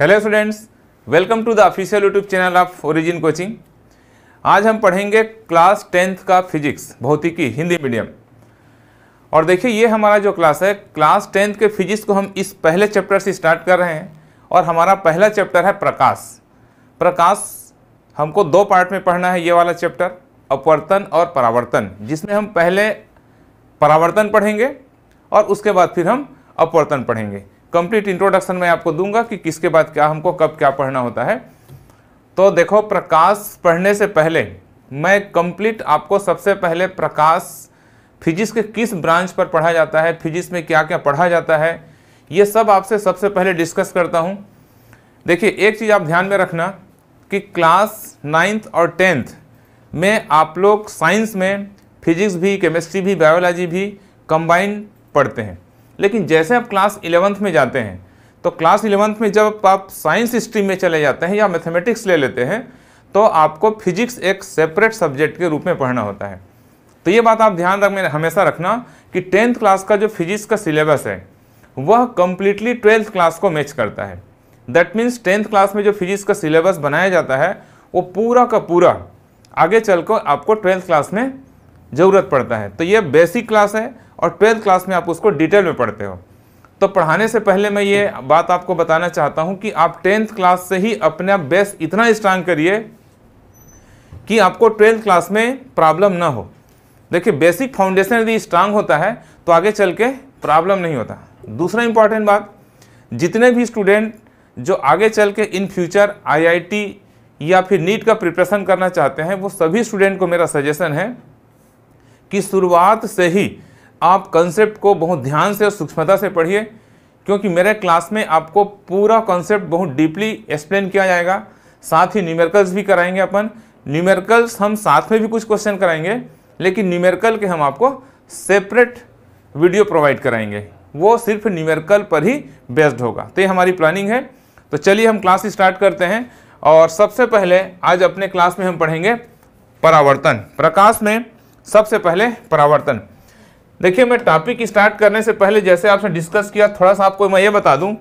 Hello students welcome to the official YouTube channel of Origin coaching आज हम पढ़ेंगे class tenth का physics भौतिकी हिंदी मीडियम और देखिए ये हमारा जो क्लास है क्लास टेंथ के फिजिक्स को हम इस पहले चैप्टर से स्टार्ट कर रहे हैं और हमारा पहला चैप्टर है प्रकाश प्रकाश हमको दो पार्ट में पढ़ना है ये वाला चैप्टर अपवर्तन और परावर्तन जिसमें हम पहले परावर्तन पढ़ेंगे और उसके बाद फिर हम अपवर्तन पढ़ेंगे कंप्लीट इंट्रोडक्शन मैं आपको दूंगा कि किसके बाद क्या हमको कब क्या पढ़ना होता है तो देखो प्रकाश पढ़ने से पहले मैं कंप्लीट आपको सबसे पहले प्रकाश फिजिक्स के किस ब्रांच पर पढ़ा जाता है फिजिक्स में क्या क्या पढ़ा जाता है ये सब आपसे सबसे पहले डिस्कस करता हूँ देखिए एक चीज़ आप ध्यान में रखना कि क्लास नाइन्थ और टेंथ में आप लोग साइंस में फिजिक्स भी केमिस्ट्री भी बायोलॉजी भी कंबाइन पढ़ते हैं लेकिन जैसे आप क्लास इलेवंथ में जाते हैं तो क्लास इलेवंथ में जब आप साइंस स्ट्रीम में चले जाते हैं या मैथमेटिक्स ले लेते हैं तो आपको फिजिक्स एक सेपरेट सब्जेक्ट के रूप में पढ़ना होता है तो ये बात आप ध्यान रख हमेशा रखना कि टेंथ क्लास का जो फिजिक्स का सिलेबस है वह कम्प्लीटली ट्वेल्थ क्लास को मैच करता है दैट मीन्स टेंथ क्लास में जो फिजिक्स का सिलेबस बनाया जाता है वो पूरा का पूरा आगे चल कर आपको ट्वेल्थ क्लास में ज़रूरत पड़ता है तो ये बेसिक क्लास है और ट्वेल्थ क्लास में आप उसको डिटेल में पढ़ते हो तो पढ़ाने से पहले मैं ये बात आपको बताना चाहता हूँ कि आप टेंथ क्लास से ही अपना बेस इतना स्ट्रांग करिए कि आपको ट्वेल्थ क्लास में प्रॉब्लम ना हो देखिए बेसिक फाउंडेशन यदि स्ट्रांग होता है तो आगे चल के प्रॉब्लम नहीं होता दूसरा इम्पॉर्टेंट बात जितने भी स्टूडेंट जो आगे चल के इन फ्यूचर आईआईटी या फिर नीट का प्रिपरेशन करना चाहते हैं वो सभी स्टूडेंट को मेरा सजेशन है कि शुरुआत से ही आप कंसेप्ट को बहुत ध्यान से और सूक्ष्मता से पढ़िए क्योंकि मेरे क्लास में आपको पूरा कॉन्सेप्ट बहुत डीपली एक्सप्लेन किया जाएगा साथ ही न्यूमेरिकल्स भी कराएंगे अपन न्यूमेरिकल्स हम साथ में भी कुछ क्वेश्चन कराएंगे लेकिन न्यूमेरिकल के हम आपको सेपरेट वीडियो प्रोवाइड कराएंगे वो सिर्फ न्यूमेरिकल पर ही बेस्ड होगा तो ये हमारी प्लानिंग है तो चलिए हम क्लास स्टार्ट करते हैं और सबसे पहले आज अपने क्लास में हम पढ़ेंगे परावर्तन प्रकाश में सबसे पहले परावर्तन देखिए मैं टॉपिक स्टार्ट करने से पहले जैसे आपसे डिस्कस किया थोड़ा सा आपको मैं ये बता दूं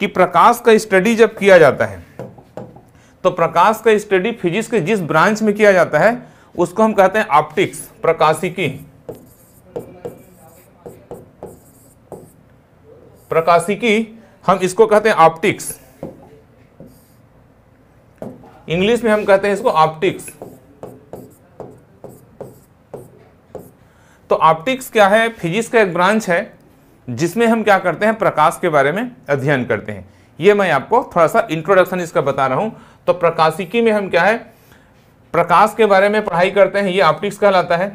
कि प्रकाश का स्टडी जब किया जाता है तो प्रकाश का स्टडी फिजिक्स के जिस ब्रांच में किया जाता है उसको हम कहते हैं ऑप्टिक्स प्रकाशिकी प्रकाशिकी हम इसको कहते हैं ऑप्टिक्स इंग्लिश में हम कहते हैं इसको ऑप्टिक्स तो ऑप्टिक्स क्या है फिजिक्स का एक ब्रांच है जिसमें हम क्या करते हैं प्रकाश के बारे में अध्ययन करते हैं ये मैं आपको थोड़ा सा इंट्रोडक्शन इसका बता रहा हूँ तो प्रकाशिकी में हम क्या है प्रकाश के बारे में पढ़ाई करते हैं ये ऑप्टिक्स कहलाता है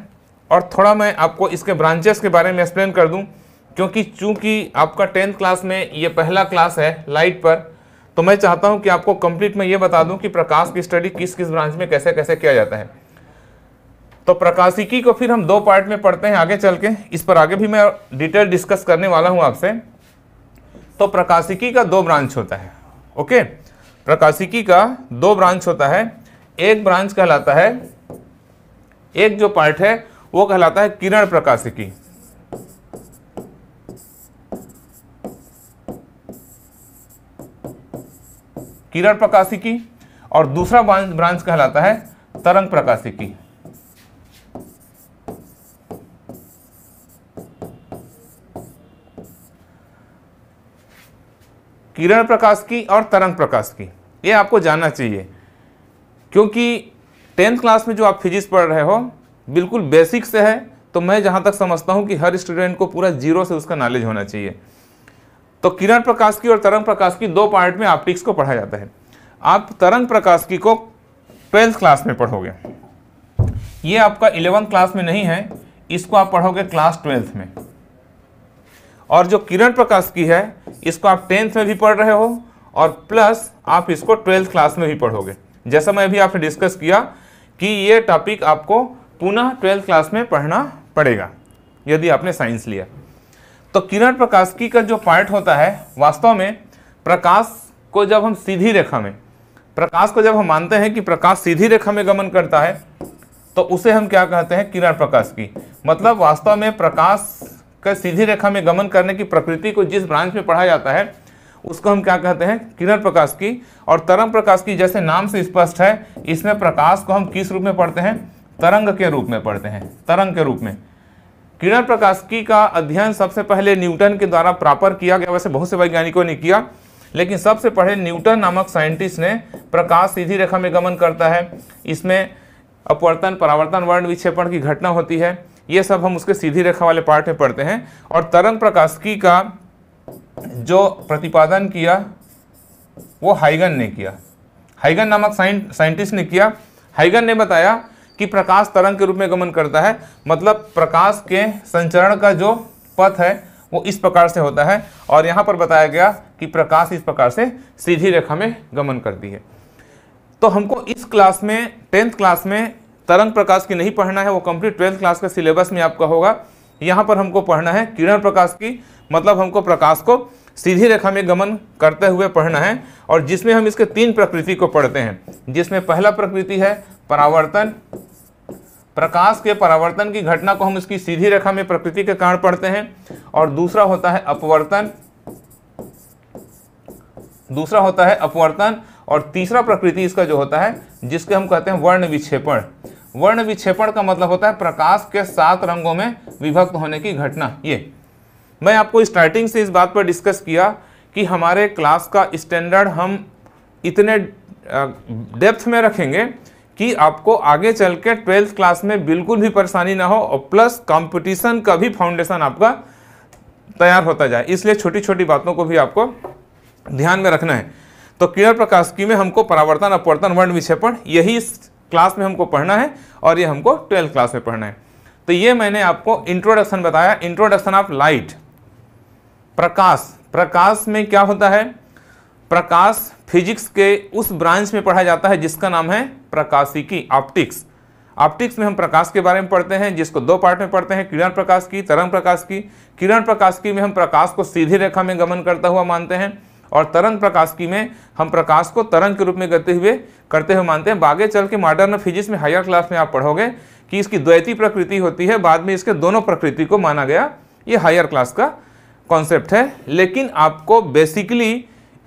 और थोड़ा मैं आपको इसके ब्रांचेस के बारे में एक्सप्लेन कर दूँ क्योंकि चूंकि आपका टेंथ क्लास में ये पहला क्लास है लाइट पर तो मैं चाहता हूँ कि आपको कंप्लीट में ये बता दूँ कि प्रकाश की स्टडी किस किस ब्रांच में कैसे कैसे किया जाता है तो प्रकाशिकी को फिर हम दो पार्ट में पढ़ते हैं आगे चल के इस पर आगे भी मैं डिटेल डिस्कस करने वाला हूं आपसे तो प्रकाशिकी का दो ब्रांच होता है ओके प्रकाशिकी का दो ब्रांच होता है एक ब्रांच कहलाता है एक जो पार्ट है वो कहलाता है किरण प्रकाशिकी किरण प्रकाशिकी और दूसरा ब्रांच कहलाता है तरंग प्रकाशिकी किरण प्रकाश की और तरंग प्रकाश की ये आपको जानना चाहिए क्योंकि टेंथ क्लास में जो आप फिजिक्स पढ़ रहे हो बिल्कुल बेसिक से है तो मैं जहाँ तक समझता हूँ कि हर स्टूडेंट को पूरा जीरो से उसका नॉलेज होना चाहिए तो किरण प्रकाश की और तरंग प्रकाश की दो पार्ट में ऑप्टिक्स को पढ़ा जाता है आप तरंग प्रकाश की को ट्वेल्थ क्लास में पढ़ोगे ये आपका इलेवंथ क्लास में नहीं है इसको आप पढ़ोगे क्लास ट्वेल्थ में और जो किरण प्रकाश की है इसको आप टेंथ में भी पढ़ रहे हो और प्लस आप इसको ट्वेल्थ क्लास में भी पढ़ोगे जैसा मैं अभी आपसे डिस्कस किया कि ये टॉपिक आपको पुनः ट्वेल्थ क्लास में पढ़ना पड़ेगा यदि आपने साइंस लिया तो किरण प्रकाश की का जो पार्ट होता है वास्तव में प्रकाश को जब हम सीधी रेखा में प्रकाश को जब हम मानते हैं कि प्रकाश सीधी रेखा में गमन करता है तो उसे हम क्या कहते हैं किरण प्रकाश की मतलब वास्तव में प्रकाश का सीधी रेखा में गमन करने की प्रकृति को जिस ब्रांच में पढ़ा जाता है उसको हम क्या कहते हैं किरण प्रकाश की और तरंग प्रकाश की जैसे नाम से स्पष्ट है इसमें प्रकाश को हम किस रूप में पढ़ते हैं तरंग के रूप में पढ़ते हैं तरंग के रूप में किरण प्रकाश की का अध्ययन सबसे पहले न्यूटन के द्वारा प्रॉपर किया गया वैसे बहुत से वैज्ञानिकों ने किया लेकिन सबसे पहले न्यूटन नामक साइंटिस्ट ने प्रकाश सीधी रेखा में गमन करता है इसमें अपवर्तन परावर्तन वर्ण विक्षेपण की घटना होती है ये सब हम उसके सीधी रेखा वाले पार्ट में पढ़ते हैं और तरंग की का जो प्रतिपादन किया वो हाइगन ने किया हाइगन नामक साइंटिस्ट ने किया हाइगन ने बताया कि प्रकाश तरंग के रूप में गमन करता है मतलब प्रकाश के संचरण का जो पथ है वो इस प्रकार से होता है और यहाँ पर बताया गया कि प्रकाश इस प्रकार से सीधी रेखा में गमन करती है तो हमको इस क्लास में टेंथ क्लास में तरंग प्रकाश की नहीं पढ़ना है वो कंप्लीट ट्वेल्थ क्लास का सिलेबस में आपका होगा यहाँ पर हमको पढ़ना है किरण प्रकाश की मतलब हमको प्रकाश को सीधी रेखा में गमन करते हुए पढ़ना है और जिसमें हम इसके तीन प्रकृति को पढ़ते हैं जिसमें पहला प्रकृति है परावर्तन प्रकाश के परावर्तन की घटना को हम इसकी सीधी रेखा में प्रकृति के कारण पढ़ते हैं और दूसरा होता है अपवर्तन दूसरा होता है अपवर्तन और तीसरा प्रकृति इसका जो होता है जिसके हम कहते हैं वर्ण विक्षेपण वर्ण विक्षेपण का मतलब होता है प्रकाश के सात रंगों में विभक्त होने की घटना ये मैं आपको स्टार्टिंग से इस बात पर डिस्कस किया कि हमारे क्लास का स्टैंडर्ड हम इतने डेप्थ में रखेंगे कि आपको आगे चल के ट्वेल्थ क्लास में बिल्कुल भी परेशानी ना हो और प्लस कंपटीशन का भी फाउंडेशन आपका तैयार होता जाए इसलिए छोटी छोटी बातों को भी आपको ध्यान में रखना है तो किरण प्रकाश की में हमको परावर्तन अपवर्तन वर्ण विक्षेपण यही क्लास में हमको पढ़ना है और ये हमको ट्वेल्थ क्लास में पढ़ना है तो ये मैंने आपको इंट्रोडक्शन बताया इंट्रोडक्शन ऑफ लाइट प्रकाश प्रकाश में क्या होता है प्रकाश फिजिक्स के उस ब्रांच में पढ़ा जाता है जिसका नाम है प्रकाशिकी ऑप्टिक्स ऑप्टिक्स में हम प्रकाश के बारे में पढ़ते हैं जिसको दो पार्ट में पढ़ते हैं किरण प्रकाश की तरंग प्रकाश की किरण प्रकाश की में हम प्रकाश को सीधी रेखा में गमन करता हुआ मानते हैं और तरंग प्रकाश की में हम प्रकाश को तरंग के रूप में गते हुए करते हुए मानते हैं बागे चल के मॉडर्न फिजिक्स में हायर क्लास में आप पढ़ोगे कि इसकी द्वैती प्रकृति होती है बाद में इसके दोनों प्रकृति को माना गया ये हायर क्लास का कॉन्सेप्ट है लेकिन आपको बेसिकली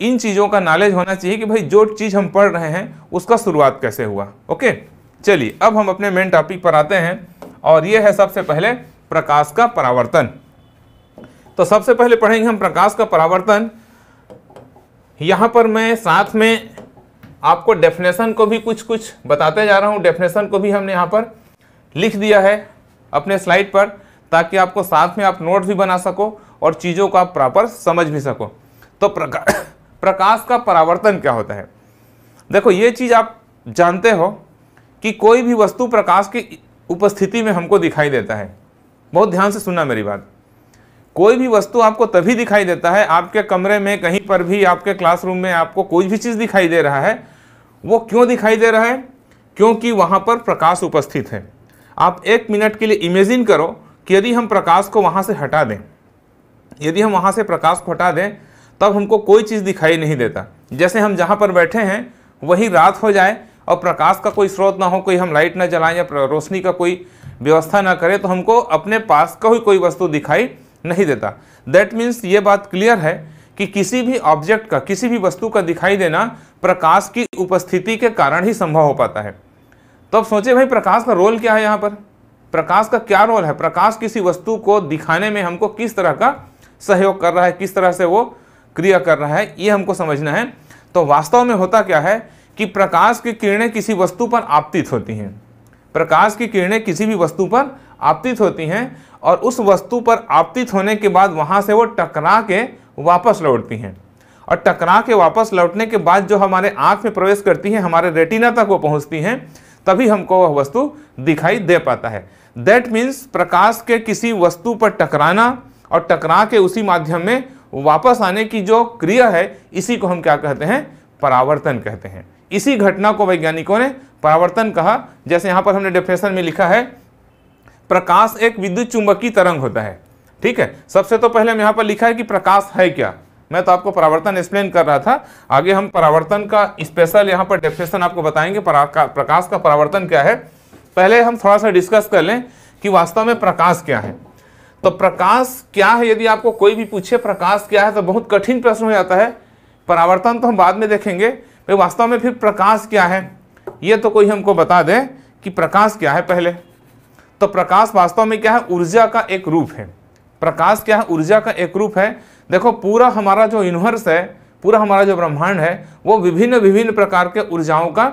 इन चीज़ों का नॉलेज होना चाहिए कि भाई जो चीज़ हम पढ़ रहे हैं उसका शुरुआत कैसे हुआ ओके चलिए अब हम अपने मेन टॉपिक पर आते हैं और ये है सबसे पहले प्रकाश का परावर्तन तो सबसे पहले पढ़ेंगे हम प्रकाश का परावर्तन यहाँ पर मैं साथ में आपको डेफिनेशन को भी कुछ कुछ बताते जा रहा हूँ डेफिनेशन को भी हमने यहाँ पर लिख दिया है अपने स्लाइड पर ताकि आपको साथ में आप नोट भी बना सको और चीज़ों को आप प्रॉपर समझ भी सको तो प्रका, प्रकाश का परावर्तन क्या होता है देखो ये चीज़ आप जानते हो कि कोई भी वस्तु प्रकाश की उपस्थिति में हमको दिखाई देता है बहुत ध्यान से सुनना मेरी बात कोई भी वस्तु आपको तभी दिखाई देता है आपके कमरे में कहीं पर भी आपके क्लासरूम में आपको कोई भी चीज़ दिखाई दे रहा है वो क्यों दिखाई दे रहा है क्योंकि वहाँ पर प्रकाश उपस्थित है आप एक मिनट के लिए इमेजिन करो कि यदि हम प्रकाश को वहाँ से हटा दें यदि हम वहाँ से प्रकाश को हटा दें तब हमको कोई चीज़ दिखाई नहीं देता जैसे हम जहाँ पर बैठे हैं वही रात हो जाए और प्रकाश का कोई स्रोत ना हो कोई हम लाइट ना जलाएं या रोशनी का कोई व्यवस्था ना करें तो हमको अपने पास का ही कोई वस्तु दिखाई नहीं देता दैट मीन्स ये बात क्लियर है कि किसी भी ऑब्जेक्ट का किसी भी वस्तु का दिखाई देना प्रकाश की उपस्थिति के कारण ही संभव हो पाता है तो अब सोचे भाई प्रकाश का रोल क्या है यहाँ पर प्रकाश का क्या रोल है प्रकाश किसी वस्तु को दिखाने में हमको किस तरह का सहयोग कर रहा है किस तरह से वो क्रिया कर रहा है ये हमको समझना है तो वास्तव में होता क्या है कि प्रकाश की किरणें किसी वस्तु पर आपतित होती हैं प्रकाश की किरणें किसी भी वस्तु पर आपतित होती हैं और उस वस्तु पर आपतित होने के बाद वहाँ से वो टकरा के वापस लौटती हैं और टकरा के वापस लौटने के बाद जो हमारे आँख में प्रवेश करती हैं हमारे रेटिना तक वो पहुँचती हैं तभी हमको वह वस्तु दिखाई दे पाता है दैट मीन्स प्रकाश के किसी वस्तु पर टकराना और टकरा के उसी माध्यम में वापस आने की जो क्रिया है इसी को हम क्या कहते हैं परावर्तन कहते हैं इसी घटना को वैज्ञानिकों ने परावर्तन कहा जैसे यहाँ पर हमने डिफ्रेशन में लिखा है प्रकाश एक विद्युत चुंबकीय तरंग होता है ठीक है सबसे तो पहले हम यहाँ पर लिखा है कि प्रकाश है क्या मैं तो आपको परावर्तन एक्सप्लेन कर रहा था आगे हम परावर्तन का स्पेशल यहाँ पर डेफिनेशन आपको बताएंगे प्रकाश का परावर्तन क्या है पहले हम थोड़ा सा डिस्कस कर लें कि वास्तव में प्रकाश क्या है तो प्रकाश क्या है यदि आपको कोई भी पूछे प्रकाश क्या है तो बहुत कठिन प्रश्न हो जाता है परावर्तन तो हम बाद में देखेंगे भाई वास्तव में फिर प्रकाश क्या है ये तो कोई हमको बता दे कि प्रकाश क्या है पहले तो प्रकाश वास्तव में क्या है ऊर्जा का एक रूप है प्रकाश क्या है ऊर्जा का एक रूप है देखो पूरा हमारा जो यूनिवर्स है पूरा हमारा जो ब्रह्मांड है वो विभिन्न विभिन्न प्रकार के ऊर्जाओं का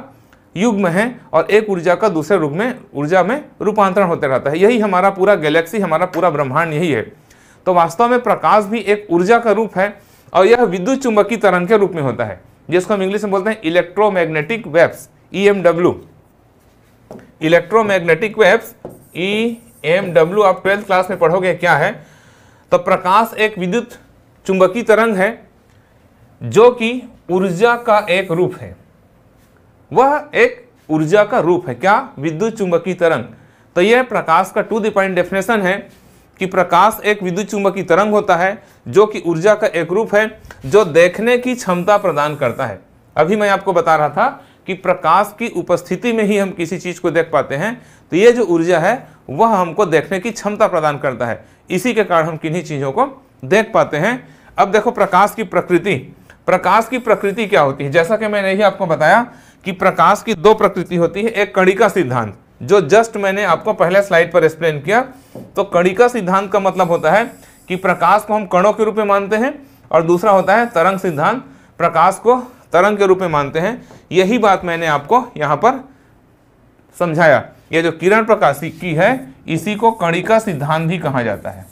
युग में है और एक ऊर्जा का दूसरे रूप में ऊर्जा में रूपांतरण होते रहता है यही हमारा पूरा गैलेक्सी हमारा पूरा ब्रह्मांड यही है तो वास्तव में प्रकाश भी एक ऊर्जा का रूप है और यह विद्युत चुंबकीय तरंग के रूप में होता है जिसको हम इंग्लिश में बोलते हैं electromagnetic waves E M W electromagnetic waves E M W आप ट्वेल्थ क्लास में पढ़ोगे क्या है तो प्रकाश एक विद्युत चुंबकीय तरंग है जो कि ऊर्जा का एक रूप है वह एक ऊर्जा का रूप है क्या विद्युत चुंबकीय तरंग तो यह प्रकाश का टू द पॉइंट डेफिनेशन है कि प्रकाश एक विद्युत चुंबकीय तरंग होता है जो कि ऊर्जा का एक रूप है जो देखने की क्षमता प्रदान करता है अभी मैं आपको बता रहा था कि प्रकाश की उपस्थिति में ही हम किसी चीज़ को देख पाते हैं तो यह जो ऊर्जा है वह हमको देखने की क्षमता प्रदान करता है इसी के कारण हम किन्हीं चीज़ों को देख पाते हैं अब देखो प्रकाश की प्रकृति प्रकाश की प्रकृति क्या होती है जैसा कि मैंने ही आपको बताया कि प्रकाश की दो प्रकृति होती है एक कणिका सिद्धांत जो जस्ट मैंने आपको पहले स्लाइड पर एक्सप्लेन किया तो कणिका सिद्धांत का मतलब होता है कि प्रकाश को हम कणों के रूप में मानते हैं और दूसरा होता है तरंग सिद्धांत प्रकाश को तरंग के रूप में मानते हैं यही बात मैंने आपको यहाँ पर समझाया ये जो किरण प्रकाशिकी है इसी को कणिका सिद्धांत भी कहा जाता है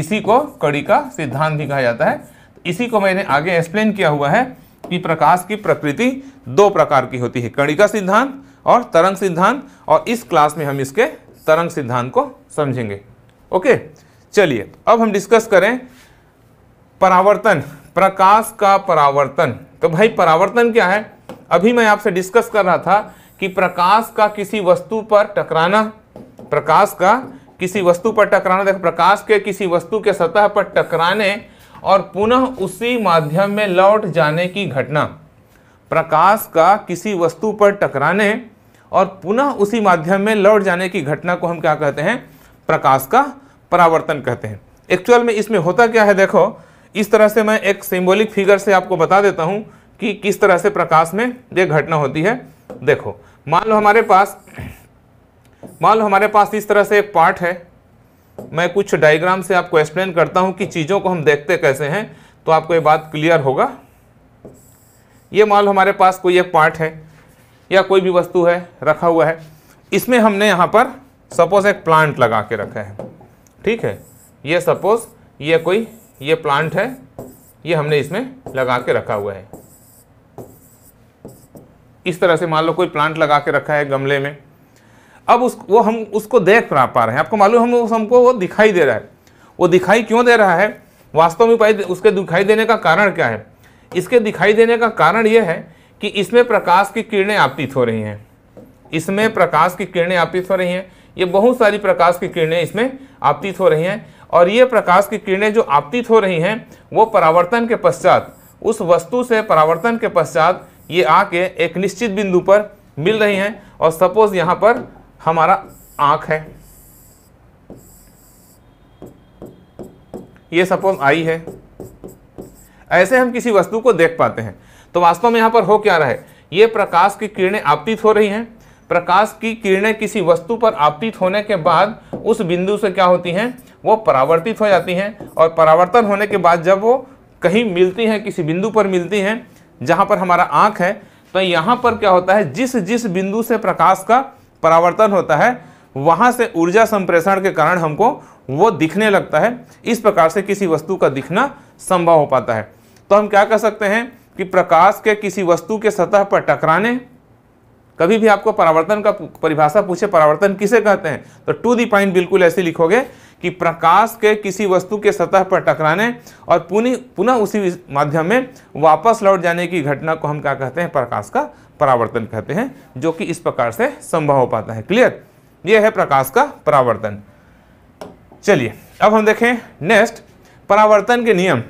इसी को कणिका सिद्धांत भी कहा जाता है इसी को मैंने आगे एक्सप्लेन किया हुआ है कि प्रकाश की प्रकृति दो प्रकार की होती है कणिका सिद्धांत और तरंग सिद्धांत और इस क्लास में हम इसके तरंग सिद्धांत को समझेंगे ओके चलिए अब हम डिस्कस करें परावर्तन प्रकाश का परावर्तन तो भाई परावर्तन क्या है अभी मैं आपसे डिस्कस कर रहा था कि प्रकाश का किसी वस्तु पर टकराना प्रकाश का किसी वस्तु पर टकराना देखो प्रकाश के किसी वस्तु के सतह पर टकराने और पुनः उसी माध्यम में लौट जाने की घटना प्रकाश का किसी वस्तु पर टकराने और पुनः उसी माध्यम में लौट जाने की घटना को हम क्या कहते हैं प्रकाश का परावर्तन कहते हैं एक्चुअल में इसमें होता क्या है देखो इस तरह से मैं एक सिंबॉलिक फिगर से आपको बता देता हूँ कि किस तरह से प्रकाश में ये घटना होती है देखो मान लो हमारे पास मान लो हमारे पास इस तरह से एक पार्ट है मैं कुछ डायग्राम से आपको एक्सप्लेन करता हूँ कि चीज़ों को हम देखते कैसे हैं तो आपको ये बात क्लियर होगा ये मान लो हमारे पास कोई एक पार्ट है या कोई भी वस्तु है रखा हुआ है इसमें हमने यहाँ पर सपोज एक प्लांट लगा के रखा है ठीक है ये सपोज ये कोई ये प्लांट है ये हमने इसमें लगा के रखा हुआ है इस तरह से मान लो कोई प्लांट लगा के रखा है गमले में अब उस वो हम उसको देख पा पा रहे हैं आपको मालूम हम उस हमको वो दिखाई दे रहा है वो दिखाई क्यों दे रहा है वास्तव में उसके दिखाई देने का कारण क्या है इसके दिखाई देने का कारण यह है कि इसमें प्रकाश की किरणें आपतित हो रही हैं इसमें प्रकाश की किरणें आपतित हो रही हैं ये बहुत सारी प्रकाश की किरणें इसमें आपतित हो रही हैं और ये प्रकाश की किरणें जो आपतित हो रही हैं वो परावर्तन के पश्चात उस वस्तु से परावर्तन के पश्चात ये आके एक निश्चित बिंदु पर मिल रही हैं और सपोज यहां पर हमारा आंख है ये सपोज आई है ऐसे हम किसी वस्तु को देख पाते हैं तो वास्तव में यहां पर हो क्या रहा है ये प्रकाश की किरणें आपतित हो रही हैं प्रकाश की किरणें किसी वस्तु पर आपतित होने के बाद उस बिंदु से क्या होती हैं वो परावर्तित हो जाती हैं और परावर्तन होने के बाद जब वो कहीं मिलती हैं किसी बिंदु पर मिलती हैं जहाँ पर हमारा आँख है तो यहाँ पर क्या होता है जिस जिस बिंदु से प्रकाश का परावर्तन होता है वहाँ से ऊर्जा संप्रेषण के कारण हमको वो दिखने लगता है इस प्रकार से किसी वस्तु का दिखना संभव हो पाता है तो हम क्या कह सकते हैं कि प्रकाश के किसी वस्तु के सतह पर टकराने कभी भी आपको परावर्तन का परिभाषा पूछे परावर्तन किसे कहते हैं तो टू दी पॉइंट बिल्कुल ऐसे लिखोगे कि प्रकाश के किसी वस्तु के सतह पर टकराने और पुनः पुनः उसी माध्यम में वापस लौट जाने की घटना को हम क्या कहते हैं प्रकाश का परावर्तन कहते हैं जो कि इस प्रकार से संभव हो पाता है क्लियर यह है प्रकाश का परावर्तन चलिए अब हम देखें नेक्स्ट परावर्तन के नियम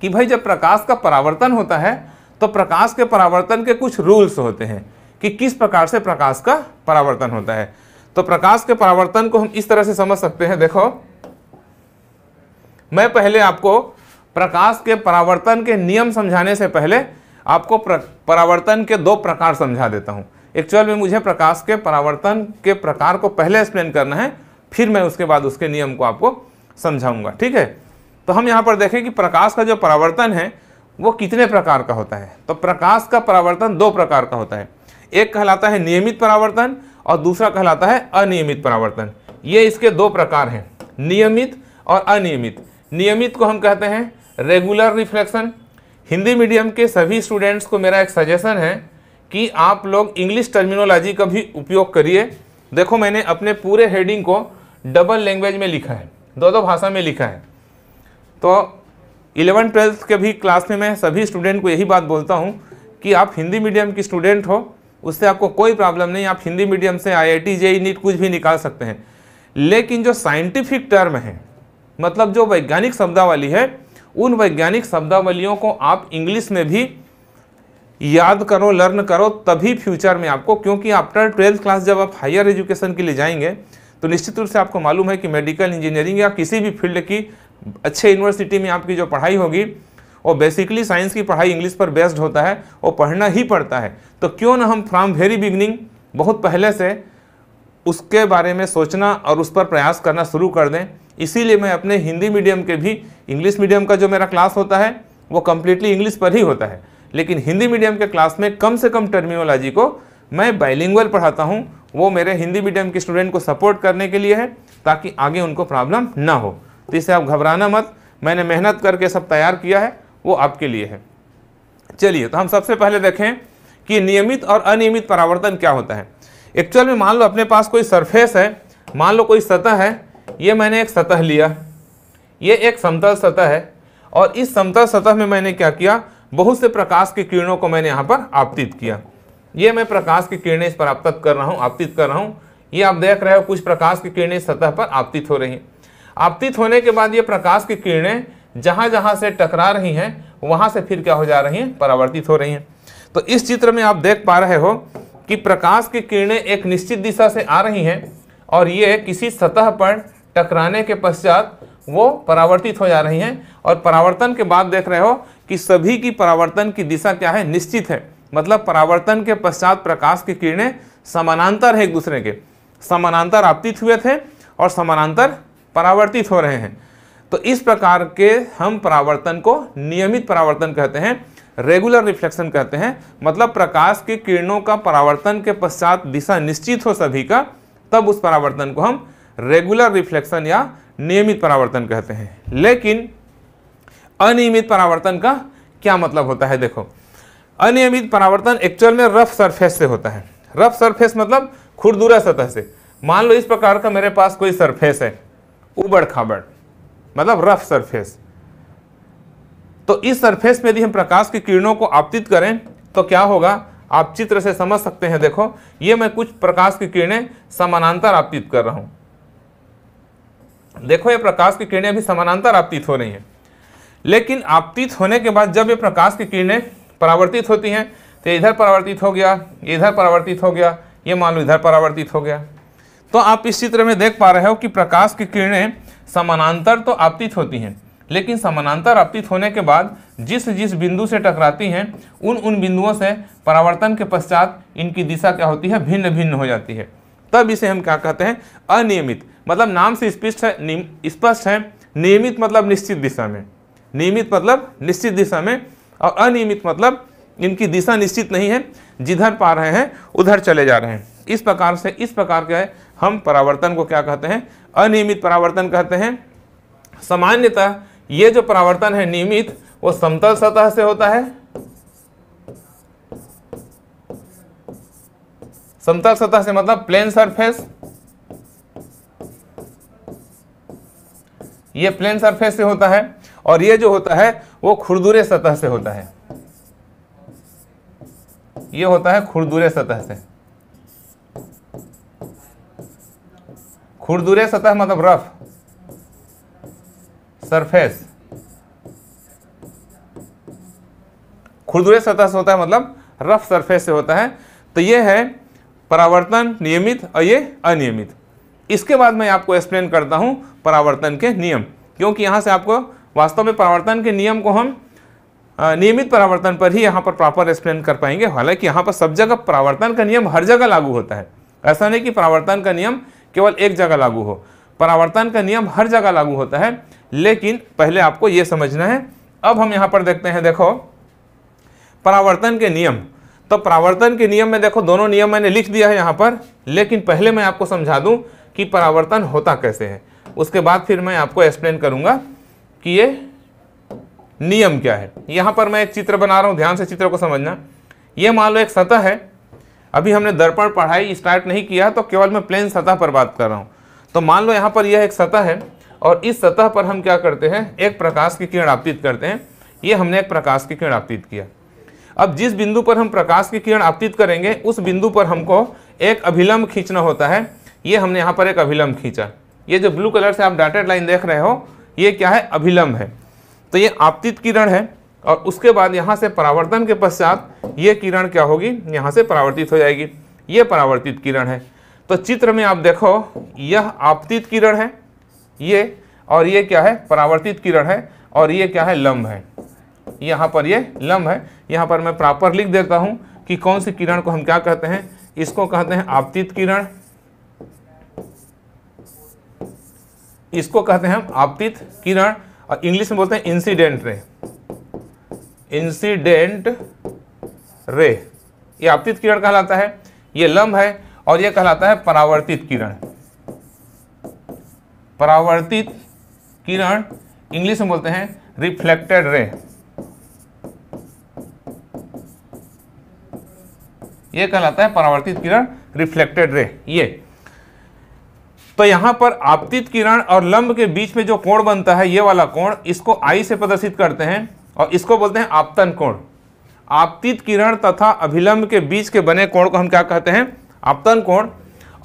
कि भाई जब प्रकाश का परावर्तन होता है तो प्रकाश के परावर्तन के कुछ रूल्स होते हैं कि किस प्रकार से प्रकाश का परावर्तन होता है तो प्रकाश के परावर्तन को हम इस तरह से समझ सकते हैं देखो मैं पहले आपको प्रकाश के परावर्तन के नियम समझाने से पहले आपको परावर्तन के दो प्रकार समझा देता हूँ एक्चुअल में मुझे प्रकाश के परावर्तन के प्रकार को पहले एक्सप्लेन करना है फिर मैं उसके बाद उसके नियम को आपको समझाऊंगा ठीक है तो हम यहाँ पर देखें कि प्रकाश का जो परावर्तन है वो कितने प्रकार का होता है तो प्रकाश का परावर्तन दो प्रकार का होता है एक कहलाता है नियमित परावर्तन और दूसरा कहलाता है अनियमित परावर्तन ये इसके दो प्रकार हैं नियमित और अनियमित नियमित को हम कहते हैं रेगुलर रिफ्लेक्शन हिंदी मीडियम के सभी स्टूडेंट्स को मेरा एक सजेशन है कि आप लोग इंग्लिश टर्मिनोलॉजी का भी उपयोग करिए देखो मैंने अपने पूरे हेडिंग को डबल लैंग्वेज में लिखा है दो दो भाषा में लिखा है तो इलेवन ट्वेल्थ के भी क्लास में मैं सभी स्टूडेंट को यही बात बोलता हूँ कि आप हिंदी मीडियम की स्टूडेंट हो उससे आपको कोई प्रॉब्लम नहीं आप हिंदी मीडियम से I I T JEE NEET कुछ भी निकाल सकते हैं लेकिन जो साइंटिफिक टर्म है मतलब जो वैज्ञानिक शब्दावली है उन वैज्ञानिक शब्दावलियों को आप इंग्लिश में भी याद करो लर्न करो तभी फ्यूचर में आपको क्योंकि आफ्टर ट्वेल्थ क्लास जब आप हायर एजुकेशन के लिए जाएंगे तो निश्चित रूप से आपको मालूम है कि मेडिकल इंजीनियरिंग या किसी भी फील्ड की अच्छे यूनिवर्सिटी में आपकी जो पढ़ाई होगी और बेसिकली साइंस की पढ़ाई इंग्लिश पर बेस्ड होता है और पढ़ना ही पड़ता है तो क्यों ना हम फ्रॉम वेरी बिगनिंग बहुत पहले से उसके बारे में सोचना और उस पर प्रयास करना शुरू कर दें इसीलिए मैं अपने हिंदी मीडियम के भी इंग्लिश मीडियम का जो मेरा क्लास होता है वो कम्प्लीटली इंग्लिश पर ही होता है लेकिन हिंदी मीडियम के क्लास में कम से कम टर्मिनोलॉजी को मैं बाइलिंगुअल पढ़ाता हूँ वो मेरे हिंदी मीडियम के स्टूडेंट को सपोर्ट करने के लिए है ताकि आगे उनको प्रॉब्लम ना हो तो इसे आप घबराना मत मैंने मेहनत करके सब तैयार किया है वो आपके लिए है चलिए तो हम सबसे पहले देखें कि नियमित और अनियमित परावर्तन क्या होता है एक्चुअल में मान लो अपने पास कोई सरफेस है मान लो कोई सतह है ये मैंने एक सतह लिया ये एक समतल सतह है और इस समतल सतह में मैंने क्या किया बहुत से प्रकाश की किरणों को मैंने यहाँ पर आपतित किया ये मैं प्रकाश की किरणें इस पर आपतित कर रहा हूँ आपतित कर रहा हूँ ये आप देख रहे हो कुछ प्रकाश की किरणें सतह पर आपतित हो रही हैं आपतित होने के बाद ये प्रकाश की किरणें जहाँ जहाँ से टकरा रही हैं वहाँ से फिर क्या हो जा रही हैं परावर्तित हो रही हैं तो इस चित्र में आप देख पा रहे हो कि प्रकाश की किरणें एक निश्चित दिशा से आ रही हैं और ये किसी सतह पर टकराने के पश्चात वो परावर्तित हो जा रही हैं और परावर्तन के बाद देख रहे हो कि सभी की परावर्तन की दिशा क्या है निश्चित है मतलब परावर्तन के पश्चात प्रकाश की किरणें समानांतर है एक दूसरे के समानांतर आपतित हुए थे और समानांतर परावर्तित हो रहे हैं तो इस प्रकार के हम परावर्तन को नियमित परावर्तन कहते हैं रेगुलर रिफ्लेक्शन कहते हैं मतलब प्रकाश की किरणों का परावर्तन के पश्चात दिशा निश्चित हो सभी का तब उस परावर्तन को हम रेगुलर रिफ्लेक्शन या नियमित परावर्तन कहते हैं लेकिन अनियमित परावर्तन का क्या मतलब होता है देखो अनियमित परावर्तन एक्चुअल में रफ सरफेस से होता है रफ सरफेस मतलब खुरदुरा सतह से मान लो इस प्रकार का मेरे पास कोई सरफेस है उबड़ खाबड़ मतलब रफ सरफेस तो इस सरफेस पे यदि हम प्रकाश की किरणों को आपतित करें तो क्या होगा आप चित्र से समझ सकते हैं देखो ये मैं कुछ प्रकाश की किरणें समानांतर आपतित कर रहा हूं देखो ये प्रकाश की किरणें अभी समानांतर आपतित हो रही हैं लेकिन आपतित होने के बाद जब ये प्रकाश की किरणें परावर्तित होती हैं तो इधर परावर्तित हो गया इधर परावर्तित हो गया ये मान लो इधर परावर्तित हो गया तो आप इस चित्र में देख पा रहे हो कि प्रकाश की किरणें समानांतर तो आपतित होती हैं लेकिन समानांतर आपतित होने के बाद जिस जिस बिंदु से टकराती हैं उन उन बिंदुओं से परावर्तन के पश्चात इनकी दिशा क्या होती है भिन्न भिन्न हो जाती है तब इसे हम क्या कहते हैं अनियमित मतलब नाम से स्पष्ट है स्पष्ट है नियमित मतलब निश्चित दिशा में नियमित मतलब निश्चित दिशा में और अनियमित मतलब इनकी दिशा निश्चित नहीं है जिधर पा रहे हैं उधर चले जा रहे हैं इस प्रकार से इस प्रकार के हम परावर्तन को क्या कहते हैं अनियमित परावर्तन कहते हैं सामान्यतः ये जो परावर्तन है नियमित वो समतल सतह से होता है समतल सतह से मतलब प्लेन सरफेस ये प्लेन सरफेस से होता है और ये जो होता है वो खुरदुरे सतह से होता है ये होता है खुरदुरे सतह से खुरदुरे सतह मतलब रफ सरफेस खुरदुरे सतह से होता है मतलब रफ सरफेस से होता है तो ये है परावर्तन नियमित और ये अनियमित इसके बाद मैं आपको एक्सप्लेन करता हूँ परावर्तन के नियम क्योंकि यहाँ से आपको वास्तव में परावर्तन के नियम को हम नियमित परावर्तन पर ही यहाँ पर प्रॉपर एक्सप्लेन कर पाएंगे हालांकि यहाँ पर सब जगह परावर्तन का नियम हर जगह लागू होता है ऐसा नहीं कि परावर्तन का नियम केवल एक जगह लागू हो परावर्तन का नियम हर जगह लागू होता है लेकिन पहले आपको यह समझना है अब हम यहां पर देखते हैं देखो परावर्तन के नियम तो परावर्तन के नियम में देखो दोनों नियम मैंने लिख दिया है यहां पर लेकिन पहले मैं आपको समझा दूं कि परावर्तन होता कैसे है उसके बाद फिर मैं आपको एक्सप्लेन करूंगा कि ये नियम क्या है यहां पर मैं एक चित्र बना रहा हूं ध्यान से चित्र को समझना यह मान लो एक सतह है अभी हमने दर्पण पढ़ाई स्टार्ट नहीं किया तो केवल मैं प्लेन सतह पर बात कर रहा हूँ तो मान लो यहाँ पर यह एक सतह है और इस सतह पर हम क्या करते हैं एक प्रकाश की किरण आपतित करते हैं ये हमने एक प्रकाश की किरण आपतित किया अब जिस बिंदु पर हम प्रकाश की किरण आपतित करेंगे उस बिंदु पर हमको एक अभिलंब खींचना होता है ये हमने यहाँ पर एक अभिलंब खींचा ये जो ब्लू कलर से आप डाटेड लाइन देख रहे हो ये क्या है अभिलंब है तो ये आपतित किरण है और उसके बाद यहाँ से परावर्तन के पश्चात ये किरण क्या होगी यहाँ से परावर्तित हो जाएगी ये परावर्तित किरण है तो चित्र में आप देखो यह आपतित किरण है ये और ये क्या है परावर्तित किरण है और ये क्या है लंब है यहाँ पर ये लंब है यहाँ पर मैं प्रॉपर लिख देता हूँ कि कौन सी किरण को हम क्या कहते हैं इसको कहते हैं आपतित किरण इसको कहते हैं हम आपतित किरण और इंग्लिश में बोलते हैं इंसिडेंट रे इंसिडेंट रे ये आपतित किरण कहलाता है ये लंब है और यह कहलाता है परावर्तित किरण परावर्तित किरण इंग्लिश में बोलते हैं रिफ्लेक्टेड रे ये कहलाता है परावर्तित किरण रिफ्लेक्टेड रे ये तो यहां पर आपतित किरण और लंब के बीच में जो कोण बनता है ये वाला कोण इसको आई से प्रदर्शित करते हैं और इसको बोलते हैं आपतन कोण आपतित किरण तथा अभिलंब के बीच के बने कोण को हम क्या कहते हैं आपतन कोण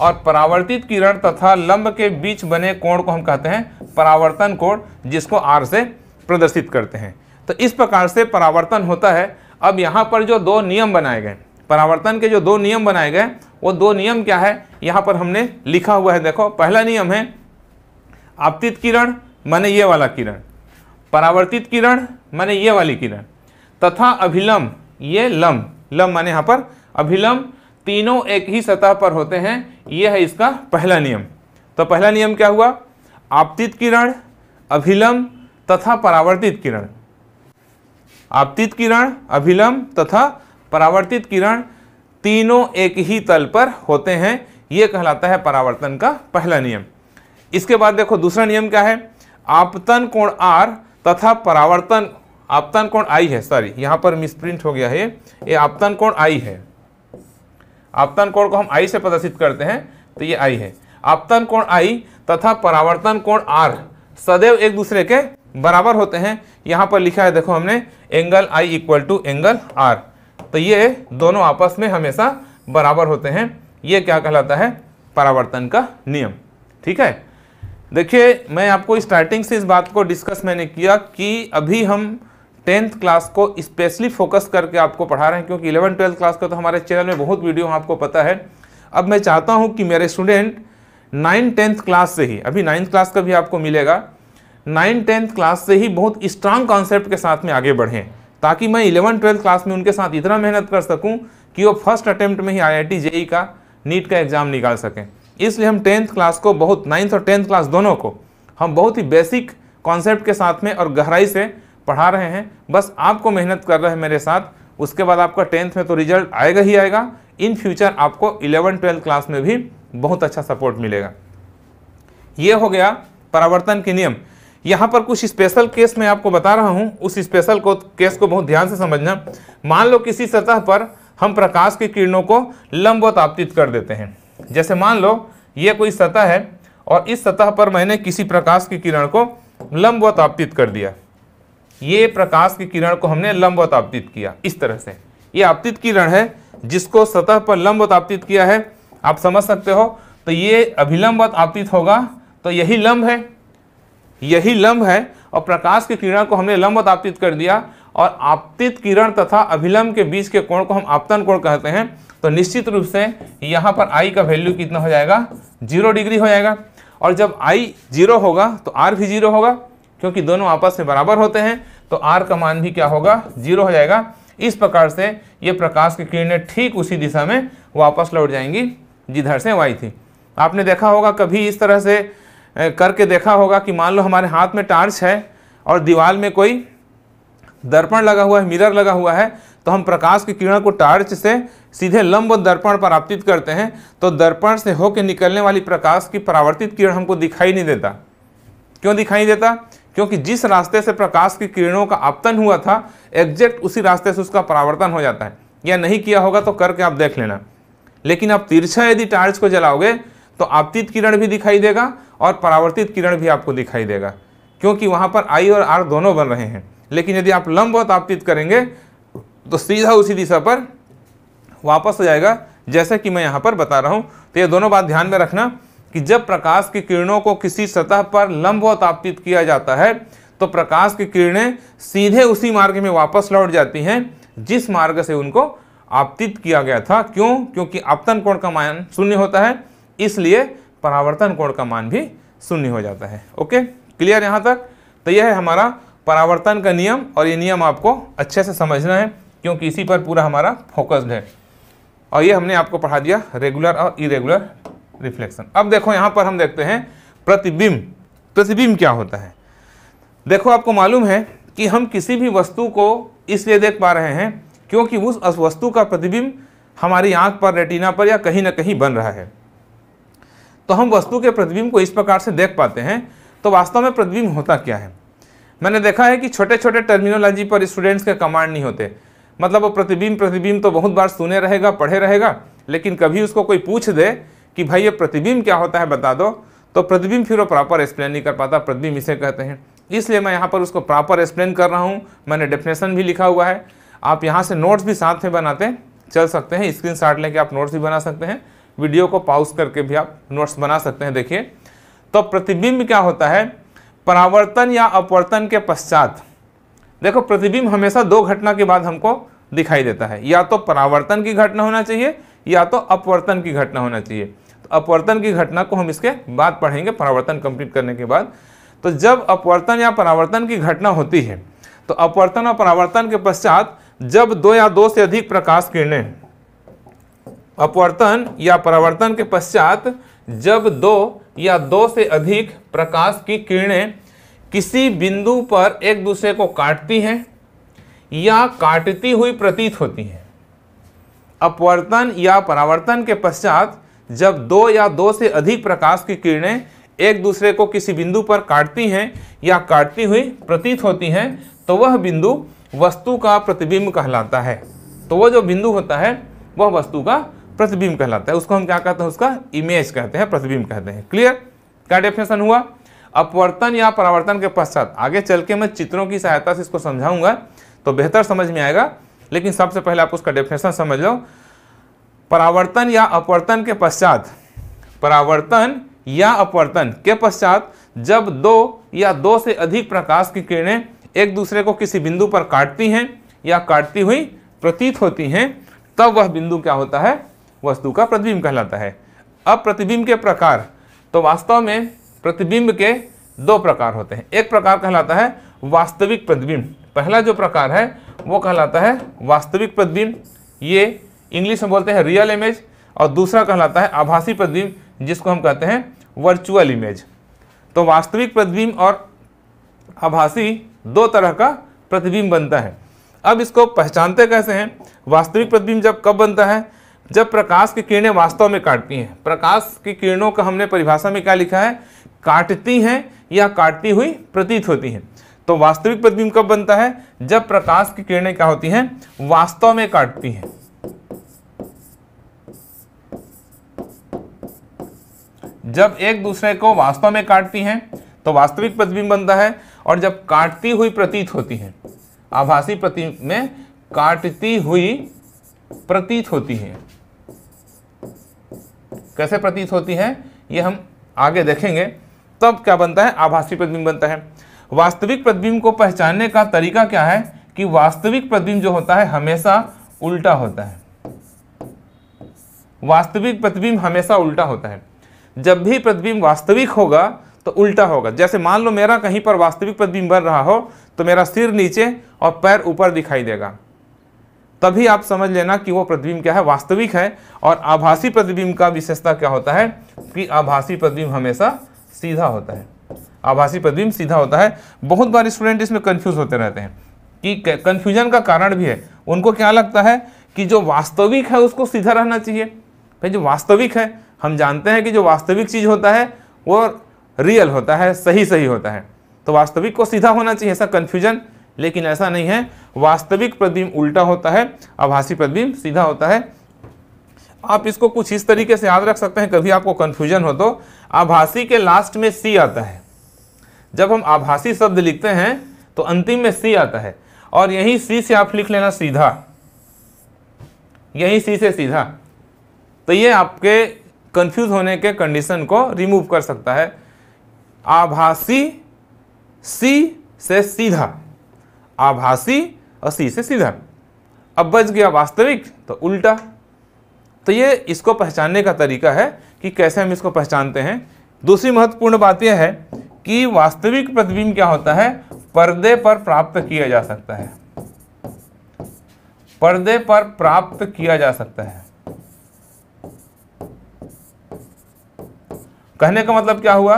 और परावर्तित किरण तथा लंब के बीच बने कोण को हम कहते हैं परावर्तन कोण जिसको आर से प्रदर्शित करते हैं तो इस प्रकार से परावर्तन होता है अब यहाँ पर जो दो नियम बनाए गए परावर्तन के जो दो नियम बनाए गए वो दो नियम क्या है यहाँ पर हमने लिखा हुआ है देखो पहला नियम है आपतित किरण माने ये वाला किरण परावर्तित किरण माने ये वाली किरण तथा अभिलंब ये लम लम माने यहाँ पर अभिलम्ब तीनों एक ही सतह पर होते हैं ये है इसका पहला नियम तो पहला नियम क्या हुआ आपतित किरण अभिलम्ब तथा परावर्तित किरण आपतित किरण अभिलंब तथा परावर्तित किरण तीनों एक ही तल पर होते हैं ये कहलाता है परावर्तन का पहला नियम इसके बाद देखो दूसरा नियम क्या है आपतन कोण आर तथा परावर्तन आपतन कोण आई है सॉरी यहाँ पर मिसप्रिंट हो गया है ये आपतन कोण आई है आपतन कोण को हम आई से प्रदर्शित करते हैं तो ये आई है आपतन कोण आई तथा परावर्तन कोण आर सदैव एक दूसरे के बराबर होते हैं यहाँ पर लिखा है देखो हमने angle i equal to angle r तो ये दोनों आपस में हमेशा बराबर होते हैं ये क्या कहलाता है परावर्तन का नियम ठीक है देखिए मैं आपको स्टार्टिंग से इस बात को डिस्कस मैंने किया कि अभी हम टेंथ क्लास को स्पेशली फोकस करके आपको पढ़ा रहे हैं क्योंकि इलेवन ट्वेल्थ क्लास का तो हमारे चैनल में बहुत वीडियो आपको पता है अब मैं चाहता हूँ कि मेरे स्टूडेंट नाइन टेंथ क्लास से ही अभी नाइन्थ क्लास का भी आपको मिलेगा नाइन टेंथ क्लास से ही बहुत स्ट्रांग कॉन्सेप्ट के साथ में आगे बढ़ें ताकि मैं इलेवन ट्वेल्थ क्लास में उनके साथ इतना मेहनत कर सकूं कि वो फर्स्ट अटैम्प्ट में ही आई आई जेई का नीट का एग्ज़ाम निकाल सकें इसलिए हम टेंथ क्लास को बहुत नाइन्थ और टेंथ क्लास दोनों को हम बहुत ही बेसिक कॉन्सेप्ट के साथ में और गहराई से पढ़ा रहे हैं बस आपको मेहनत कर रहे हैं मेरे साथ उसके बाद आपका टेंथ में तो रिजल्ट आएगा ही आएगा इन फ्यूचर आपको इलेवन ट्वेल्थ क्लास में भी बहुत अच्छा सपोर्ट मिलेगा ये हो गया परावर्तन के नियम यहाँ पर कुछ स्पेशल केस मैं आपको बता रहा हूँ उस स्पेशल को केस को बहुत ध्यान से समझना मान लो किसी सतह पर हम प्रकाश की किरणों को लंबवत आपतित कर देते हैं जैसे मान लो ये कोई सतह है और इस सतह पर मैंने किसी प्रकाश की किरण को लंबवत आपतित कर दिया ये प्रकाश की किरण को हमने लंबवत आपतित किया इस तरह से ये आपतित किरण है जिसको सतह पर लंबवत आपतित किया है आप समझ सकते हो तो ये अभिलंबत आपतित होगा तो यही लंब है यही लंब है और प्रकाश की किरण को हमने लंबवत आपतित कर दिया और आपतित किरण तथा अभिलंब के बीच के कोण को हम आपतन कोण कहते हैं तो निश्चित रूप से यहाँ पर आई का वैल्यू कितना हो जाएगा जीरो डिग्री हो जाएगा और जब आई जीरो होगा तो आर भी जीरो होगा क्योंकि दोनों आपस में बराबर होते हैं तो आर का मान भी क्या होगा जीरो हो जाएगा इस प्रकार से ये प्रकाश की किरणें ठीक उसी दिशा में वापस लौट जाएंगी जिधर से वाई थी आपने देखा होगा कभी इस तरह से करके देखा होगा कि मान लो हमारे हाथ में टार्च है और दीवार में कोई दर्पण लगा हुआ है मिरर लगा हुआ है तो हम प्रकाश की किरण को टार्च से सीधे लंब दर्पण पर आपतित करते हैं तो दर्पण से होकर निकलने वाली प्रकाश की परावर्तित किरण हमको दिखाई नहीं देता क्यों दिखाई देता क्योंकि जिस रास्ते से प्रकाश की किरणों का आपतन हुआ था एग्जैक्ट उसी रास्ते से उसका परावर्तन हो जाता है या नहीं किया होगा तो करके आप देख लेना लेकिन आप तिरछा यदि टार्च को जलाओगे तो आपतित किरण भी दिखाई देगा और परावर्तित किरण भी आपको दिखाई देगा क्योंकि वहाँ पर आई और आर दोनों बन रहे हैं लेकिन यदि आप लंब और आपतित करेंगे तो सीधा उसी दिशा पर वापस हो जाएगा जैसा कि मैं यहाँ पर बता रहा हूँ तो ये दोनों बात ध्यान में रखना कि जब प्रकाश की किरणों को किसी सतह पर लंबवतापित किया जाता है तो प्रकाश की किरणें सीधे उसी मार्ग में वापस लौट जाती हैं जिस मार्ग से उनको आपतित किया गया था क्यों क्योंकि आपतन कोण का मान शून्य होता है इसलिए परावर्तन कोण का मान भी शून्य हो जाता है ओके क्लियर यहाँ तक तो यह है हमारा परावर्तन का नियम और ये नियम आपको अच्छे से समझना है क्योंकि इसी पर पूरा हमारा फोकस्ड है और ये हमने आपको पढ़ा दिया रेगुलर और इरेगुलर रिफ्लेक्शन अब देखो यहाँ पर हम देखते हैं प्रतिबिंब प्रतिबिंब क्या होता है देखो आपको मालूम है कि हम किसी भी वस्तु को इसलिए देख पा रहे हैं क्योंकि उस वस्तु का प्रतिबिंब हमारी आंख पर रेटिना पर या कहीं ना कहीं बन रहा है तो हम वस्तु के प्रतिबिंब को इस प्रकार से देख पाते हैं तो वास्तव में प्रतिबिंब होता क्या है मैंने देखा है कि छोटे छोटे टर्मिनोलॉजी पर स्टूडेंट्स के कमांड नहीं होते मतलब वो प्रतिबिंब प्रतिबिंब तो बहुत बार सुने रहेगा पढ़े रहेगा लेकिन कभी उसको कोई पूछ दे कि भाई ये प्रतिबिंब क्या होता है बता दो तो प्रतिबिंब फिर वो प्रॉपर एक्सप्लेन नहीं कर पाता प्रतिबिंब इसे कहते हैं इसलिए मैं यहाँ पर उसको प्रॉपर एक्सप्लेन कर रहा हूँ मैंने डेफिनेशन भी लिखा हुआ है आप यहाँ से नोट्स भी साथ में बनाते चल सकते हैं स्क्रीन शॉट लेके आप नोट्स भी बना सकते हैं वीडियो को पाउज करके भी आप नोट्स बना सकते हैं देखिए तो प्रतिबिंब क्या होता है परावर्तन या अपवर्तन के पश्चात देखो प्रतिबिंब हमेशा दो घटना के बाद हमको दिखाई देता है या तो परावर्तन की घटना होना चाहिए या तो अपवर्तन की घटना होना चाहिए तो अपवर्तन की घटना को हम इसके बाद पढ़ेंगे परावर्तन कंप्लीट करने के बाद तो जब अपवर्तन या परावर्तन की घटना होती है तो अपवर्तन और परावर्तन के पश्चात जब दो या दो से अधिक प्रकाश किरणें अपवर्तन या परावर्तन के पश्चात जब दो या दो से अधिक प्रकाश की किरणें किसी बिंदु पर एक दूसरे को काटती हैं या काटती हुई प्रतीत होती हैं अपवर्तन या परावर्तन के पश्चात जब दो या दो से अधिक प्रकाश की किरणें एक दूसरे को किसी बिंदु पर काटती हैं या काटती हुई प्रतीत होती हैं तो वह बिंदु वस्तु का प्रतिबिंब कहलाता है तो वह जो बिंदु होता है वह वस्तु का प्रतिबिंब कहलाता है उसको हम क्या कहते हैं उसका इमेज कहते हैं प्रतिबिंब कहते हैं क्लियर क्या डेफिनेशन हुआ अपवर्तन या परावर्तन के पश्चात आगे चल के मैं चित्रों की सहायता से इसको समझाऊंगा तो बेहतर समझ में आएगा लेकिन सबसे पहले आप उसका डेफिनेशन समझ लो परावर्तन या अपवर्तन के पश्चात परावर्तन या अपवर्तन के पश्चात जब दो या दो से अधिक प्रकाश की किरणें एक दूसरे को किसी बिंदु पर काटती हैं या काटती हुई प्रतीत होती हैं तब वह बिंदु क्या होता है वस्तु का प्रतिबिंब कहलाता है अब प्रतिबिंब के प्रकार तो वास्तव में प्रतिबिंब के दो प्रकार होते हैं एक प्रकार कहलाता है वास्तविक प्रतिबिंब पहला जो प्रकार है वो कहलाता है वास्तविक प्रतिबिंब ये इंग्लिश में बोलते हैं रियल इमेज और दूसरा कहलाता है आभासी प्रतिबिंब जिसको हम कहते हैं वर्चुअल इमेज तो वास्तविक प्रतिबिंब और आभासी दो तरह का प्रतिबिंब बनता है अब इसको पहचानते कैसे हैं वास्तविक प्रतिबिंब जब कब बनता है जब प्रकाश की किरणें वास्तव में काटती हैं प्रकाश की किरणों का हमने परिभाषा में क्या लिखा है काटती हैं या काटती हुई प्रतीत होती हैं तो वास्तविक प्रतिबिंब कब बनता है जब प्रकाश की किरणें क्या होती हैं वास्तव में काटती हैं जब एक दूसरे को वास्तव में काटती हैं तो वास्तविक प्रतिबिंब बनता है और जब काटती हुई प्रतीत होती हैं आभासी प्रतिबिंब में काटती हुई प्रतीत होती है कैसे प्रतीत होती है ये हम आगे देखेंगे तब क्या बनता है आभासी प्रतिबिंब बनता है वास्तविक प्रतिबिंब को पहचानने का तरीका क्या है कि वास्तविक प्रतिबिंब जो होता है हमेशा उल्टा होता है वास्तविक प्रतिबिंब हमेशा उल्टा होता है जब भी प्रतिबिंब वास्तविक होगा तो उल्टा होगा जैसे मान लो मेरा कहीं पर वास्तविक प्रतिबिंब बन रहा हो तो मेरा सिर नीचे और पैर ऊपर दिखाई देगा तभी आप समझ लेना कि वो प्रतिबिंब क्या है वास्तविक है और आभासी प्रतिबिंब का विशेषता क्या होता है कि आभासी प्रतिबिंब हमेशा सीधा होता है आभासी प्रतिबिंब सीधा होता है बहुत बार स्टूडेंट इसमें कन्फ्यूज़ होते रहते हैं कि कन्फ्यूजन का कारण भी है उनको क्या लगता है कि जो वास्तविक है उसको सीधा रहना चाहिए भाई जो वास्तविक है हम जानते हैं कि जो वास्तविक चीज़ होता है वो रियल होता है सही सही होता है तो वास्तविक को सीधा होना चाहिए ऐसा कन्फ्यूजन लेकिन ऐसा नहीं है वास्तविक प्रतिबिंब उल्टा होता है आभासी प्रतिबिंब सीधा होता है आप इसको कुछ इस तरीके से याद रख सकते हैं कभी आपको कन्फ्यूजन हो तो आभासी के लास्ट में सी आता है जब हम आभासी शब्द लिखते हैं तो अंतिम में सी आता है और यही सी से आप लिख लेना सीधा यही सी से सीधा तो ये आपके कंफ्यूज होने के कंडीशन को रिमूव कर सकता है आभासी सी से सीधा आभासी और सी से सीधा अब बच गया वास्तविक तो उल्टा तो ये इसको पहचानने का तरीका है कि कैसे हम इसको पहचानते हैं दूसरी महत्वपूर्ण बात यह है कि वास्तविक प्रतिबिंब क्या होता है पर्दे पर प्राप्त किया जा सकता है पर्दे पर प्राप्त किया जा सकता है कहने का मतलब क्या हुआ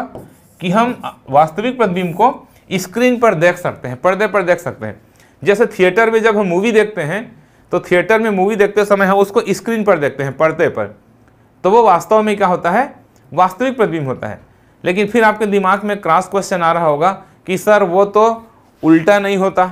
कि हम वास्तविक प्रतिबिंब को स्क्रीन पर देख सकते हैं पर्दे पर देख सकते हैं जैसे थिएटर में जब हम मूवी देखते हैं तो थिएटर में मूवी देखते समय हम उसको स्क्रीन पर देखते हैं पर्दे पर तो वो वास्तव में क्या होता है वास्तविक प्रतिबिंब होता है लेकिन फिर आपके दिमाग में क्रॉस क्वेश्चन आ रहा होगा कि सर वो तो उल्टा नहीं होता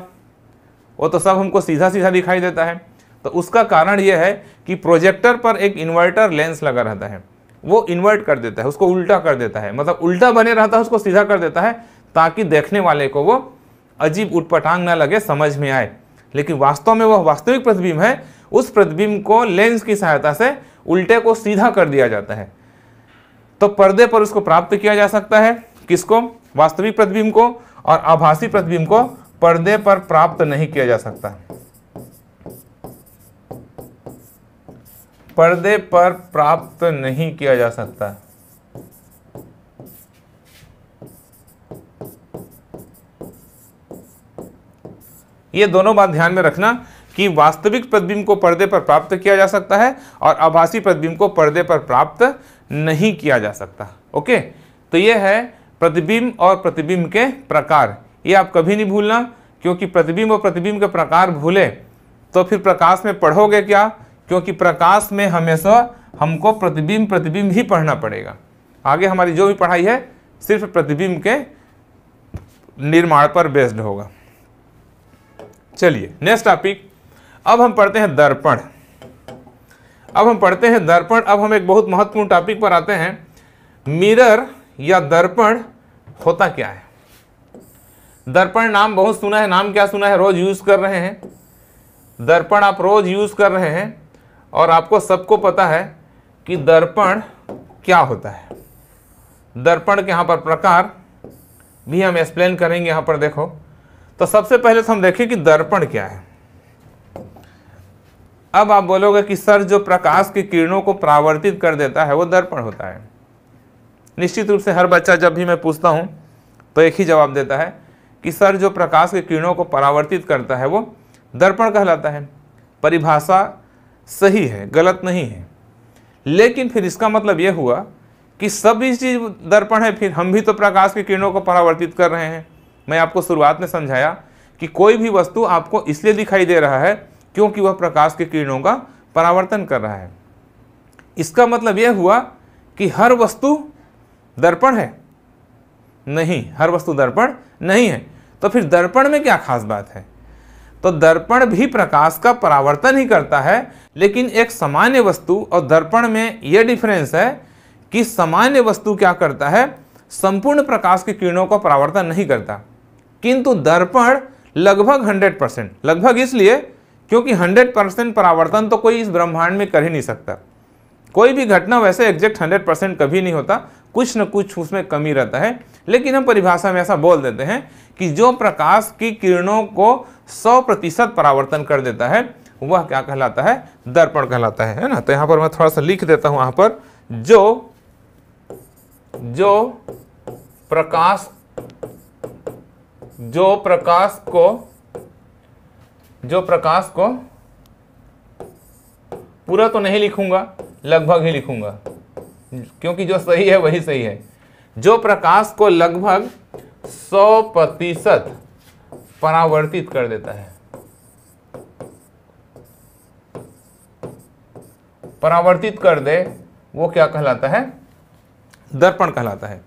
वो तो सब हमको सीधा सीधा दिखाई देता है तो उसका कारण यह है कि प्रोजेक्टर पर एक इन्वर्टर लेंस लगा रहता है वो इन्वर्ट कर देता है उसको उल्टा कर देता है मतलब उल्टा बने रहता है उसको सीधा कर देता है ताकि देखने वाले को वो अजीब उटपटांग ना लगे समझ में आए लेकिन वास्तव में वह वास्तविक प्रतिबिंब है उस प्रतिबिंब को लेंस की सहायता से उल्टे को सीधा कर दिया जाता है तो पर्दे पर उसको प्राप्त किया जा सकता है किसको वास्तविक प्रतिबिंब को और आभासी प्रतिबिंब को पर्दे पर प्राप्त नहीं किया जा सकता पर्दे पर प्राप्त नहीं किया जा सकता ये दोनों बात ध्यान में रखना कि वास्तविक प्रतिबिंब को पर्दे पर प्राप्त किया जा सकता है और आभासी प्रतिबिंब को पर्दे पर प्राप्त नहीं किया जा सकता ओके तो यह है प्रतिबिंब और प्रतिबिंब के प्रकार ये आप कभी नहीं भूलना क्योंकि प्रतिबिंब और प्रतिबिंब के प्रकार भूले तो फिर प्रकाश में पढ़ोगे क्या क्योंकि प्रकाश में हमेशा हमको प्रतिबिंब प्रतिबिंब ही पढ़ना पड़ेगा आगे हमारी जो भी पढ़ाई है सिर्फ प्रतिबिंब के निर्माण पर बेस्ड होगा चलिए नेक्स्ट टॉपिक अब हम पढ़ते हैं दर्पण अब हम पढ़ते हैं दर्पण अब हम एक बहुत महत्वपूर्ण टॉपिक पर आते हैं मिरर या दर्पण होता क्या है दर्पण नाम बहुत सुना है नाम क्या सुना है रोज़ यूज़ कर रहे हैं दर्पण आप रोज़ यूज़ कर रहे हैं और आपको सबको पता है कि दर्पण क्या होता है दर्पण के यहाँ पर प्रकार भी हम एक्सप्लेन करेंगे यहाँ पर देखो तो सबसे पहले तो हम देखें कि दर्पण क्या है अब आप बोलोगे कि सर जो प्रकाश की किरणों को प्रावर्तित कर देता है वो दर्पण होता है निश्चित रूप से हर बच्चा जब भी मैं पूछता हूँ तो एक ही जवाब देता है कि सर जो प्रकाश की किरणों को परावर्तित करता है वो दर्पण कहलाता है परिभाषा सही है गलत नहीं है लेकिन फिर इसका मतलब ये हुआ कि सभी चीज़ दर्पण है फिर हम भी तो प्रकाश की किरणों को परावर्तित कर रहे हैं मैं आपको शुरुआत में समझाया कि कोई भी वस्तु आपको इसलिए दिखाई दे रहा है क्योंकि वह प्रकाश के किरणों का परावर्तन कर रहा है इसका मतलब यह हुआ कि हर वस्तु दर्पण है नहीं हर वस्तु दर्पण नहीं है तो फिर दर्पण में क्या खास बात है तो दर्पण भी प्रकाश का परावर्तन ही करता है लेकिन एक सामान्य वस्तु और दर्पण में यह डिफरेंस है कि सामान्य वस्तु क्या करता है संपूर्ण प्रकाश के किरणों का परावर्तन नहीं करता किंतु दर्पण लगभग 100 परसेंट लगभग इसलिए क्योंकि 100 परसेंट परावर्तन तो कोई इस ब्रह्मांड में कर ही नहीं सकता कोई भी घटना वैसे एग्जैक्ट 100 परसेंट कभी नहीं होता कुछ न कुछ उसमें कमी रहता है लेकिन हम परिभाषा में ऐसा बोल देते हैं कि जो प्रकाश की किरणों को 100 प्रतिशत परावर्तन कर देता है वह क्या कहलाता है दर्पण कहलाता है है ना तो यहाँ पर मैं थोड़ा सा लिख देता हूँ वहाँ पर जो जो प्रकाश जो प्रकाश को जो प्रकाश को पूरा तो नहीं लिखूंगा लगभग ही लिखूंगा क्योंकि जो सही है वही सही है जो प्रकाश को लगभग 100 प्रतिशत परावर्तित कर देता है परावर्तित कर दे वो क्या कहलाता है दर्पण कहलाता है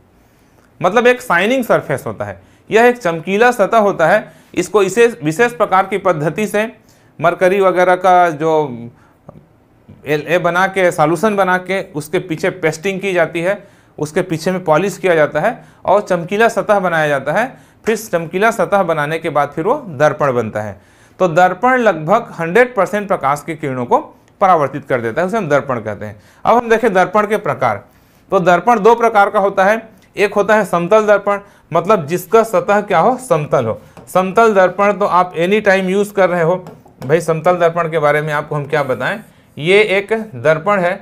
मतलब एक साइनिंग सरफेस होता है यह एक चमकीला सतह होता है इसको इसे विशेष प्रकार की पद्धति से मरकरी वगैरह का जो एल ए बना के सॉल्यूशन बना के उसके पीछे पेस्टिंग की जाती है उसके पीछे में पॉलिश किया जाता है और चमकीला सतह बनाया जाता है फिर चमकीला सतह बनाने के बाद फिर वो दर्पण बनता है तो दर्पण लगभग 100 परसेंट प्रकाश की किरणों को परावर्तित कर देता है उसे हम दर्पण कहते हैं अब हम देखें दर्पण के प्रकार तो दर्पण दो प्रकार का होता है एक होता है समतल दर्पण मतलब जिसका सतह क्या हो समतल हो समतल दर्पण तो आप एनी टाइम यूज़ कर रहे हो भाई समतल दर्पण के बारे में आपको हम क्या बताएं ये एक दर्पण है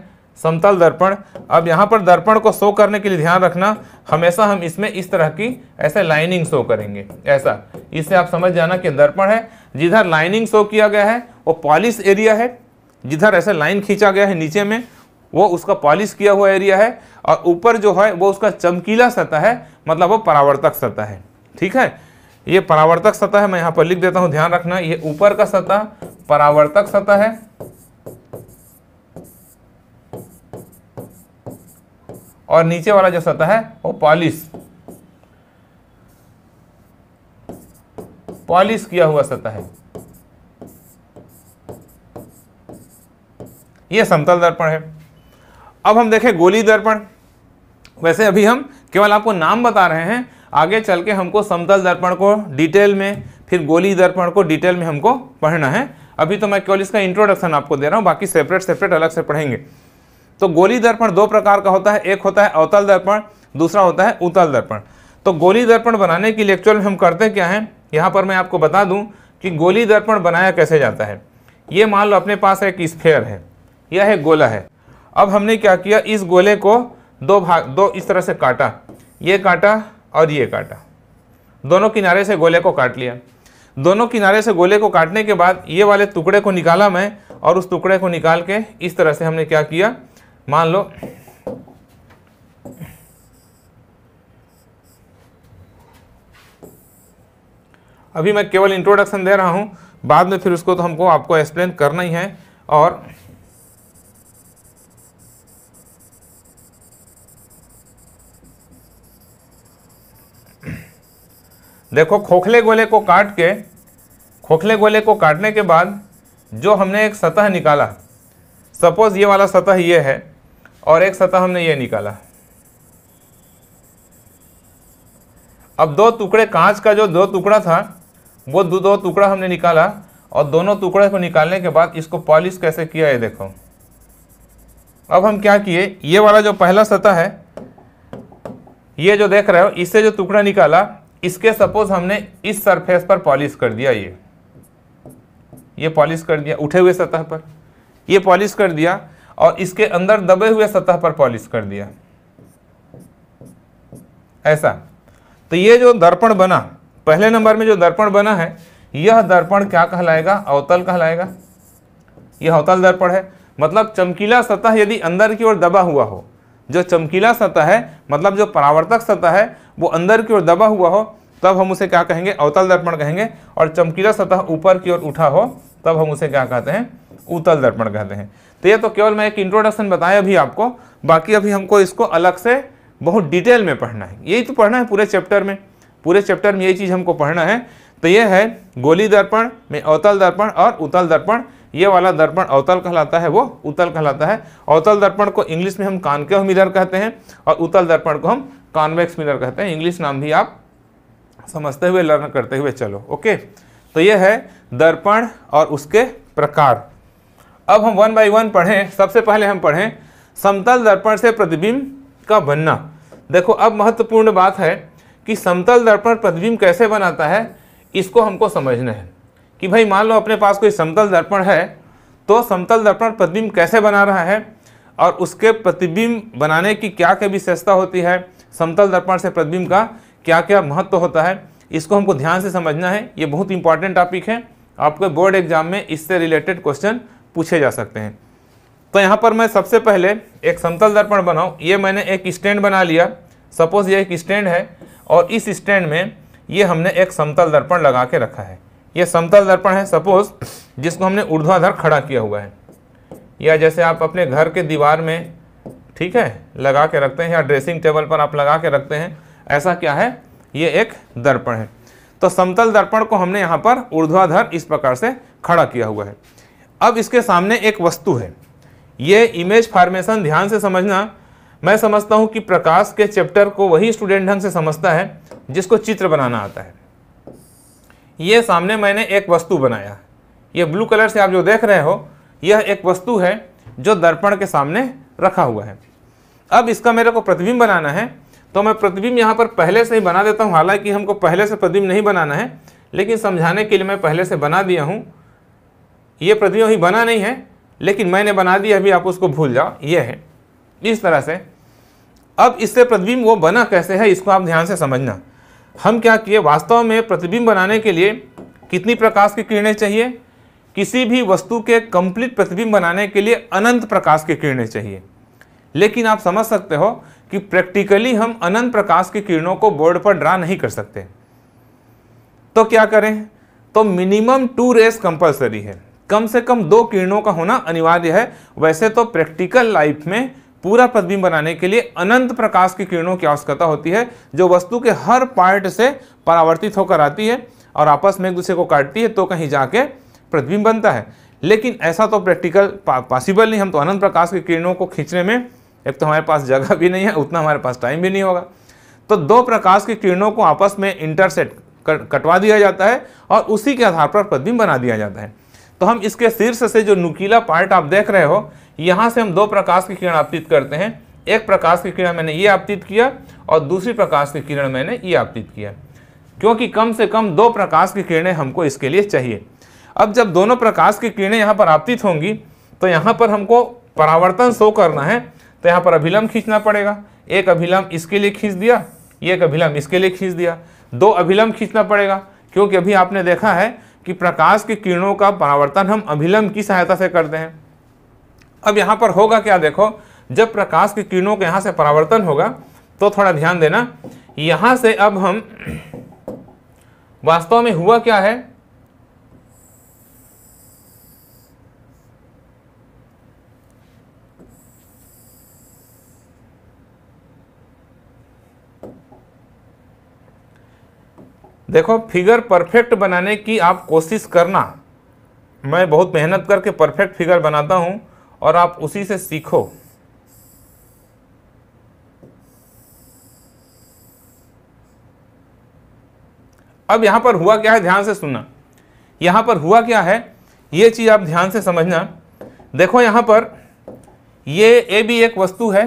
समतल दर्पण अब यहाँ पर दर्पण को शो करने के लिए ध्यान रखना हमेशा हम इसमें इस तरह की ऐसे लाइनिंग शो करेंगे ऐसा इससे आप समझ जाना कि दर्पण है जिधर लाइनिंग शो किया गया है वो पॉलिश एरिया है जिधर ऐसे लाइन खींचा गया है नीचे में वो उसका पॉलिश किया हुआ एरिया है और ऊपर जो है वो उसका चमकीला सतह है मतलब वो परावर्तक सतह है ठीक है ये परावर्तक सतह है मैं यहां पर लिख देता हूं ध्यान रखना ये ऊपर का सतह परावर्तक सतह है और नीचे वाला जो सतह है वो पॉलिश पॉलिश किया हुआ सतह है ये समतल दर्पण है अब हम देखें गोली दर्पण वैसे अभी हम केवल आपको नाम बता रहे हैं आगे चल के हमको समतल दर्पण को डिटेल में फिर गोली दर्पण को डिटेल में हमको पढ़ना है अभी तो मैं केवल इसका इंट्रोडक्शन आपको दे रहा हूँ बाकी सेपरेट सेपरेट अलग से पढ़ेंगे तो गोली दर्पण दो प्रकार का होता है एक होता है अवतल दर्पण दूसरा होता है उतल दर्पण तो गोली दर्पण बनाने की लेक्चर में हम करते क्या हैं यहाँ पर मैं आपको बता दूँ कि गोली दर्पण बनाया कैसे जाता है ये मान लो अपने पास एक स्फेयर है यह है गोला है अब हमने क्या किया इस गोले को दो भाग दो इस तरह से काटा ये काटा और ये काटा दोनों किनारे से गोले को काट लिया दोनों किनारे से गोले को काटने के बाद ये वाले टुकड़े को निकाला मैं और उस टुकड़े को निकाल के इस तरह से हमने क्या किया मान लो अभी मैं केवल इंट्रोडक्शन दे रहा हूँ बाद में फिर उसको तो हमको आपको एक्सप्लेन करना ही है और देखो खोखले गोले को काट के खोखले गोले को काटने के बाद जो हमने एक सतह निकाला सपोज़ ये वाला सतह ये है और एक सतह हमने ये निकाला अब दो टुकड़े कांच का जो दो टुकड़ा था वो दो दो टुकड़ा हमने निकाला और दोनों टुकड़े को निकालने के बाद इसको पॉलिश कैसे किया ये देखो अब हम क्या किए ये वाला जो पहला सतह है ये जो देख रहे हो इससे जो टुकड़ा निकाला इसके सपोज हमने इस सरफेस पर पॉलिश कर दिया ये ये पॉलिश कर दिया उठे हुए सतह पर ये पॉलिश कर दिया और इसके अंदर दबे हुए सतह पर पॉलिश कर दिया ऐसा तो ये जो दर्पण बना पहले नंबर में जो दर्पण बना है यह दर्पण क्या कहलाएगा अवतल कहलाएगा यह अवतल दर्पण है मतलब चमकीला सतह यदि अंदर की ओर दबा हुआ हो जो चमकीला सतह है मतलब जो परावर्तक सतह है वो अंदर की ओर दबा हुआ हो तब हम उसे क्या कहेंगे अवतल दर्पण कहेंगे और चमकीला सतह ऊपर की ओर उठा हो तब हम उसे क्या कहते हैं उतल दर्पण कहते हैं तो ये तो केवल मैं एक इंट्रोडक्शन बताया अभी आपको बाकी अभी हमको इसको अलग से बहुत डिटेल में पढ़ना है यही तो पढ़ना है पूरे चैप्टर में पूरे चैप्टर में यही चीज़ हमको पढ़ना है तो यह है गोली दर्पण में अवतल दर्पण और उतल दर्पण ये वाला दर्पण अवतल कहलाता है वो उतल कहलाता है अवतल दर्पण को इंग्लिश में हम कानकेव मिरर कहते हैं और उतल दर्पण को हम कॉन्वेक्स मिरर कहते हैं इंग्लिश नाम भी आप समझते हुए लर्न करते हुए चलो ओके तो ये है दर्पण और उसके प्रकार अब हम वन बाई वन पढ़ें सबसे पहले हम पढ़ें समतल दर्पण से प्रतिबिंब का बनना देखो अब महत्वपूर्ण बात है कि समतल दर्पण प्रतिबिंब कैसे बनाता है इसको हमको समझना है कि भाई मान लो अपने पास कोई समतल दर्पण है तो समतल दर्पण प्रतिबिंब कैसे बना रहा है और उसके प्रतिबिंब बनाने की क्या क्या विशेषता होती है समतल दर्पण से प्रतिबिंब का क्या क्या महत्व होता है इसको हमको ध्यान से समझना है ये बहुत इंपॉर्टेंट टॉपिक है आपके बोर्ड एग्जाम में इससे रिलेटेड क्वेश्चन पूछे जा सकते हैं तो यहाँ पर मैं सबसे पहले एक समतल दर्पण बनाऊँ ये मैंने एक स्टैंड बना लिया सपोज ये एक स्टैंड है और इस स्टैंड में ये हमने एक समतल दर्पण लगा के रखा है ये समतल दर्पण है सपोज जिसको हमने ऊर्ध्वाधर खड़ा किया हुआ है या जैसे आप अपने घर के दीवार में ठीक है लगा के रखते हैं या ड्रेसिंग टेबल पर आप लगा के रखते हैं ऐसा क्या है ये एक दर्पण है तो समतल दर्पण को हमने यहाँ पर ऊर्ध्वाधर इस प्रकार से खड़ा किया हुआ है अब इसके सामने एक वस्तु है ये इमेज फार्मेशन ध्यान से समझना मैं समझता हूँ कि प्रकाश के चैप्टर को वही स्टूडेंट ढंग से समझता है जिसको चित्र बनाना आता है ये सामने मैंने एक वस्तु बनाया ये ब्लू कलर से आप जो देख रहे हो यह एक वस्तु है जो दर्पण के सामने रखा हुआ है अब इसका मेरे को प्रतिबिंब बनाना है तो मैं प्रतिबिंब यहाँ पर पहले से ही बना देता हूँ हालांकि हमको पहले से प्रतिबिंब नहीं बनाना है लेकिन समझाने के लिए मैं पहले से बना दिया हूँ ये प्रतिबिंब ही बना नहीं है लेकिन मैंने बना दिया अभी आप उसको भूल जाओ ये है इस तरह से अब इससे प्रतिबिंब वो बना कैसे है इसको आप ध्यान से समझना हम क्या किए वास्तव में प्रतिबिंब बनाने के लिए कितनी प्रकाश की किरणें चाहिए किसी भी वस्तु के कंप्लीट प्रतिबिंब बनाने के लिए अनंत प्रकाश की किरणें चाहिए लेकिन आप समझ सकते हो कि प्रैक्टिकली हम अनंत प्रकाश की किरणों को बोर्ड पर ड्रा नहीं कर सकते तो क्या करें तो मिनिमम टू रेस कंपलसरी है कम से कम दो किरणों का होना अनिवार्य है वैसे तो प्रैक्टिकल लाइफ में पूरा प्रतिबिंब बनाने के लिए अनंत प्रकाश की किरणों की आवश्यकता होती है जो वस्तु के हर पार्ट से परावर्तित होकर आती है और आपस में एक दूसरे को काटती है तो कहीं जाके प्रतिबिंब बनता है लेकिन ऐसा तो प्रैक्टिकल पॉसिबल नहीं हम तो अनंत प्रकाश की किरणों को खींचने में एक तो हमारे पास जगह भी नहीं है उतना हमारे पास टाइम भी नहीं होगा तो दो प्रकाश की किरणों को आपस में इंटरसेट कटवा दिया जाता है और उसी के आधार पर प्रतिबिंब बना दिया जाता है तो हम इसके शीर्ष से जो नुकीला पार्ट आप देख रहे हो यहाँ से हम दो प्रकाश की किरण आपतित करते हैं एक प्रकाश की किरण मैंने ये आपतित किया और दूसरी प्रकाश की किरण मैंने ये आपतित किया क्योंकि कम से कम दो प्रकाश की किरणें हमको इसके लिए चाहिए अब जब दोनों प्रकाश की किरणें यहाँ पर आपतित होंगी तो यहाँ पर हमको परावर्तन शो करना है तो यहाँ पर अभिलंब खींचना पड़ेगा एक अभिलंब इसके लिए खींच दिया एक अभिलंब इसके लिए खींच दिया दो अभिलंब खींचना पड़ेगा क्योंकि अभी आपने देखा है कि प्रकाश की किरणों का परावर्तन हम अभिलंब की सहायता से करते हैं अब यहाँ पर होगा क्या देखो जब प्रकाश की किरणों के यहाँ से परावर्तन होगा तो थोड़ा ध्यान देना यहाँ से अब हम वास्तव में हुआ क्या है देखो फिगर परफेक्ट बनाने की आप कोशिश करना मैं बहुत मेहनत करके परफेक्ट फिगर बनाता हूँ और आप उसी से सीखो अब यहाँ पर हुआ क्या है ध्यान से सुनना यहाँ पर हुआ क्या है ये चीज़ आप ध्यान से समझना देखो यहाँ पर ये ए भी एक वस्तु है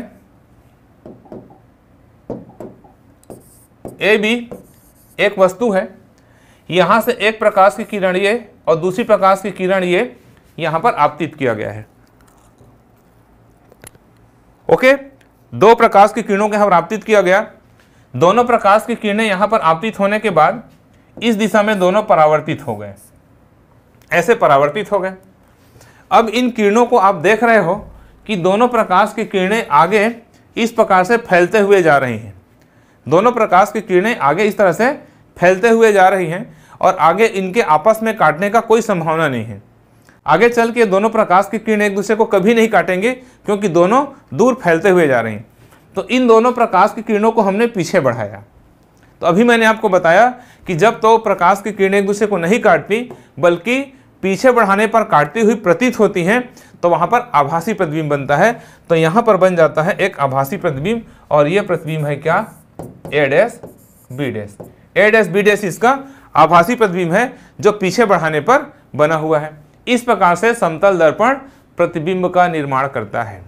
ए भी एक वस्तु है यहाँ से एक प्रकाश की किरण ये और दूसरी प्रकाश की किरण ये यहाँ पर आपतित किया गया है ओके दो प्रकाश की किरणों के यहाँ पर आपतित किया गया दोनों प्रकाश की किरणें यहाँ पर आपतित होने के बाद इस दिशा में दोनों परावर्तित हो गए ऐसे परावर्तित हो गए अब इन किरणों को आप देख रहे हो कि दोनों प्रकाश की किरणें आगे इस प्रकार से फैलते हुए जा रही हैं दोनों प्रकाश की किरणें आगे इस तरह से फैलते हुए जा रही हैं और आगे इनके आपस में काटने का कोई संभावना नहीं है आगे चल के दोनों प्रकाश की किरणें एक दूसरे को कभी नहीं काटेंगे क्योंकि दोनों दूर फैलते हुए जा रहे हैं तो इन दोनों प्रकाश की किरणों को हमने पीछे बढ़ाया तो अभी मैंने आपको बताया कि जब तो प्रकाश की किरणें एक दूसरे को नहीं काटती बल्कि पीछे बढ़ाने पर काटती हुई प्रतीत होती हैं तो वहाँ पर आभासी प्रतिबिंब बनता है तो यहाँ पर बन जाता है एक आभासी प्रतिबिंब और ये प्रतिबिंब है क्या A dash B dash A dash B dash इसका आभासी प्रतिबिंब है जो पीछे बढ़ाने पर बना हुआ है इस प्रकार से समतल दर्पण प्रतिबिंब का निर्माण करता है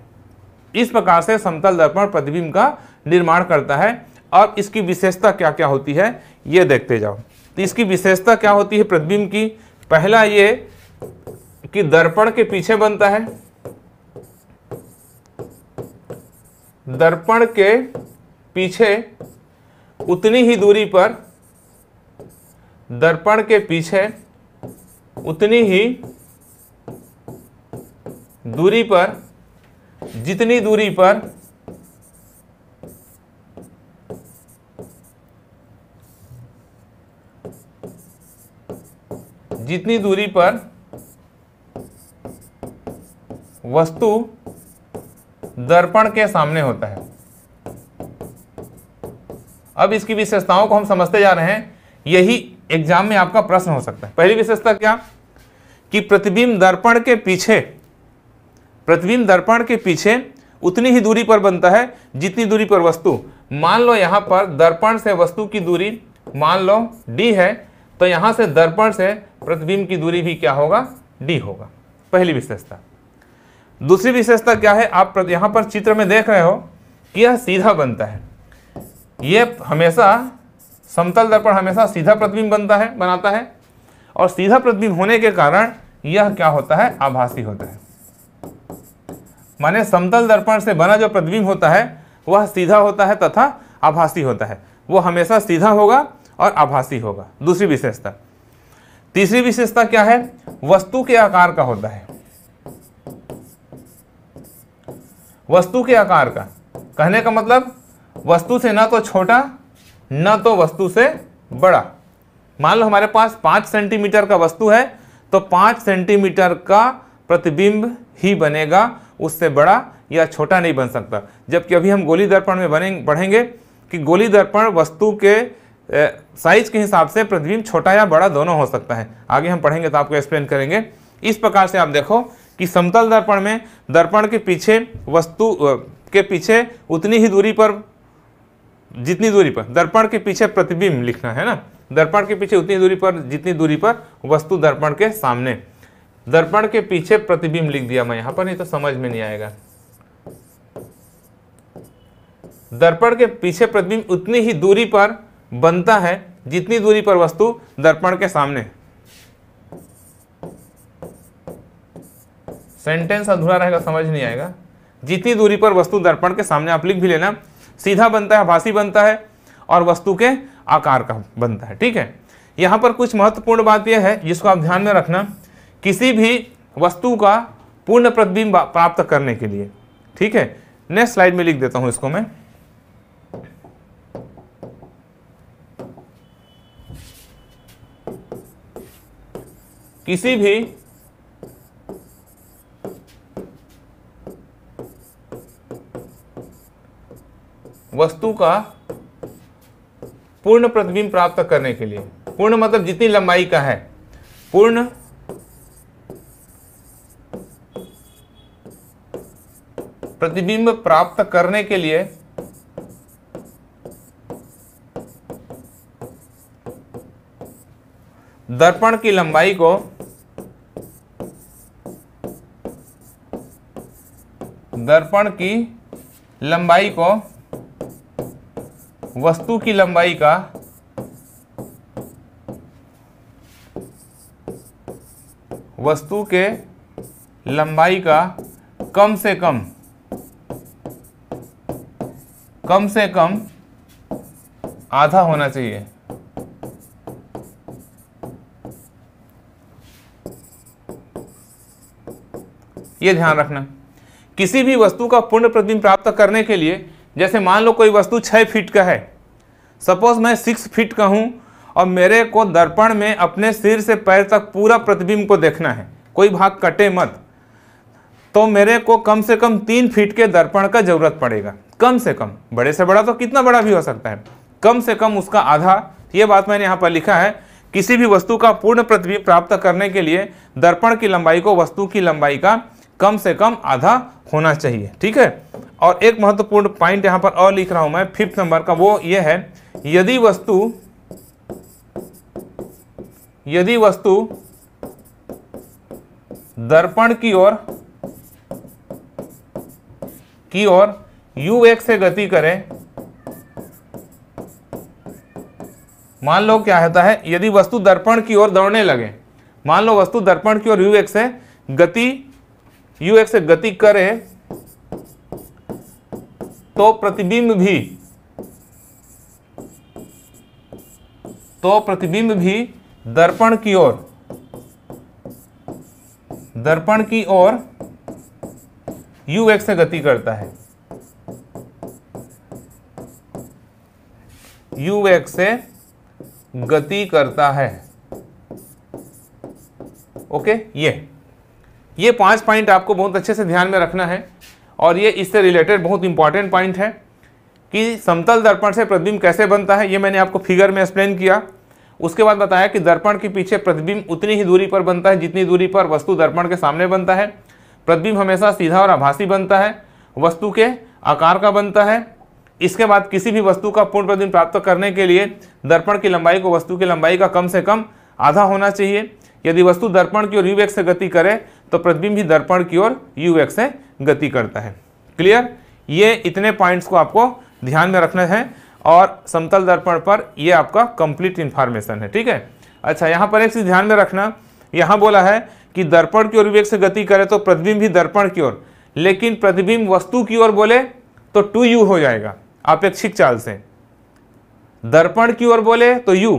इस प्रकार से समतल दर्पण प्रतिबिंब का निर्माण करता है और इसकी विशेषता क्या क्या होती है ये देखते जाओ तो इसकी विशेषता क्या होती है प्रतिबिंब की पहला ये कि दर्पण के पीछे बनता है दर्पण के पीछे उतनी ही दूरी पर दर्पण के पीछे उतनी ही दूरी पर जितनी दूरी पर जितनी दूरी पर वस्तु दर्पण के सामने होता है अब इसकी विशेषताओं को हम समझते जा रहे हैं यही एग्जाम में आपका प्रश्न हो सकता है पहली विशेषता क्या कि प्रतिबिंब दर्पण के पीछे प्रतिबिंब दर्पण के पीछे उतनी ही दूरी पर बनता है जितनी दूरी पर वस्तु मान लो यहाँ पर दर्पण से वस्तु की दूरी मान लो डी है तो यहाँ से दर्पण से प्रतिबिंब की दूरी भी क्या होगा डी होगा पहली विशेषता दूसरी विशेषता क्या है आप यहाँ पर चित्र में देख रहे हो कि यह सीधा बनता है ये हमेशा समतल दर्पण हमेशा सीधा प्रतिबिंब बनता है बनाता है और सीधा प्रतिबिंब होने के कारण यह क्या होता है आभासी होता है माने समतल दर्पण से बना जो प्रतिबिंब होता है वह सीधा होता है तथा आभासी होता है वह हमेशा सीधा होगा और आभासी होगा दूसरी विशेषता तीसरी विशेषता क्या है वस्तु के आकार का होता है वस्तु के आकार का कहने का मतलब वस्तु से ना तो छोटा न तो वस्तु से बड़ा मान लो हमारे पास पाँच सेंटीमीटर का वस्तु है तो पाँच सेंटीमीटर का प्रतिबिंब ही बनेगा उससे बड़ा या छोटा नहीं बन सकता जबकि अभी हम गोली दर्पण में बने पढ़ेंगे कि गोली दर्पण वस्तु के साइज के हिसाब से प्रतिबिंब छोटा या बड़ा दोनों हो सकता है आगे हम पढ़ेंगे तो आपको एक्सप्लेन करेंगे इस प्रकार से आप देखो कि समतल दर्पण में दर्पण के पीछे वस्तु के पीछे उतनी ही दूरी पर जितनी दूरी पर दर्पण के पीछे प्रतिबिंब लिखना है ना दर्पण के पीछे उतनी दूरी पर जितनी दूरी पर वस्तु दर्पण के सामने दर्पण के पीछे प्रतिबिंब लिख दिया मैं यहां पर नहीं तो समझ में नहीं आएगा दर्पण के पीछे प्रतिबिंब उतनी ही दूरी पर बनता है जितनी दूरी पर वस्तु दर्पण के सामने सेंटेंस अधूरा रहेगा समझ नहीं आएगा जितनी दूरी पर वस्तु दर्पण के सामने आप लिख भी लेना सीधा बनता है भाषी बनता है और वस्तु के आकार का बनता है ठीक है यहाँ पर कुछ महत्वपूर्ण बात यह है जिसको आप ध्यान में रखना किसी भी वस्तु का पूर्ण प्रतिबिंब प्राप्त करने के लिए ठीक है नेक्स्ट स्लाइड में लिख देता हूँ इसको मैं किसी भी वस्तु का पूर्ण प्रतिबिंब प्राप्त करने के लिए पूर्ण मतलब जितनी लंबाई का है पूर्ण प्रतिबिंब प्राप्त करने के लिए दर्पण की लंबाई को दर्पण की लंबाई को वस्तु की लंबाई का वस्तु के लंबाई का कम से कम कम से कम आधा होना चाहिए यह ध्यान रखना किसी भी वस्तु का पूर्ण प्रतिबिंब प्राप्त करने के लिए जैसे मान लो कोई वस्तु छः फीट का है सपोज मैं सिक्स फीट का हूँ और मेरे को दर्पण में अपने सिर से पैर तक पूरा प्रतिबिंब को देखना है कोई भाग कटे मत तो मेरे को कम से कम तीन फीट के दर्पण का जरूरत पड़ेगा कम से कम बड़े से बड़ा तो कितना बड़ा भी हो सकता है कम से कम उसका आधा ये बात मैंने यहाँ पर लिखा है किसी भी वस्तु का पूर्ण प्रतिबिंब प्राप्त करने के लिए दर्पण की लंबाई को वस्तु की लंबाई का कम से कम आधा होना चाहिए ठीक है और एक महत्वपूर्ण पॉइंट यहां पर और लिख रहा हूं मैं फिफ्थ नंबर का वो ये है यदि वस्तु यदि वस्तु दर्पण की ओर की ओर यू एक से गति करे मान लो क्या होता है यदि वस्तु दर्पण की ओर दौड़ने लगे मान लो वस्तु दर्पण की ओर यू एक से गति यू एक्स गति करे तो प्रतिबिंब भी तो प्रतिबिंब भी दर्पण की ओर दर्पण की ओर यू एक्स से गति करता है यू एक्स से गति करता है ओके ये ये पाँच पॉइंट आपको बहुत अच्छे से ध्यान में रखना है और ये इससे रिलेटेड बहुत इंपॉर्टेंट पॉइंट है कि समतल दर्पण से प्रतिबिंब कैसे बनता है ये मैंने आपको फिगर में एक्सप्लेन किया उसके बाद बताया कि दर्पण के पीछे प्रतिबिंब उतनी ही दूरी पर बनता है जितनी दूरी पर वस्तु दर्पण के सामने बनता है प्रतिबिंब हमेशा सीधा और आभासी बनता है वस्तु के आकार का बनता है इसके बाद किसी भी वस्तु का पूर्ण प्रतिबिंब प्राप्त करने के लिए दर्पण की लंबाई को वस्तु की लंबाई का कम से कम आधा होना चाहिए यदि वस्तु दर्पण की ओर विवेक से गति करे तो प्रतिबिंब भी दर्पण की ओर यू एक्स से गति करता है क्लियर ये इतने पॉइंट्स को आपको ध्यान में रखना है और समतल दर्पण पर ये आपका कंप्लीट इन्फॉर्मेशन है ठीक है अच्छा यहाँ पर एक चीज़ ध्यान में रखना यहाँ बोला है कि दर्पण की ओर विवेक से गति करे तो प्रतिबिंब भी दर्पण की ओर लेकिन प्रतिबिंब वस्तु की ओर बोले तो टू यू हो जाएगा अपेक्षिक चाल से दर्पण की ओर बोले तो यू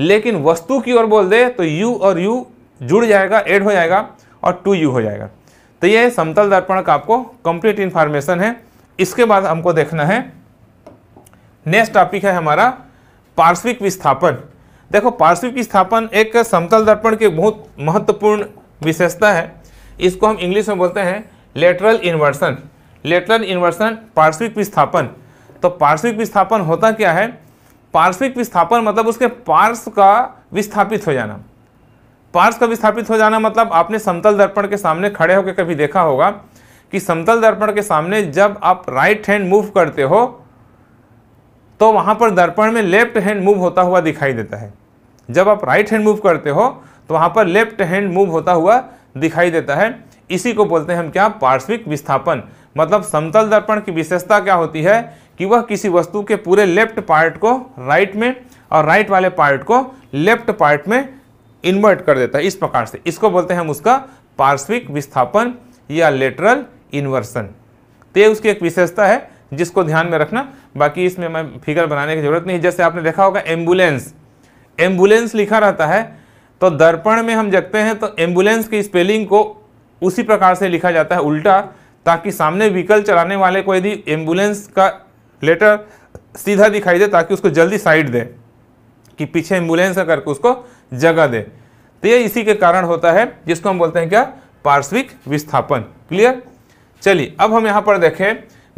लेकिन वस्तु की ओर बोल दे तो यू और यू जुड़ जाएगा एड हो जाएगा और टू यू हो जाएगा तो ये समतल दर्पण का आपको कंप्लीट इन्फॉर्मेशन है इसके बाद हमको देखना है नेक्स्ट टॉपिक है हमारा पार्श्विक विस्थापन देखो पार्श्विक विस्थापन एक समतल दर्पण की बहुत महत्वपूर्ण विशेषता है इसको हम इंग्लिश में बोलते हैं लेटरल इन्वर्सन लेटरल इन्वर्सन पार्श्विक विस्थापन तो पार्श्विक विस्थापन होता क्या है पार्श्विक विस्थापन मतलब उसके पार्श्व का विस्थापित हो जाना पार्श्व का विस्थापित हो जाना मतलब आपने समतल दर्पण के सामने खड़े होकर कभी देखा होगा कि समतल दर्पण के सामने जब आप राइट हैंड मूव करते हो तो वहां पर दर्पण में लेफ्ट हैंड मूव होता हुआ दिखाई देता है जब आप राइट हैंड मूव करते हो तो वहां पर लेफ्ट हैंड मूव होता हुआ दिखाई देता है इसी को बोलते हैं हम क्या पार्श्विक विस्थापन मतलब समतल दर्पण की विशेषता क्या होती है कि वह किसी वस्तु के पूरे लेफ्ट पार्ट को राइट में और राइट वाले पार्ट को लेफ्ट पार्ट में इन्वर्ट कर देता है इस प्रकार से इसको बोलते हैं हम उसका पार्श्विक विस्थापन या लेटरल इन्वर्सन तो ये उसकी एक विशेषता है जिसको ध्यान में रखना बाकी इसमें मैं फिगर बनाने की जरूरत नहीं जैसे आपने देखा होगा एम्बुलेंस एम्बुलेंस लिखा रहता है तो दर्पण में हम जगते हैं तो एम्बुलेंस की स्पेलिंग को उसी प्रकार से लिखा जाता है उल्टा ताकि सामने व्हीकल चलाने वाले को यदि एम्बुलेंस का लेटर सीधा दिखाई दे ताकि उसको जल्दी साइड दे कि पीछे एम्बुलेंस है करके उसको जगह दे तो ये इसी के कारण होता है जिसको हम बोलते हैं क्या पार्श्विक विस्थापन क्लियर चलिए अब हम यहाँ पर देखें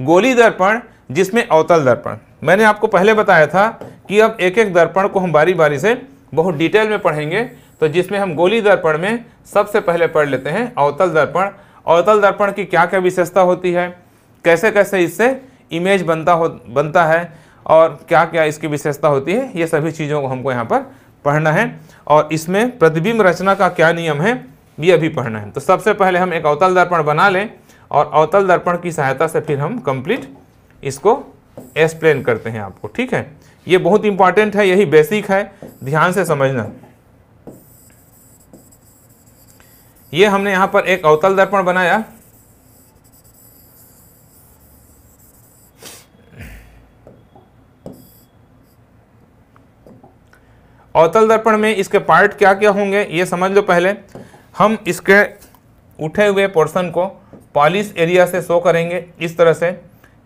गोली दर्पण जिसमें अवतल दर्पण मैंने आपको पहले बताया था कि अब एक एक दर्पण को हम बारी बारी से बहुत डिटेल में पढ़ेंगे तो जिसमें हम गोली दर्पण में सबसे पहले पढ़ लेते हैं अवतल दर्पण अवतल दर्पण की क्या क्या विशेषता होती है कैसे कैसे इससे इमेज बनता हो बनता है और क्या क्या इसकी विशेषता होती है ये सभी चीज़ों को हमको यहाँ पर पढ़ना है और इसमें प्रतिबिंब रचना का क्या नियम है ये अभी पढ़ना है तो सबसे पहले हम एक अवतल दर्पण बना लें और अवतल दर्पण की सहायता से फिर हम कंप्लीट इसको एक्सप्लेन करते हैं आपको ठीक है ये बहुत इंपॉर्टेंट है यही बेसिक है ध्यान से समझना ये हमने यहाँ पर एक अवतल दर्पण बनाया अवतल दर्पण में इसके पार्ट क्या क्या होंगे ये समझ लो पहले हम इसके उठे हुए पोर्शन को पॉलिश एरिया से शो करेंगे इस तरह से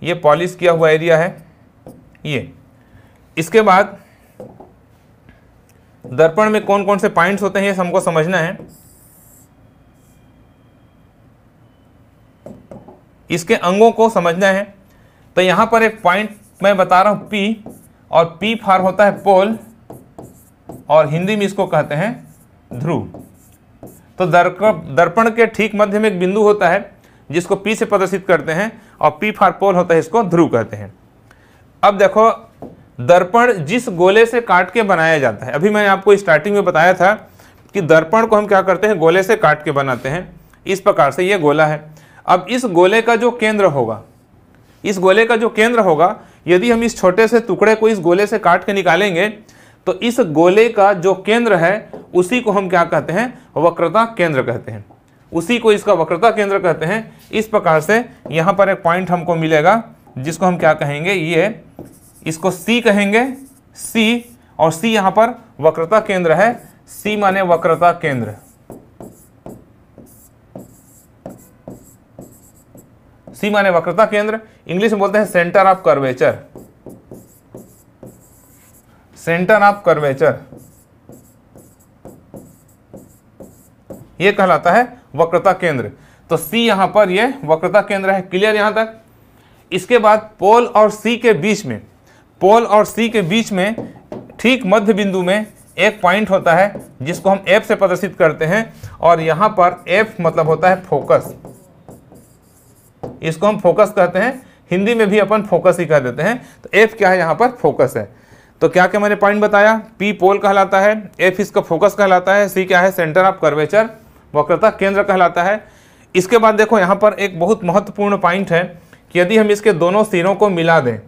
ये पॉलिश किया हुआ एरिया है ये इसके बाद दर्पण में कौन कौन से पॉइंट्स होते हैं ये हमको समझना है इसके अंगों को समझना है तो यहाँ पर एक पॉइंट मैं बता रहा हूँ पी और पी फार होता है पोल और हिंदी में इसको कहते हैं ध्रुव तो दर्पण के ठीक मध्य में एक बिंदु होता है जिसको पी से प्रदर्शित करते हैं और पी फार पोल होता है इसको ध्रुव कहते हैं अब देखो दर्पण जिस गोले से काट के बनाया जाता है अभी मैंने आपको स्टार्टिंग में बताया था कि दर्पण को हम क्या करते हैं गोले से काट के बनाते हैं इस प्रकार से ये गोला है अब इस गोले का जो केंद्र होगा इस गोले का जो केंद्र होगा यदि हम इस छोटे से टुकड़े को इस गोले से काट के निकालेंगे तो इस गोले का जो केंद्र है उसी को हम क्या कहते हैं वक्रता केंद्र कहते हैं उसी को इसका वक्रता केंद्र कहते हैं इस प्रकार से यहां पर एक पॉइंट हमको मिलेगा जिसको हम क्या कहेंगे ये इसको सी कहेंगे सी और सी यहां पर वक्रता केंद्र है सी माने वक्रता केंद्र सी माने वक्रता केंद्र इंग्लिश में बोलते हैं centre of curvature centre of curvature ये कहलाता है वक्रता केंद्र तो सी यहां पर ये वक्रता केंद्र है क्लियर यहां तक इसके बाद पोल और सी के बीच में पोल और सी के बीच में ठीक मध्य बिंदु में एक पॉइंट होता है जिसको हम एफ से प्रदर्शित करते हैं और यहां पर एफ मतलब होता है फोकस इसको हम फोकस कहते हैं हिंदी में भी अपन फोकस ही कह देते हैं तो एफ क्या है यहां पर फोकस है तो क्या क्या मैंने पॉइंट बताया पी पोल कहलाता है एफ इसका फोकस कहलाता है सी क्या है सेंटर ऑफ कर्वेचर वक्रता केंद्र कहलाता है इसके बाद देखो यहाँ पर एक बहुत महत्वपूर्ण पॉइंट है कि यदि हम इसके दोनों सिरों को मिला दें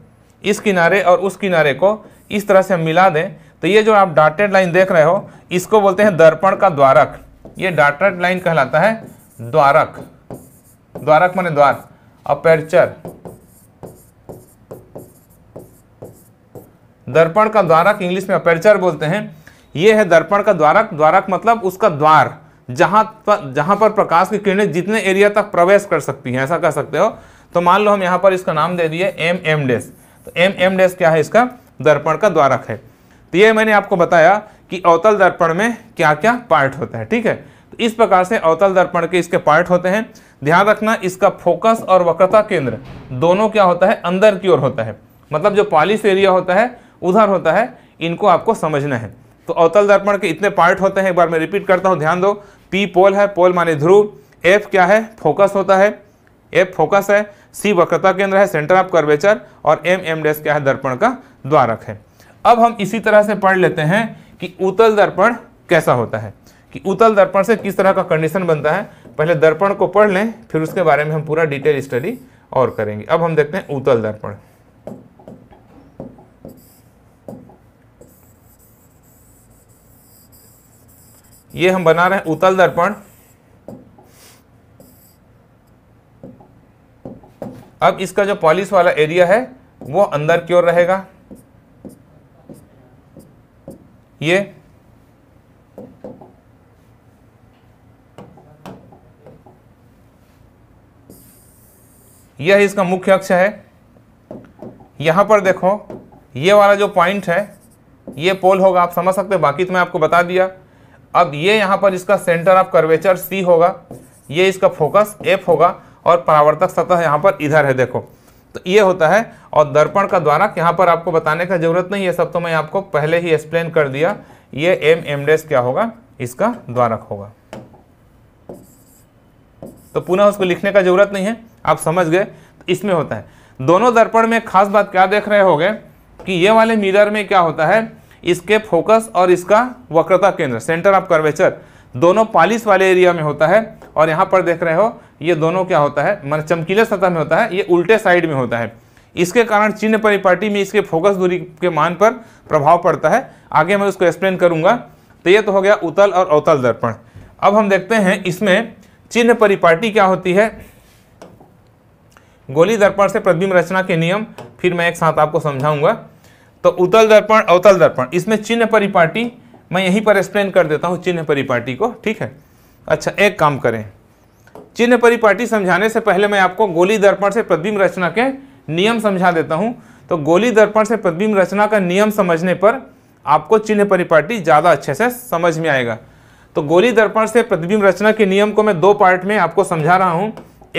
इस किनारे और उस किनारे को इस तरह से हम मिला दें तो ये जो आप डाटेड लाइन देख रहे हो इसको बोलते हैं दर्पण का द्वारक ये डाटेड लाइन कहलाता है द्वारक द्वारक माने द्वार अपेरचर दर्पण का द्वारक इंग्लिश में अपेरचर बोलते हैं ये है दर्पण का द्वारक द्वारक मतलब उसका द्वार जहाँ पर जहाँ पर प्रकाश की किरणें जितने एरिया तक प्रवेश कर सकती हैं ऐसा कह सकते हो तो मान लो हम यहाँ पर इसका नाम दे दिए एम एम डेस तो एम एम डेस क्या है इसका दर्पण का द्वारक है तो ये मैंने आपको बताया कि अवतल दर्पण में क्या क्या पार्ट होता है ठीक है तो इस प्रकार से अवतल दर्पण के इसके पार्ट होते हैं ध्यान रखना इसका फोकस और वक्रता केंद्र दोनों क्या होता है अंदर की ओर होता है मतलब जो पॉलिश एरिया होता है उधार होता है इनको आपको समझना है तो अवतल दर्पण के इतने पार्ट होते हैं एक बार मैं रिपीट करता हूँ ध्यान दो पी पोल है पोल माने ध्रुव एफ क्या है फोकस होता है एफ फोकस है सी वक्रता केंद्र है सेंटर ऑफ कर्वेचर और एम एम डेस क्या है दर्पण का द्वारक है अब हम इसी तरह से पढ़ लेते हैं कि उतल दर्पण कैसा होता है कि उतल दर्पण से किस तरह का कंडीशन बनता है पहले दर्पण को पढ़ लें फिर उसके बारे में हम पूरा डिटेल स्टडी और करेंगे अब हम देखते हैं उतल दर्पण ये हम बना रहे हैं उतल दर्पण अब इसका जो पॉलिश वाला एरिया है वो अंदर की ओर रहेगा ये यह इसका मुख्य अक्ष है यहां पर देखो ये वाला जो पॉइंट है ये पोल होगा आप समझ सकते हो बाकी तो मैं आपको बता दिया अब ये यहाँ पर इसका सेंटर ऑफ कर्वेचर सी होगा ये इसका फोकस एफ होगा और परावर्तक सतह यहाँ पर इधर है देखो तो ये होता है और दर्पण का द्वारा यहाँ पर आपको बताने का जरूरत नहीं है सब तो मैं आपको पहले ही एक्सप्लेन कर दिया ये एम एम डेस क्या होगा इसका द्वारक होगा तो पुनः उसको लिखने का जरूरत नहीं है आप समझ गए तो इसमें होता है दोनों दर्पण में खास बात क्या देख रहे होगे कि ये वाले मिरर में क्या होता है इसके फोकस और इसका वक्रता केंद्र सेंटर ऑफ कर्वेचर दोनों पालिस वाले एरिया में होता है और यहाँ पर देख रहे हो ये दोनों क्या होता है मान चमकीले सतह में होता है ये उल्टे साइड में होता है इसके कारण चिन्ह परिपाटी में इसके फोकस दूरी के मान पर प्रभाव पड़ता है आगे मैं उसको एक्सप्लेन करूँगा तो ये तो हो गया उतल और अवतल दर्पण अब हम देखते हैं इसमें चिन्ह परिपाटी क्या होती है गोली दर्पण से प्रतिबिंब रचना के नियम फिर मैं एक साथ आपको समझाऊंगा तो उतल दर्पण अवतल दर्पण इसमें चिन्ह परिपाटी मैं यहीं पर एक्सप्लेन कर देता हूँ चिन्ह परिपाटी को ठीक है अच्छा एक काम करें चिन्ह परिपाटी समझाने से पहले मैं आपको गोली दर्पण से प्रतिबिंब रचना के नियम समझा देता हूँ तो गोली दर्पण से प्रतिबिंब रचना का नियम समझने पर आपको चिन्ह परिपाटी ज़्यादा अच्छे से समझ में आएगा तो गोली दर्पण से प्रतिबिंब रचना के नियम को मैं दो पार्ट में आपको समझा रहा हूँ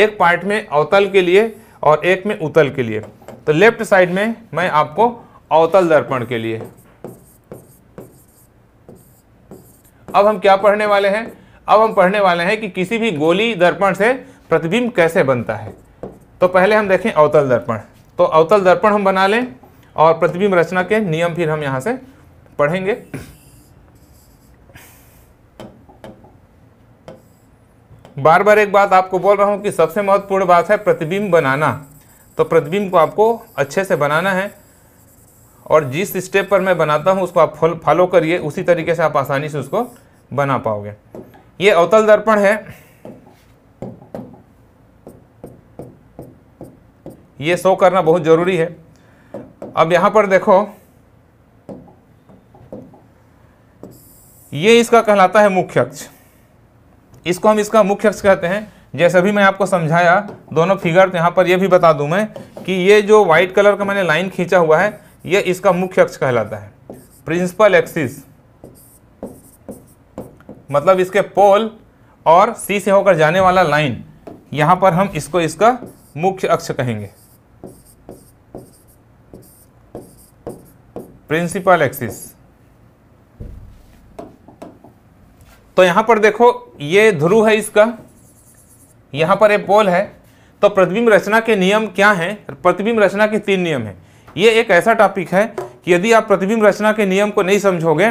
एक पार्ट में अवतल के लिए और एक में उतल के लिए तो लेफ्ट साइड में मैं आपको अवतल दर्पण के लिए अब हम क्या पढ़ने वाले हैं अब हम पढ़ने वाले हैं कि किसी भी गोली दर्पण से प्रतिबिंब कैसे बनता है तो पहले हम देखें अवतल दर्पण तो अवतल दर्पण हम बना लें और प्रतिबिंब रचना के नियम फिर हम यहां से पढ़ेंगे बार बार एक बात आपको बोल रहा हूं कि सबसे महत्वपूर्ण बात है प्रतिबिंब बनाना तो प्रतिबिंब को आपको अच्छे से बनाना है और जिस स्टेप पर मैं बनाता हूँ उसको आप फॉलो करिए उसी तरीके से आप आसानी से उसको बना पाओगे ये अवतल दर्पण है ये शो करना बहुत ज़रूरी है अब यहां पर देखो ये इसका कहलाता है मुख्य अक्ष इसको हम इसका मुख्य अक्ष कहते हैं जैसे भी मैं आपको समझाया दोनों फिगर यहां पर यह भी बता दूं मैं कि ये जो व्हाइट कलर का मैंने लाइन खींचा हुआ है यह इसका मुख्य अक्ष कहलाता है प्रिंसिपल एक्सिस मतलब इसके पोल और सी से होकर जाने वाला लाइन यहां पर हम इसको इसका मुख्य अक्ष कहेंगे प्रिंसिपल एक्सिस तो यहां पर देखो ये ध्रुव है इसका यहां पर ये पोल है तो प्रतिबिंब रचना के नियम क्या हैं प्रतिबिंब रचना के तीन नियम हैं ये एक ऐसा टॉपिक है कि यदि आप प्रतिबिंब रचना के नियम को नहीं समझोगे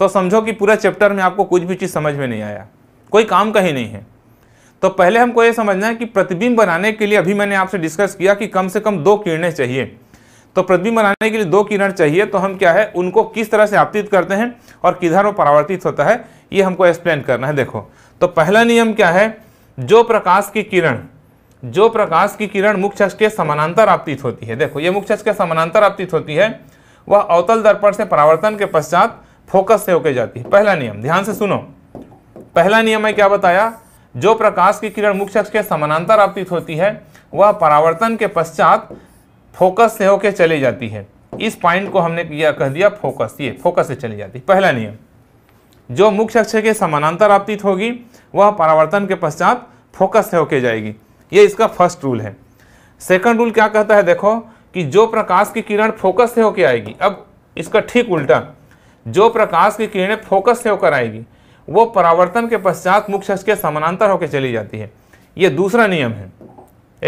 तो समझो कि पूरा चैप्टर में आपको कुछ भी चीज़ समझ में नहीं आया कोई काम का ही नहीं है तो पहले हमको ये समझना है कि प्रतिबिंब बनाने के लिए अभी मैंने आपसे डिस्कस किया कि कम से कम दो किरणें चाहिए तो प्रतिबिंब बनाने के लिए दो किरण चाहिए तो हम क्या है उनको किस तरह से आपतित करते हैं और किधर वो परावर्तित होता है ये हमको एक्सप्लेन करना है देखो तो पहला नियम क्या है जो प्रकाश की किरण जो प्रकाश की किरण मुख्य अक्ष के समानांतर आपतित होती है देखो ये मुख्य अक्ष के समानांतर आपतित होती है वह अवतल दर्पण से परावर्तन के पश्चात फोकस से होकर जाती है पहला नियम ध्यान से सुनो पहला नियम है क्या बताया जो प्रकाश की किरण मुख्य अक्ष के समानांतर आपतित होती है वह परावर्तन के पश्चात फोकस से होकर चली जाती है इस पॉइंट को हमने यह कह दिया फोकस ये फोकस से चली जाती है पहला नियम जो मुख्य अक्ष के समानांतर आपतित होगी वह परावर्तन के पश्चात फोकस से होके जाएगी ये इसका फर्स्ट रूल है सेकंड रूल क्या कहता है देखो कि जो प्रकाश की किरण फोकस से होकर आएगी अब इसका ठीक उल्टा जो प्रकाश की किरणें फोकस से होकर आएगी वो परावर्तन के पश्चात मुख्य के समानांतर होकर चली जाती है ये दूसरा नियम है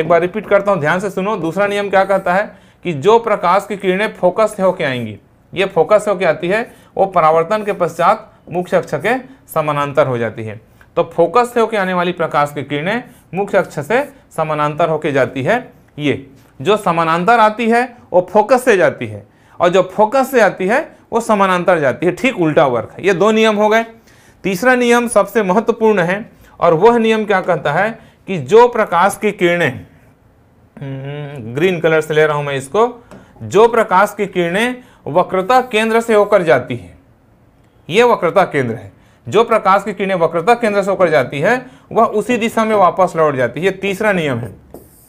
एक बार रिपीट करता हूँ ध्यान से सुनो दूसरा नियम क्या कहता है कि जो प्रकाश की किरणें फोकस से होकर आएंगी ये फोकस होकर आती है वो परावर्तन के पश्चात मुख्य अक्ष के समानांतर हो जाती है तो फोकस से होकर आने वाली प्रकाश की किरणें मुख्य अक्ष से समानांतर होकर जाती है ये जो समानांतर आती है वो फोकस से जाती है और जो फोकस से आती है वो समानांतर जाती है ठीक उल्टा वर्क है ये दो नियम हो गए तीसरा नियम सबसे महत्वपूर्ण है और वह नियम क्या कहता है कि जो प्रकाश की किरणें ग्रीन हम्म, कलर से ले रहा हूँ मैं इसको जो प्रकाश की किरणें वक्रता केंद्र से होकर जाती है ये वक्रता केंद्र है जो प्रकाश की किरणें वक्रता केंद्र से होकर जाती है वह उसी दिशा में वापस लौट जाती है ये तीसरा नियम है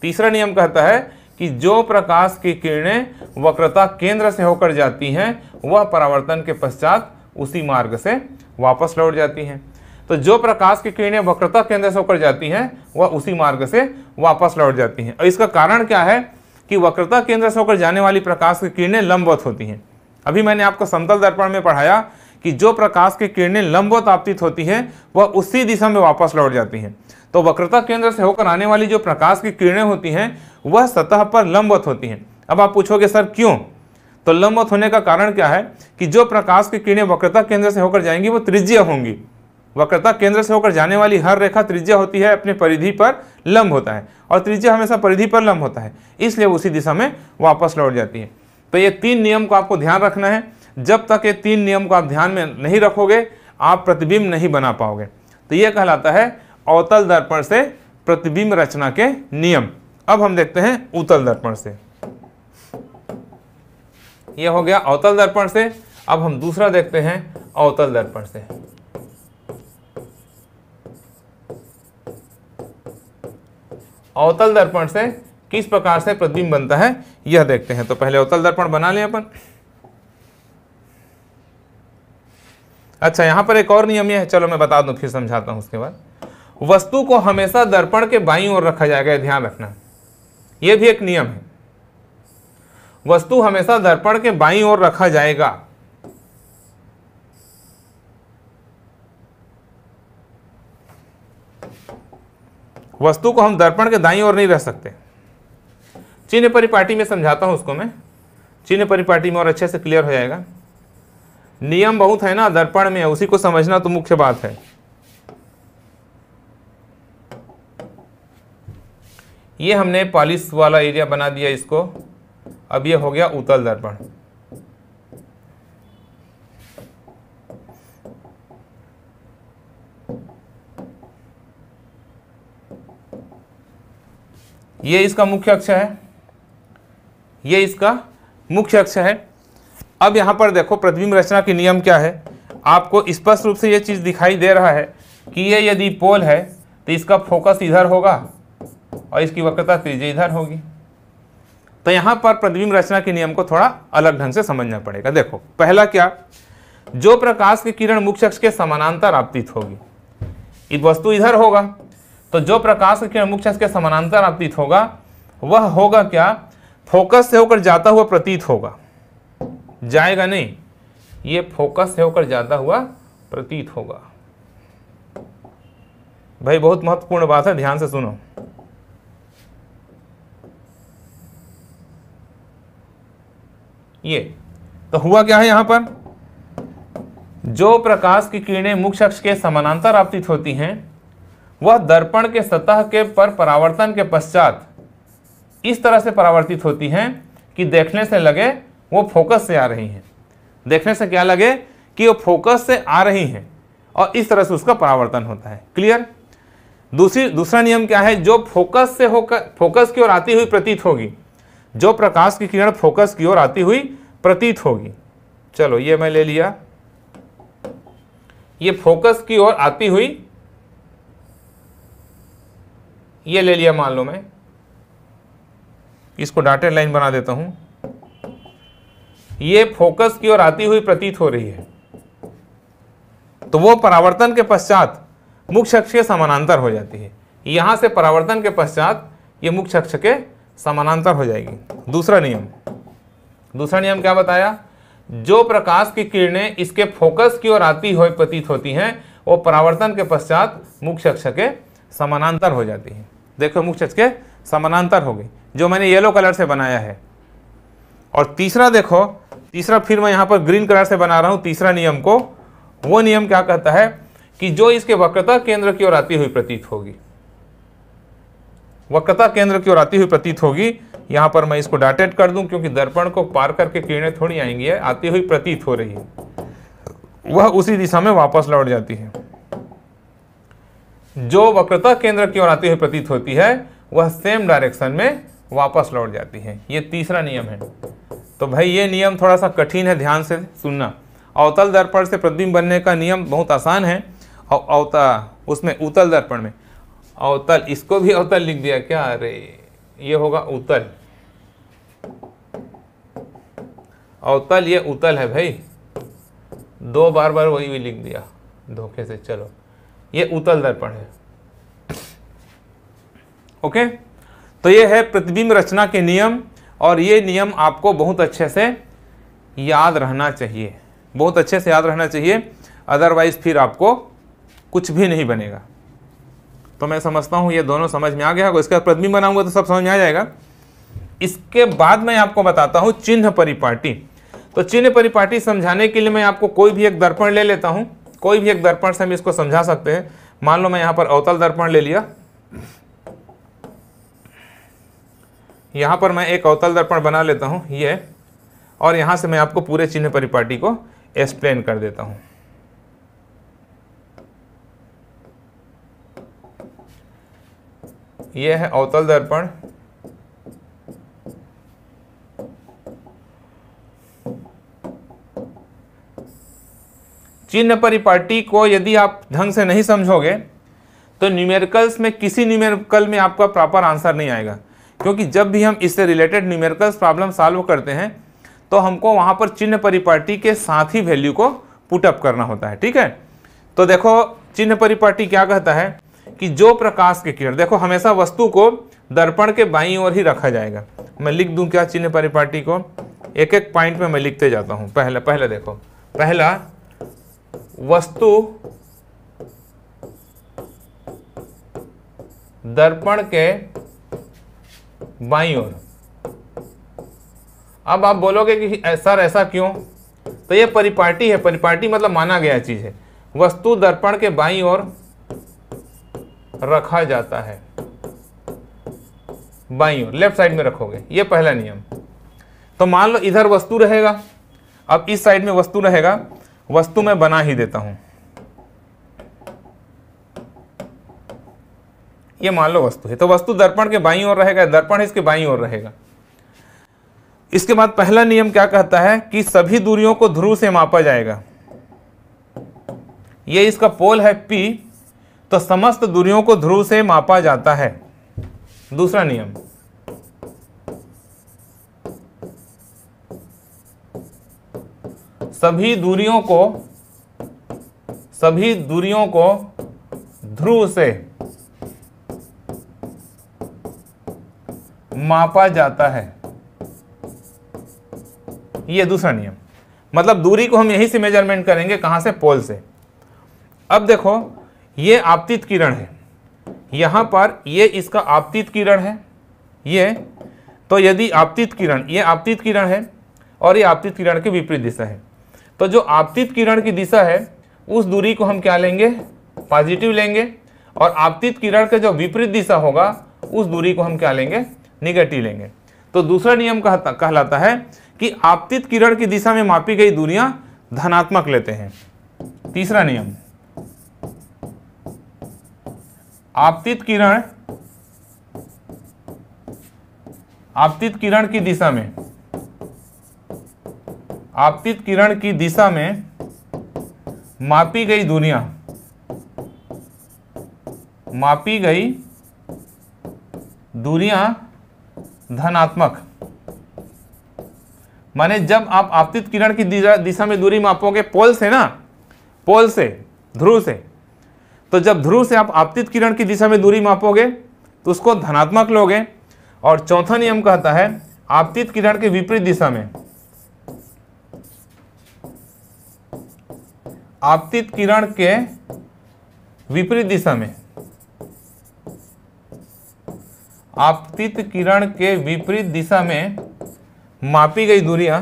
तीसरा नियम कहता है कि जो प्रकाश की किरणें वक्रता केंद्र से होकर जाती हैं वह परावर्तन के पश्चात उसी मार्ग से वापस लौट जाती हैं तो जो प्रकाश की किरणें वक्रता केंद्र से होकर जाती हैं वह उसी मार्ग से वापस लौट जाती हैं और इसका कारण क्या है कि वक्रता केंद्र से होकर जाने वाली प्रकाश की किरणें लंबवत होती हैं अभी मैंने आपको समतल दर्पण में पढ़ाया कि जो प्रकाश की किरणें लंबवत आपतित होती है वह उसी दिशा में वापस लौट जाती हैं तो वक्रता केंद्र से होकर आने वाली जो प्रकाश की किरणें होती हैं वह सतह पर लंबवत होती हैं अब आप पूछोगे सर क्यों तो लंबवत होने का कारण क्या है कि जो प्रकाश की किरणें वक्रता केंद्र से होकर जाएंगी वो त्रिज्य होंगी वक्रता केंद्र से होकर जाने वाली हर रेखा त्रिज्या होती है अपने परिधि पर लंब होता है और त्रिज्या हमेशा परिधि पर लंब होता है इसलिए उसी दिशा में वापस लौट जाती है तो ये तीन नियम को आपको ध्यान रखना है जब तक ये तीन नियम को आप ध्यान में नहीं रखोगे आप प्रतिबिंब नहीं बना पाओगे तो ये कहलाता है अवतल दर्पण से प्रतिबिंब रचना के नियम अब हम देखते हैं उतल दर्पण से यह हो गया अवतल दर्पण से अब हम दूसरा देखते हैं अवतल दर्पण से अवतल दर्पण से किस प्रकार से प्रतिबिंब बनता है यह देखते हैं तो पहले अवतल दर्पण बना लें अपन अच्छा यहाँ पर एक और नियम यह है चलो मैं बता दूँ फिर समझाता हूँ उसके बाद वस्तु को हमेशा दर्पण के बाई ओर रखा जाएगा ध्यान रखना यह भी एक नियम है वस्तु हमेशा दर्पण के बाई ओर रखा जाएगा वस्तु को हम दर्पण के दाई ओर नहीं रह सकते चिन्ह परिपाटी में समझाता हूं उसको मैं चिन्ह परिपाटी में और अच्छे से क्लियर हो जाएगा नियम बहुत है ना दर्पण में उसी को समझना तो मुख्य बात है ये हमने पॉलिस वाला एरिया बना दिया इसको अब ये हो गया उतल दर्पण ये इसका मुख्य अक्ष है ये इसका मुख्य अक्ष है अब यहाँ पर देखो प्रतिबिंब रचना के नियम क्या है आपको स्पष्ट रूप से ये चीज़ दिखाई दे रहा है कि ये यदि पोल है तो इसका फोकस इधर होगा और इसकी वक्रता त्रिज्या इधर होगी तो यहाँ पर प्रतिबिंब रचना के नियम को थोड़ा अलग ढंग से समझना पड़ेगा देखो पहला क्या जो प्रकाश की किरण मुख्य अक्ष के समानांतर आपतित होगी वस्तु इधर होगा तो जो प्रकाश की किरण मुख्य अक्ष के समानांतर आपतित होगा वह होगा क्या फोकस से होकर जाता हुआ प्रतीत होगा जाएगा नहीं ये फोकस होकर जाता हुआ प्रतीत होगा भाई बहुत महत्वपूर्ण बात है ध्यान से सुनो ये तो हुआ क्या है यहां पर जो प्रकाश की किरणें मुख्य अक्ष के समानांतर आपतित होती हैं वह दर्पण के सतह के पर परावर्तन के पश्चात इस तरह से परावर्तित होती हैं कि देखने से लगे वो फोकस से आ रही हैं देखने से क्या लगे कि वो फोकस से आ रही हैं और इस तरह से उसका परावर्तन होता है क्लियर दूसरी दूसरा नियम क्या है जो फोकस से होकर फोकस की ओर आती हुई प्रतीत होगी जो प्रकाश की किरण फोकस की ओर आती हुई प्रतीत होगी चलो ये मैं ले लिया ये फोकस की ओर आती हुई ये ले लिया मान लो मैं इसको डाटेड लाइन बना देता हूं ये फोकस की ओर आती हुई प्रतीत हो रही है तो वो परावर्तन के पश्चात मुख्य अक्ष के समानांतर हो जाती है यहां से परावर्तन के पश्चात ये मुख्य अक्ष के समानांतर हो जाएगी दूसरा नियम दूसरा नियम क्या बताया जो प्रकाश की किरणें इसके फोकस की ओर आती हुई प्रतीत होती हैं वो परावर्तन के पश्चात मुख्य अक्ष के समानांतर हो जाती है देखो मुख्य अक्ष के समानांतर हो गई जो मैंने येलो कलर से बनाया है और तीसरा देखो तीसरा फिर मैं यहाँ पर ग्रीन कलर से बना रहा हूँ तीसरा नियम को वो नियम क्या कहता है कि जो इसके वक्रता केंद्र की ओर आती हुई प्रतीत होगी वक्रता केंद्र की ओर आती हुई प्रतीत होगी यहाँ पर मैं इसको डाटेड कर दूं क्योंकि दर्पण को पार करके किरणें थोड़ी आएंगी है आती हुई प्रतीत हो रही है वह उसी दिशा में वापस लौट जाती है जो वक्रता केंद्र की ओर आती हुई प्रतीत होती है वह सेम डायरेक्शन में वापस लौट जाती है ये तीसरा नियम है तो भाई ये नियम थोड़ा सा कठिन है ध्यान से सुनना अवतल दर्पण से प्रतिबिंब बनने का नियम बहुत आसान है और अवता उसमें उतल दर्पण में अवतल इसको भी अवतल लिख दिया क्या अरे ये होगा उतल अवतल ये उतल है भाई दो बार बार वही भी लिख दिया धोखे से चलो ये उतल दर्पण है ओके okay? तो ये है प्रतिबिंब रचना के नियम और ये नियम आपको बहुत अच्छे से याद रहना चाहिए बहुत अच्छे से याद रहना चाहिए अदरवाइज़ फिर आपको कुछ भी नहीं बनेगा तो मैं समझता हूँ ये दोनों समझ में आ गया इसके बाद प्रतिबिंब बनाऊंगा तो सब समझ में आ जाएगा इसके बाद मैं आपको बताता हूँ चिन्ह परिपाटी तो चिन्ह परिपाटी समझाने के लिए मैं आपको कोई भी एक दर्पण ले लेता हूँ कोई भी एक दर्पण से हम इसको समझा सकते हैं मान लो मैं यहाँ पर अवतल दर्पण ले लिया यहाँ पर मैं एक अवतल दर्पण बना लेता हूँ ये और यहाँ से मैं आपको पूरे चिन्ह परिपाटी को एक्सप्लेन कर देता हूँ ये है अवतल दर्पण चिन्ह परिपाटी को यदि आप ढंग से नहीं समझोगे तो न्यूमेरिकल्स में किसी न्यूमेरिकल में आपका प्रॉपर आंसर नहीं आएगा क्योंकि जब भी हम इससे रिलेटेड न्यूमेरिकल्स प्रॉब्लम सॉल्व करते हैं तो हमको वहाँ पर चिन्ह परिपाटी के साथ ही वैल्यू को पुटअप करना होता है ठीक है तो देखो चिन्ह परिपाटी क्या कहता है कि जो प्रकाश के किरण देखो हमेशा वस्तु को दर्पण के बाईं ओर ही रखा जाएगा मैं लिख दूं क्या चिन्ह परिपाटी को एक एक पॉइंट में मैं लिखते जाता हूं पहला पहला देखो पहला वस्तु दर्पण के बाई ओर अब आप बोलोगे कि सर ऐसा क्यों तो ये परिपाटी है परिपाटी मतलब माना गया चीज है वस्तु दर्पण के बाई ओर रखा जाता है बाई ओर लेफ्ट साइड में रखोगे ये पहला नियम तो मान लो इधर वस्तु रहेगा अब इस साइड में वस्तु रहेगा वस्तु मैं बना ही देता हूं ये मान लो वस्तु है तो वस्तु दर्पण के बाई ओर रहेगा दर्पण इसके बाई ओर रहेगा इसके बाद पहला नियम क्या कहता है कि सभी दूरियों को ध्रुव से मापा जाएगा ये इसका पोल है पी तो समस्त दूरियों को ध्रुव से मापा जाता है दूसरा नियम सभी दूरियों को सभी दूरियों को ध्रुव से मापा जाता है ये दूसरा नियम मतलब दूरी को हम यहीं से मेजरमेंट करेंगे कहाँ से पोल से अब देखो ये आपतित किरण है यहाँ पर यह इसका आपतित किरण है ये तो यदि आपतित किरण ये आपतित किरण है और ये आपतित किरण की विपरीत दिशा है तो जो आपतित किरण की दिशा है उस दूरी को हम क्या लेंगे पॉजिटिव लेंगे और आपतित किरण का जो विपरीत दिशा होगा उस दूरी को हम क्या लेंगे निगेटिव लेंगे तो दूसरा नियम कहलाता है कि आपतित किरण की दिशा में मापी गई दूरियां धनात्मक लेते हैं तीसरा नियम आपतित किरण आपतित किरण की दिशा में आपतित किरण की दिशा में मापी गई दूरियां मापी गई दूरियां धनात्मक माने जब आप आपतित किरण की दिशा में दूरी मापोगे पोल से ना पोल से ध्रुव से तो जब ध्रुव से आप आपतित किरण की दिशा में दूरी मापोगे तो उसको धनात्मक लोगे और चौथा नियम कहता है आपतित किरण के विपरीत दिशा में आपतित किरण के विपरीत दिशा में आपतित किरण के विपरीत दिशा में मापी गई दूरियां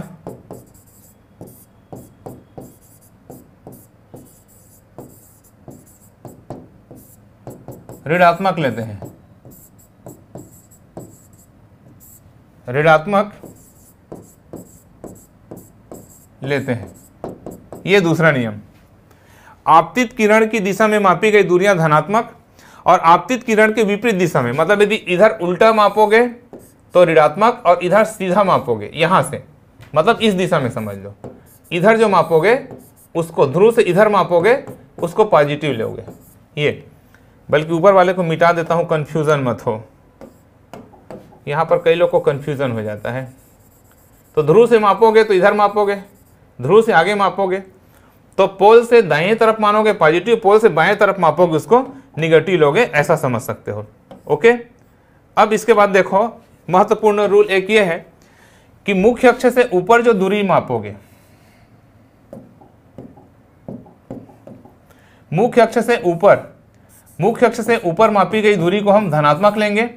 ऋणात्मक लेते हैं ऋणात्मक लेते हैं यह दूसरा नियम आपतित किरण की दिशा में मापी गई दूरियां धनात्मक और आपतित किरण के विपरीत दिशा में मतलब यदि इधर उल्टा मापोगे तो ऋणात्मक और इधर सीधा मापोगे यहाँ से मतलब इस दिशा में समझ लो इधर जो मापोगे उसको ध्रुव से इधर मापोगे उसको पॉजिटिव लोगे ये बल्कि ऊपर वाले को मिटा देता हूँ कन्फ्यूज़न मत हो यहाँ पर कई लोग को कन्फ्यूज़न हो जाता है तो ध्रुव से मापोगे तो इधर मापोगे ध्रुव से आगे मापोगे तो पोल से दाएं तरफ मानोगे पॉजिटिव पोल से बाएं तरफ मापोगे उसको निगेटिव लोगे ऐसा समझ सकते हो ओके अब इसके बाद देखो महत्वपूर्ण रूल एक ये है कि मुख्य अक्ष से ऊपर जो दूरी मापोगे मुख्य अक्ष से ऊपर मुख्य अक्ष से ऊपर मापी गई दूरी को हम धनात्मक लेंगे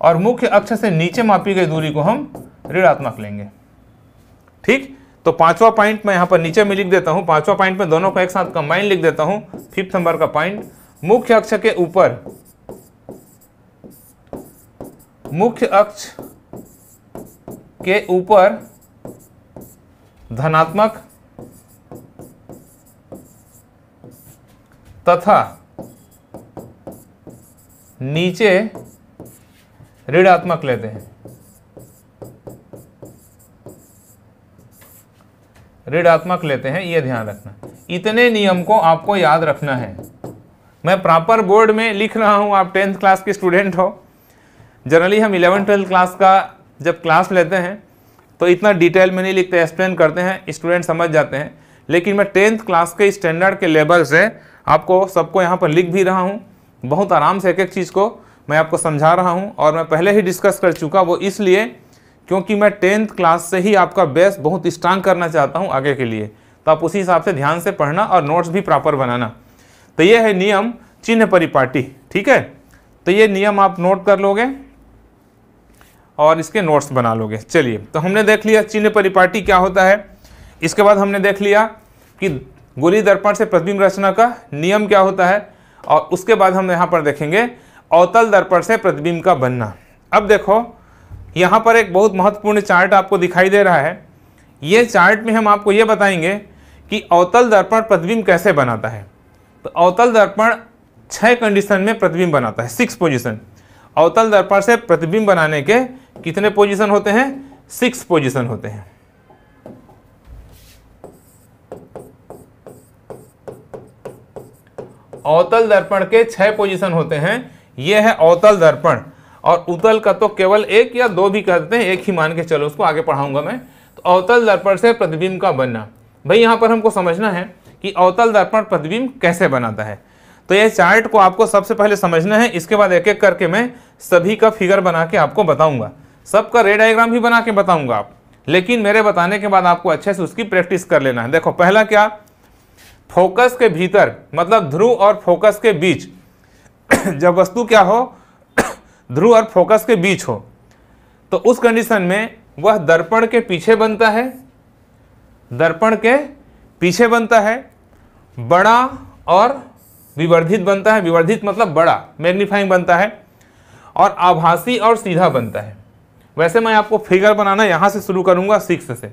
और मुख्य अक्ष से नीचे मापी गई दूरी को हम ऋणात्मक लेंगे ठीक तो पांचवा पॉइंट मैं यहां पर नीचे में लिख देता हूं पांचवा पॉइंट में दोनों को एक साथ कंबाइन लिख देता हूं फिफ्थ नंबर का पॉइंट मुख्य अक्ष के ऊपर मुख्य अक्ष के ऊपर धनात्मक तथा नीचे ऋणात्मक लेते हैं ऋणात्मक लेते हैं यह ध्यान रखना इतने नियम को आपको याद रखना है मैं प्रॉपर बोर्ड में लिख रहा हूँ आप टेंथ क्लास के स्टूडेंट हो जनरली हम इलेवन ट्वेल्थ क्लास का जब क्लास लेते हैं तो इतना डिटेल में नहीं लिखते एक्सप्लेन करते हैं स्टूडेंट समझ जाते हैं लेकिन मैं टेंथ क्लास के स्टैंडर्ड के लेवल से आपको सबको यहाँ पर लिख भी रहा हूँ बहुत आराम से एक एक चीज़ को मैं आपको समझा रहा हूँ और मैं पहले ही डिस्कस कर चुका वो इसलिए क्योंकि मैं टेंथ क्लास से ही आपका बेस बहुत स्ट्रांग करना चाहता हूँ आगे के लिए तो आप उसी हिसाब से ध्यान से पढ़ना और नोट्स भी प्रॉपर बनाना तो ये है नियम चिन्ह परिपाटी ठीक है तो ये नियम आप नोट कर लोगे और इसके नोट्स बना लोगे चलिए तो हमने देख लिया चिन्ह परिपाटी क्या होता है इसके बाद हमने देख लिया कि गोली दर्पण से प्रतिबिंब रचना का नियम क्या होता है और उसके बाद हम यहाँ पर देखेंगे अवतल दर्पण से प्रतिबिंब का बनना अब देखो यहाँ पर एक बहुत महत्वपूर्ण चार्ट आपको दिखाई दे रहा है ये चार्ट में हम आपको ये बताएंगे कि अवतल दर्पण प्रतिबिंब कैसे बनाता है तो अवतल दर्पण छः कंडीशन में प्रतिबिंब बनाता है सिक्स पोजीशन अवतल दर्पण से प्रतिबिंब बनाने के कितने पोजीशन होते हैं सिक्स पोजीशन होते हैं अवतल दर्पण के छह पोजीशन होते हैं यह है अवतल दर्पण और उतल का तो केवल एक या दो भी कहते हैं एक ही मान के चलो उसको आगे पढ़ाऊंगा मैं तो अवतल दर्पण से प्रतिबिंब का बनना भाई यहां पर हमको समझना है कि अवतल दर्पण प्रतिबिंब कैसे बनाता है तो ये चार्ट को आपको सबसे पहले समझना है इसके बाद एक एक करके मैं सभी का फिगर बना के आपको बताऊंगा सबका रे डायग्राम भी बना के बताऊंगा आप लेकिन मेरे बताने के बाद आपको अच्छे से उसकी प्रैक्टिस कर लेना है देखो पहला क्या फोकस के भीतर मतलब ध्रुव और फोकस के बीच जब वस्तु क्या हो ध्रुव और फोकस के बीच हो तो उस कंडीशन में वह दर्पण के पीछे बनता है दर्पण के पीछे बनता है बड़ा और विवर्धित बनता है विवर्धित मतलब बड़ा मैग्नीफाइंग बनता है और आभासी और सीधा बनता है वैसे मैं आपको फिगर बनाना यहाँ से शुरू करूँगा सिक्स से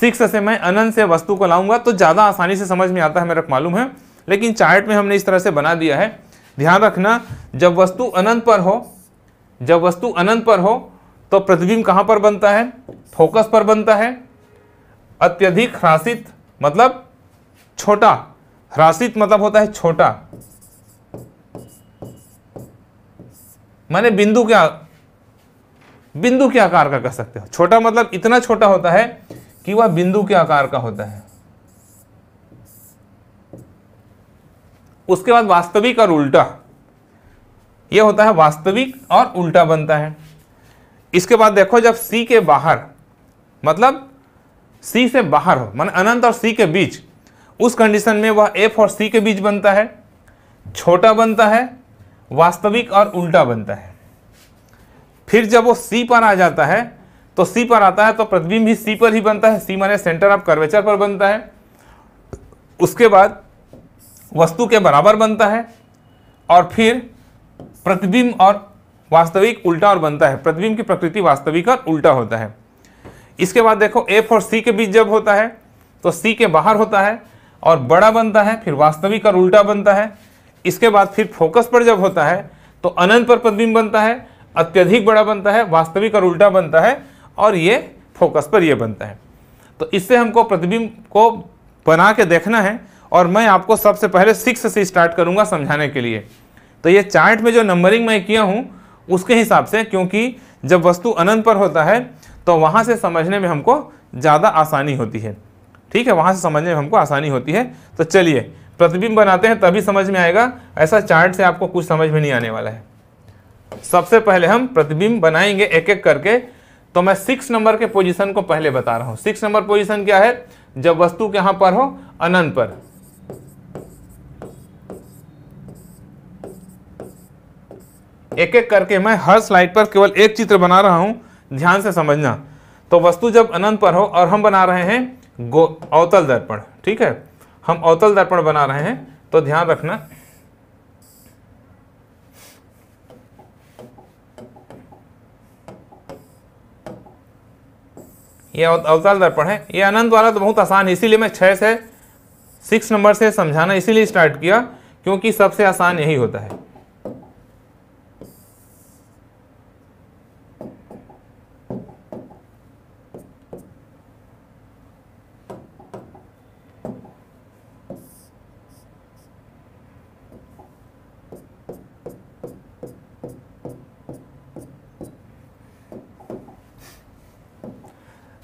सिक्स से मैं अनंत से वस्तु को लाऊंगा तो ज़्यादा आसानी से समझ में आता है मेरा मालूम है लेकिन चार्ट में हमने इस तरह से बना दिया है ध्यान रखना जब वस्तु अनंत पर हो जब वस्तु अनंत पर हो तो प्रतिबिंब कहाँ पर बनता है फोकस पर बनता है अत्यधिक ह्रासित मतलब छोटा ह्रासित मतलब होता है छोटा माने बिंदु क्या बिंदु के आकार का कह सकते हो छोटा मतलब इतना छोटा होता है कि वह बिंदु के आकार का होता है उसके बाद वास्तविक और उल्टा यह होता है वास्तविक और उल्टा बनता है इसके बाद देखो जब सी के बाहर मतलब सी से बाहर हो मान अनंत और सी के बीच उस कंडीशन में वह एफ और सी के बीच बनता है छोटा बनता है वास्तविक और उल्टा बनता है फिर जब वो सी पर आ जाता है तो सी पर आता है तो प्रतिबिंब भी सी पर ही बनता है सी माने सेंटर ऑफ कर्वेचर पर बनता है उसके बाद वस्तु के बराबर बनता है और फिर प्रतिबिंब और वास्तविक उल्टा और बनता है प्रतिबिंब की प्रकृति वास्तविक और उल्टा होता है इसके बाद देखो एफ और सी के बीच जब होता है तो सी के बाहर होता है और बड़ा बनता है फिर वास्तविक और उल्टा बनता है इसके बाद फिर फोकस पर जब होता है तो अनंत पर प्रतिबिंब बनता है अत्यधिक बड़ा बनता है वास्तविक और उल्टा बनता है और ये फोकस पर ये बनता है तो इससे हमको प्रतिबिंब को बना के देखना है और मैं आपको सबसे पहले सिक्स से स्टार्ट करूँगा समझाने के लिए तो ये चार्ट में जो नंबरिंग मैं किया हूँ उसके हिसाब से क्योंकि जब वस्तु अनंत पर होता है तो वहाँ से समझने में हमको ज़्यादा आसानी होती है ठीक है वहाँ से समझने में हमको आसानी होती है तो चलिए प्रतिबिंब बनाते हैं तभी समझ में आएगा ऐसा चार्ट से आपको कुछ समझ में नहीं आने वाला है सबसे पहले हम प्रतिबिंब बनाएंगे एक एक करके तो मैं सिक्स नंबर के पोजीशन को पहले बता रहा हूँ सिक्स नंबर पोजीशन क्या है जब वस्तु कहाँ पर हो अनन पर एक एक करके मैं हर स्लाइड पर केवल एक चित्र बना रहा हूँ ध्यान से समझना तो वस्तु जब अनंत पर हो और हम बना रहे हैं गो अवतल दर्पण ठीक है हम अवतल दर्पण बना रहे हैं तो ध्यान रखना यह अवतल दर्पण है यह अनंत वाला तो बहुत आसान है इसीलिए मैं छह से सिक्स नंबर से समझाना इसीलिए स्टार्ट किया क्योंकि सबसे आसान यही होता है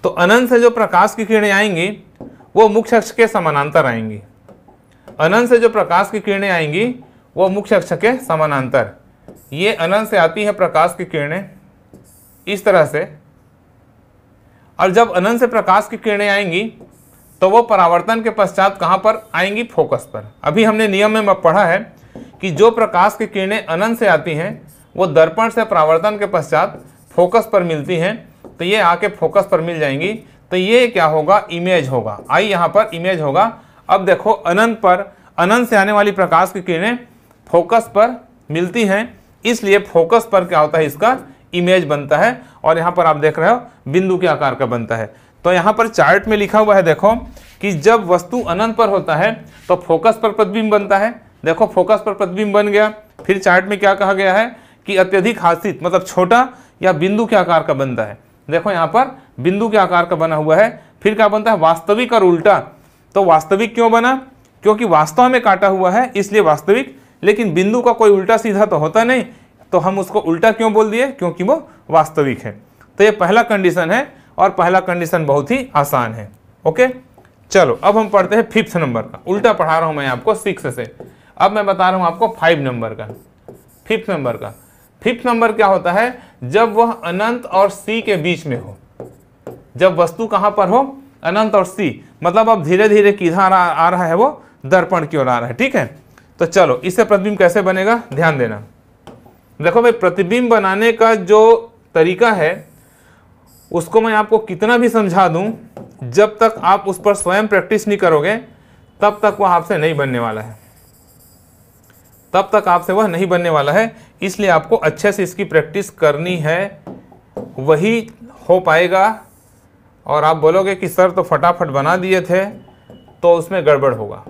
तो अनंत से जो प्रकाश की किरणें आएंगी वो मुख्य अक्ष के समानांतर आएंगी अनंत से जो प्रकाश की किरणें आएंगी वो मुख्य अक्ष के समानांतर ये अनंत से आती है प्रकाश की किरणें इस तरह से और जब अनंत से प्रकाश की किरणें आएंगी तो वो परावर्तन के पश्चात कहाँ पर आएंगी फोकस पर अभी हमने नियम में पढ़ा है कि जो प्रकाश की किरणें अनंत से आती हैं वो दर्पण से परावर्तन के पश्चात फोकस पर मिलती हैं तो ये आके फोकस पर मिल जाएंगी तो ये क्या होगा इमेज होगा आई यहाँ पर इमेज होगा अब देखो अनंत पर अनंत से आने वाली प्रकाश की किरणें फोकस पर मिलती हैं इसलिए फोकस पर क्या होता है इसका इमेज बनता है और यहाँ पर आप देख रहे हो बिंदु के आकार का बनता है तो यहाँ पर चार्ट में लिखा हुआ है देखो कि जब वस्तु अनंत पर होता है तो फोकस पर प्रतिबिंब बनता है देखो फोकस पर प्रतिबिंब बन गया फिर चार्ट में क्या कहा गया है कि अत्यधिक हासित मतलब छोटा या बिंदु के आकार का बनता है देखो यहाँ पर बिंदु के आकार का बना हुआ है फिर क्या बनता है वास्तविक और उल्टा तो वास्तविक क्यों बना क्योंकि वास्तव में काटा हुआ है इसलिए वास्तविक लेकिन बिंदु का कोई उल्टा सीधा तो होता नहीं तो हम उसको उल्टा क्यों बोल दिए क्योंकि वो वास्तविक है तो ये पहला कंडीशन है और पहला कंडीशन बहुत ही आसान है ओके चलो अब हम पढ़ते हैं फिफ्थ नंबर का उल्टा पढ़ा रहा हूँ मैं आपको सिक्स से अब मैं बता रहा हूँ आपको फाइव नंबर का फिफ्थ नंबर का फिफ्थ नंबर क्या होता है जब वह अनंत और सी के बीच में हो जब वस्तु कहाँ पर हो अनंत और सी मतलब अब धीरे धीरे किधर आ रहा है वो दर्पण की ओर आ रहा है ठीक है तो चलो इससे प्रतिबिंब कैसे बनेगा ध्यान देना देखो भाई प्रतिबिंब बनाने का जो तरीका है उसको मैं आपको कितना भी समझा दूं जब तक आप उस पर स्वयं प्रैक्टिस नहीं करोगे तब तक वह आपसे नहीं बनने वाला है तब तक आपसे वह नहीं बनने वाला है इसलिए आपको अच्छे से इसकी प्रैक्टिस करनी है वही हो पाएगा और आप बोलोगे कि सर तो फटाफट बना दिए थे तो उसमें गड़बड़ होगा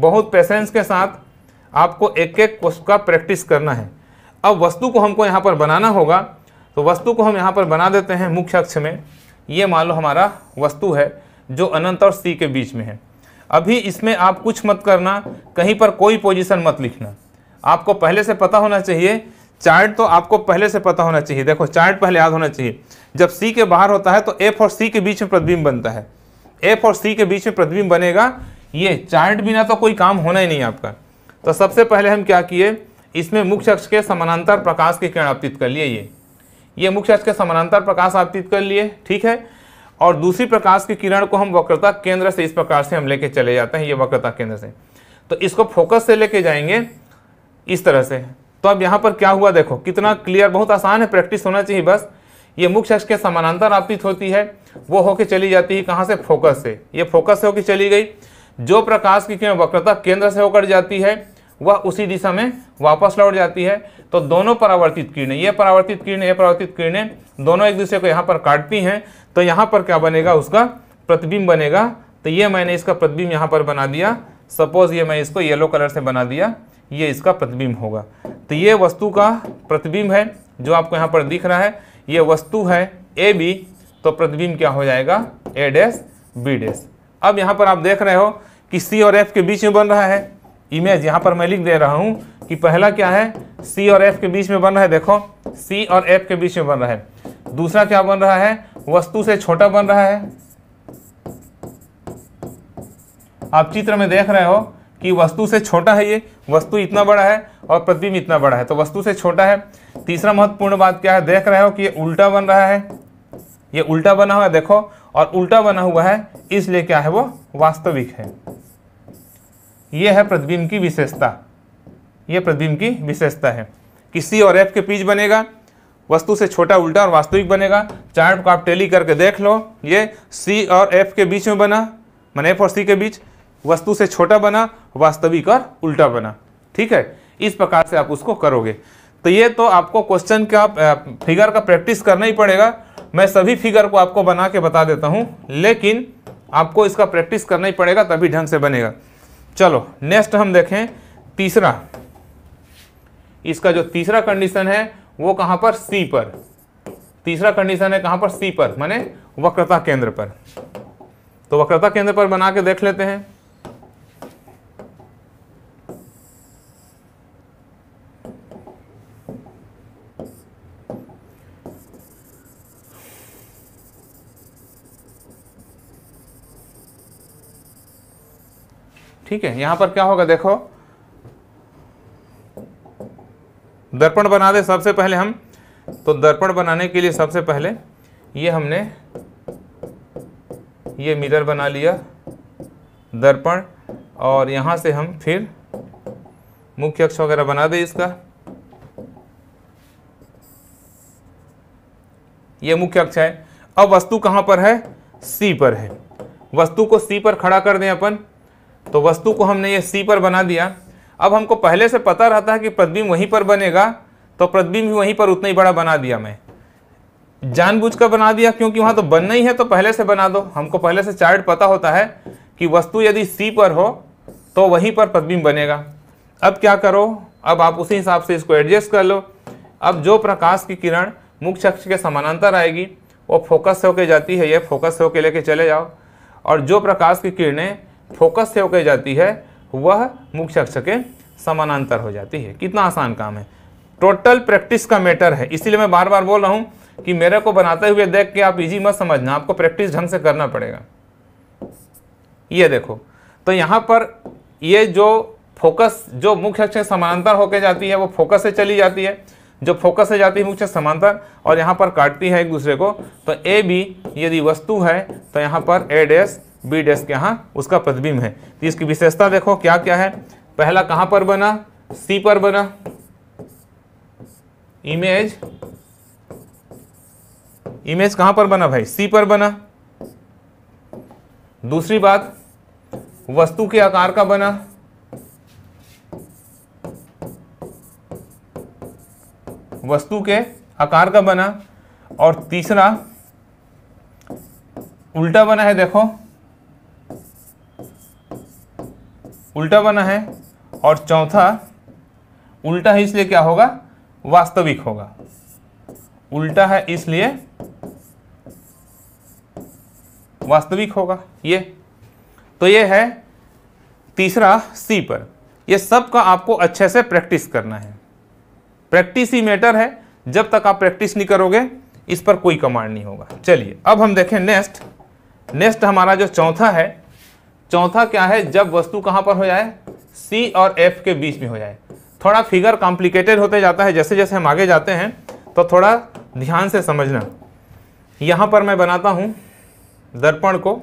बहुत पेशेंस के साथ आपको एक एक का प्रैक्टिस करना है अब वस्तु को हमको यहाँ पर बनाना होगा तो वस्तु को हम यहाँ पर बना देते हैं मुख्य अक्ष में ये मान लो हमारा वस्तु है जो अनंत और सी के बीच में है अभी इसमें आप कुछ मत करना कहीं पर कोई पोजिशन मत लिखना आपको पहले से पता होना चाहिए चार्ट तो आपको पहले से पता होना चाहिए देखो चार्ट पहले याद होना चाहिए जब सी के बाहर होता है तो एफ और सी के बीच में प्रतिबिंब बनता है एफ और सी के बीच में प्रतिबिंब बनेगा ये चार्ट बिना तो कोई काम होना ही नहीं आपका तो सबसे पहले हम क्या किए इसमें मुख्य अक्ष के समानांतर प्रकाश की किरण अर्पित कर लिए ये ये मुख्य अक्ष के समानांतर प्रकाश आपतित कर लिए ठीक है और दूसरी प्रकाश की किरण को हम वक्रता केंद्र से इस प्रकार से हम लेके चले जाते हैं ये वक्रता केंद्र से तो इसको फोकस से लेके जाएंगे इस तरह से तो अब यहाँ पर क्या हुआ देखो कितना क्लियर बहुत आसान है प्रैक्टिस होना चाहिए बस ये मुख्य अक्ष के समानांतर आपतित होती है वो होके चली जाती है कहाँ से फोकस से ये फोकस से होके चली गई जो प्रकाश की किरण वक्रता केंद्र से होकर जाती है वह उसी दिशा में वापस लौट जाती है तो दोनों परावर्तित किरणें ये परावर्तित किरणें ये परावर्तित किरणें दोनों एक दूसरे को यहाँ पर काटती हैं तो यहाँ पर क्या बनेगा उसका प्रतिबिंब बनेगा तो ये मैंने इसका प्रतिबिंब यहाँ पर बना दिया सपोज ये मैं इसको येलो कलर से बना दिया ये इसका प्रतिबिंब होगा तो ये वस्तु का प्रतिबिंब है जो आपको यहाँ पर दिख रहा है ये वस्तु है ए बी तो प्रतिबिंब क्या हो जाएगा ए डैश बी डैश अब यहाँ पर आप देख रहे हो कि सी और एफ के बीच में बन रहा है इमेज यहाँ पर मैं लिख दे रहा हूँ कि पहला क्या है सी और एफ के बीच में बन रहा है देखो सी और एफ के बीच में बन रहा है दूसरा क्या बन रहा है वस्तु से छोटा बन रहा है आप चित्र में देख रहे हो कि वस्तु से छोटा है ये वस्तु इतना बड़ा है और प्रतिबिंब इतना बड़ा है तो वस्तु से छोटा है तीसरा महत्वपूर्ण बात क्या है देख रहे हो कि ये उल्टा बन रहा है ये उल्टा बना हुआ है देखो और उल्टा बना हुआ है इसलिए क्या है वो वास्तविक है यह है प्रतिबिंब की विशेषता यह प्रतिबिंब की विशेषता है किसी और एफ के बीच बनेगा वस्तु से छोटा उल्टा और वास्तविक बनेगा चार्ट को आप टेली करके देख लो ये सी और एफ के बीच में बना मैंने एफ और सी के बीच वस्तु से छोटा बना वास्तविक और उल्टा बना ठीक है इस प्रकार से आप उसको करोगे तो ये तो आपको क्वेश्चन का फिगर का प्रैक्टिस करना ही पड़ेगा मैं सभी फिगर को आपको बना के बता देता हूँ लेकिन आपको इसका प्रैक्टिस करना ही पड़ेगा तभी ढंग से बनेगा चलो नेक्स्ट हम देखें तीसरा इसका जो तीसरा कंडीशन है वो कहां पर सी पर तीसरा कंडीशन है कहां पर सी पर माने वक्रता केंद्र पर तो वक्रता केंद्र पर बना के देख लेते हैं ठीक है यहां पर क्या होगा देखो दर्पण बना दे सबसे पहले हम तो दर्पण बनाने के लिए सबसे पहले ये हमने ये मिरर बना लिया दर्पण और यहां से हम फिर मुख्य अक्ष वगैरह बना दे इसका ये मुख्य अक्ष है अब वस्तु कहां पर है सी पर है वस्तु को सी पर खड़ा कर दें अपन तो वस्तु को हमने ये सी पर बना दिया अब हमको पहले से पता रहता है कि प्रतिबिंब वहीं पर बनेगा तो प्रतिबिंब भी वहीं पर उतना ही बड़ा बना दिया मैं जानबूझ कर बना दिया क्योंकि वहाँ तो बनना ही है तो पहले से बना दो हमको पहले से चार्ट पता होता है कि वस्तु यदि सी पर हो तो वहीं पर प्रतिबिंब बनेगा अब क्या करो अब आप उसी हिसाब से इसको एडजस्ट कर लो अब जो प्रकाश की किरण मुख्य अक्ष के समानांतर आएगी वो फोकस होके जाती है ये फोकस होके लेके चले जाओ और जो प्रकाश की किरणें फोकस से होकर जाती है वह मुख्य अक्ष के समानांतर हो जाती है कितना आसान काम है टोटल प्रैक्टिस का मैटर है इसीलिए मैं बार बार बोल रहा हूँ कि मेरे को बनाते हुए देख के आप इजी मत समझना आपको प्रैक्टिस ढंग से करना पड़ेगा ये देखो तो यहाँ पर ये जो फोकस जो मुख्य अक्ष समानांतर होकर जाती है वो फोकस से चली जाती है जो फोकस से जाती है मुख्य समांतर और यहाँ पर काटती है एक दूसरे को तो ए बी यदि वस्तु है तो यहाँ पर ए डैश बी डैश के यहाँ उसका प्रतिबिंब है तो इसकी विशेषता देखो क्या क्या है पहला कहाँ पर बना सी पर बना इमेज इमेज कहाँ पर बना भाई सी पर बना दूसरी बात वस्तु के आकार का बना वस्तु के आकार का बना और तीसरा उल्टा बना है देखो उल्टा बना है और चौथा उल्टा है इसलिए क्या होगा वास्तविक होगा उल्टा है इसलिए वास्तविक होगा ये तो ये है तीसरा सी पर ये सब का आपको अच्छे से प्रैक्टिस करना है प्रैक्टिस ही मैटर है जब तक आप प्रैक्टिस नहीं करोगे इस पर कोई कमांड नहीं होगा चलिए अब हम देखें नेक्स्ट नेक्स्ट हमारा जो चौथा है चौथा क्या है जब वस्तु कहां पर हो जाए सी और एफ के बीच में हो जाए थोड़ा फिगर कॉम्प्लिकेटेड होते जाता है जैसे जैसे हम आगे जाते हैं तो थोड़ा ध्यान से समझना यहां पर मैं बनाता हूं दर्पण को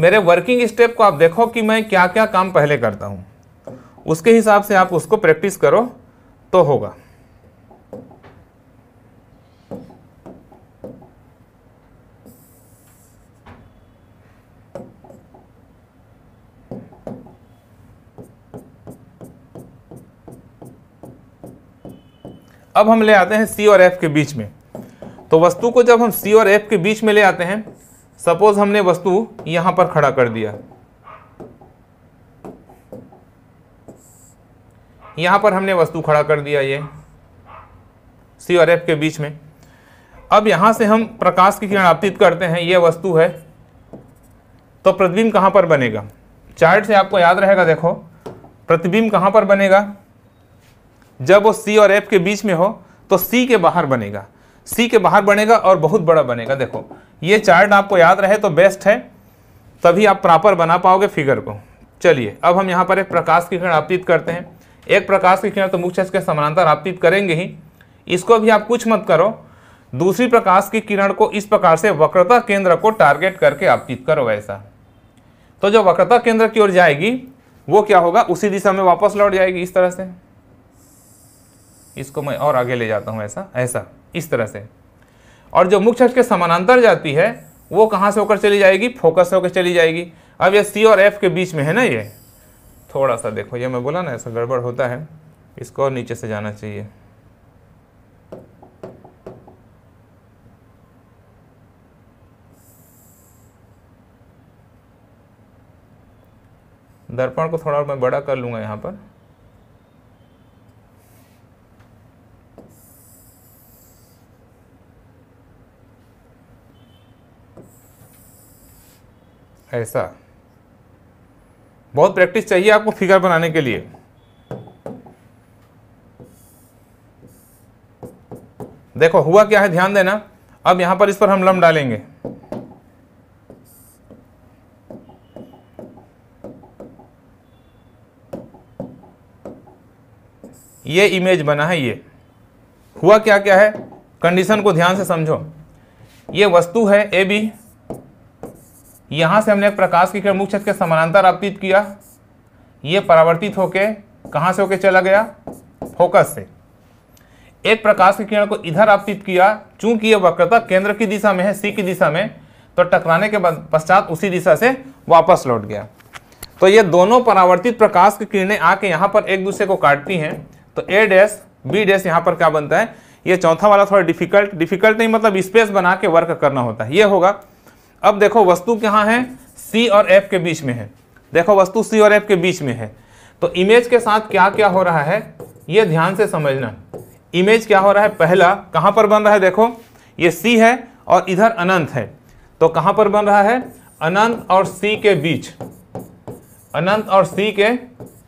मेरे वर्किंग स्टेप को आप देखो कि मैं क्या क्या काम पहले करता हूं उसके हिसाब से आप उसको प्रैक्टिस करो तो होगा अब हम ले आते हैं सी और एफ के बीच में तो वस्तु को जब हम सी और एफ के बीच में ले आते हैं सपोज हमने वस्तु यहां पर खड़ा कर दिया यहाँ पर हमने वस्तु खड़ा कर दिया ये सी और एफ के बीच में अब यहाँ से हम प्रकाश की किरण आपतित करते हैं ये वस्तु है तो प्रतिबिंब कहाँ पर बनेगा चार्ट से आपको याद रहेगा देखो प्रतिबिंब कहाँ पर बनेगा जब वो सी और एफ के बीच में हो तो सी के बाहर बनेगा सी के बाहर बनेगा और बहुत बड़ा बनेगा देखो ये चार्ट आपको याद रहे तो बेस्ट है तभी आप प्रॉपर बना पाओगे फिगर को चलिए अब हम यहाँ पर एक प्रकाश की किरण आपतित करते हैं एक प्रकाश की किरण तो मुख्य अक्ष के समानांतर आपतित करेंगे ही इसको भी आप कुछ मत करो दूसरी प्रकाश की किरण को इस प्रकार से वक्रता केंद्र को टारगेट करके आपतित करो ऐसा तो जो वक्रता केंद्र की ओर जाएगी वो क्या होगा उसी दिशा में वापस लौट जाएगी इस तरह से इसको मैं और आगे ले जाता हूँ ऐसा ऐसा इस तरह से और जो मुख्य अक्ष के समानांतर जाती है वो कहाँ से होकर चली जाएगी फोकस होकर चली जाएगी अब ये सी और एफ के बीच में है ना ये थोड़ा सा देखो ये मैं बोला ना ऐसा गड़बड़ होता है इसको और नीचे से जाना चाहिए दर्पण को थोड़ा और मैं बड़ा कर लूँगा यहाँ पर ऐसा बहुत प्रैक्टिस चाहिए आपको फिगर बनाने के लिए देखो हुआ क्या है ध्यान देना अब यहां पर इस पर हम लम डालेंगे ये इमेज बना है ये हुआ क्या क्या है कंडीशन को ध्यान से समझो ये वस्तु है ए बी यहाँ से हमने एक प्रकाश की किरण मुख्य छत के समानांतर आपतित किया ये परावर्तित होके कहाँ से होके चला गया फोकस से एक प्रकाश की किरण को इधर आपतित किया चूंकि ये वक्रता केंद्र की दिशा में है सी की दिशा में तो टकराने के पश्चात उसी दिशा से वापस लौट गया तो ये दोनों परावर्तित प्रकाश की किरणें आके यहाँ पर एक दूसरे को काटती हैं तो ए डैश बी डैश यहाँ पर क्या बनता है ये चौथा वाला थोड़ा डिफिकल्ट डिफिकल्ट नहीं मतलब स्पेस बना के वर्क करना होता है ये होगा अब देखो वस्तु कहाँ है सी और एफ के बीच में है देखो वस्तु सी और एफ के बीच में है तो इमेज के साथ क्या क्या हो रहा है ये ध्यान से समझना इमेज क्या हो रहा है पहला कहाँ पर बन रहा है देखो ये सी है और इधर अनंत है तो कहाँ पर बन रहा है अनंत और सी के बीच अनंत और सी के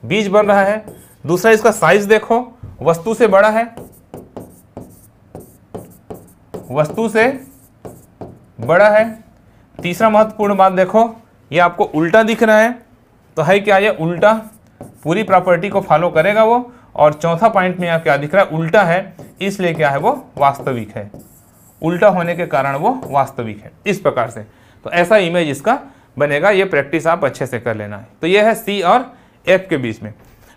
बीच बन रहा है दूसरा इसका साइज देखो वस्तु से बड़ा है वस्तु से बड़ा है तीसरा महत्वपूर्ण बात देखो ये आपको उल्टा दिख रहा है तो है क्या ये उल्टा पूरी प्रॉपर्टी को फॉलो करेगा वो और चौथा पॉइंट में यहाँ क्या दिख रहा है उल्टा है इसलिए क्या है वो वास्तविक है उल्टा होने के कारण वो वास्तविक है इस प्रकार से तो ऐसा इमेज इसका बनेगा ये प्रैक्टिस आप अच्छे से कर लेना है तो ये है सी और एफ के बीच में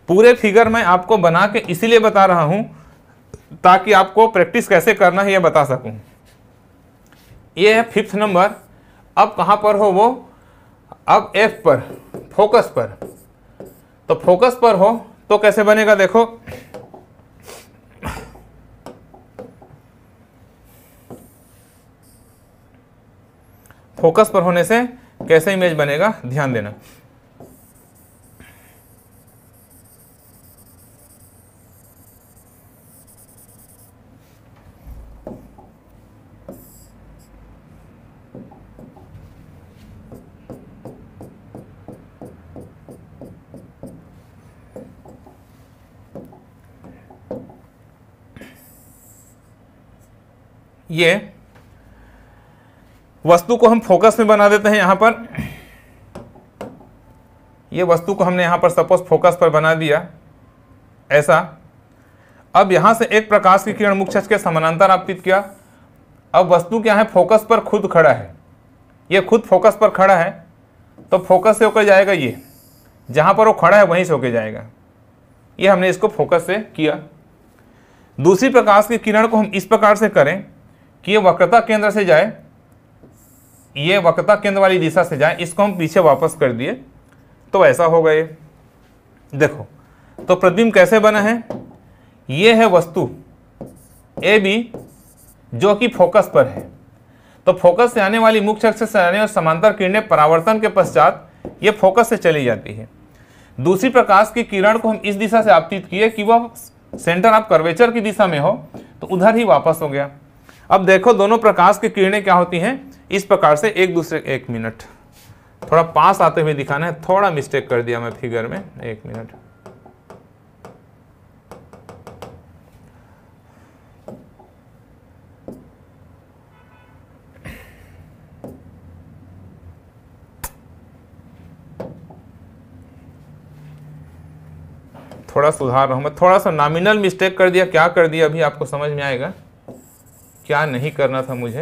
पूरे फिगर मैं आपको बना के इसीलिए बता रहा हूँ ताकि आपको प्रैक्टिस कैसे करना है ये बता सकूँ ये है फिफ्थ नंबर अब कहाँ पर हो वो अब एफ पर फोकस पर तो फोकस पर हो तो कैसे बनेगा देखो फोकस पर होने से कैसे इमेज बनेगा ध्यान देना ये वस्तु को हम फोकस में बना देते हैं यहां पर ये वस्तु को हमने यहां पर सपोज फोकस पर बना दिया ऐसा अब यहां से एक प्रकाश की किरण मुख्य के समानांतर आपतित किया अब वस्तु क्या है फोकस पर खुद खड़ा है ये खुद फोकस पर खड़ा है तो फोकस से होकर जाएगा ये जहां पर वो खड़ा है वहीं से होकर जाएगा ये हमने इसको फोकस से किया दूसरी प्रकाश की किरण को हम इस प्रकार से करें कि ये वक्रता केंद्र से जाए ये वक्रता केंद्र वाली दिशा से जाए इसको हम पीछे वापस कर दिए तो ऐसा होगा ये देखो तो प्रतिबिंब कैसे बना है ये है वस्तु ए बी जो कि फोकस पर है तो फोकस से आने वाली मुख्य अक्ष से आने और समांतर किरणें परावर्तन के पश्चात ये फोकस से चली जाती है दूसरी प्रकाश की किरण को हम इस दिशा से आपतित किए कि वह सेंटर आप कर्वेचर की दिशा में हो तो उधर ही वापस हो गया अब देखो दोनों प्रकाश की किरणें क्या होती हैं इस प्रकार से एक दूसरे एक मिनट थोड़ा पास आते हुए दिखाना है थोड़ा मिस्टेक कर दिया मैं फिगर में एक मिनट थोड़ा सुधार रहा हूं मैं थोड़ा सा नॉमिनल मिस्टेक कर दिया क्या कर दिया अभी आपको समझ में आएगा क्या नहीं करना था मुझे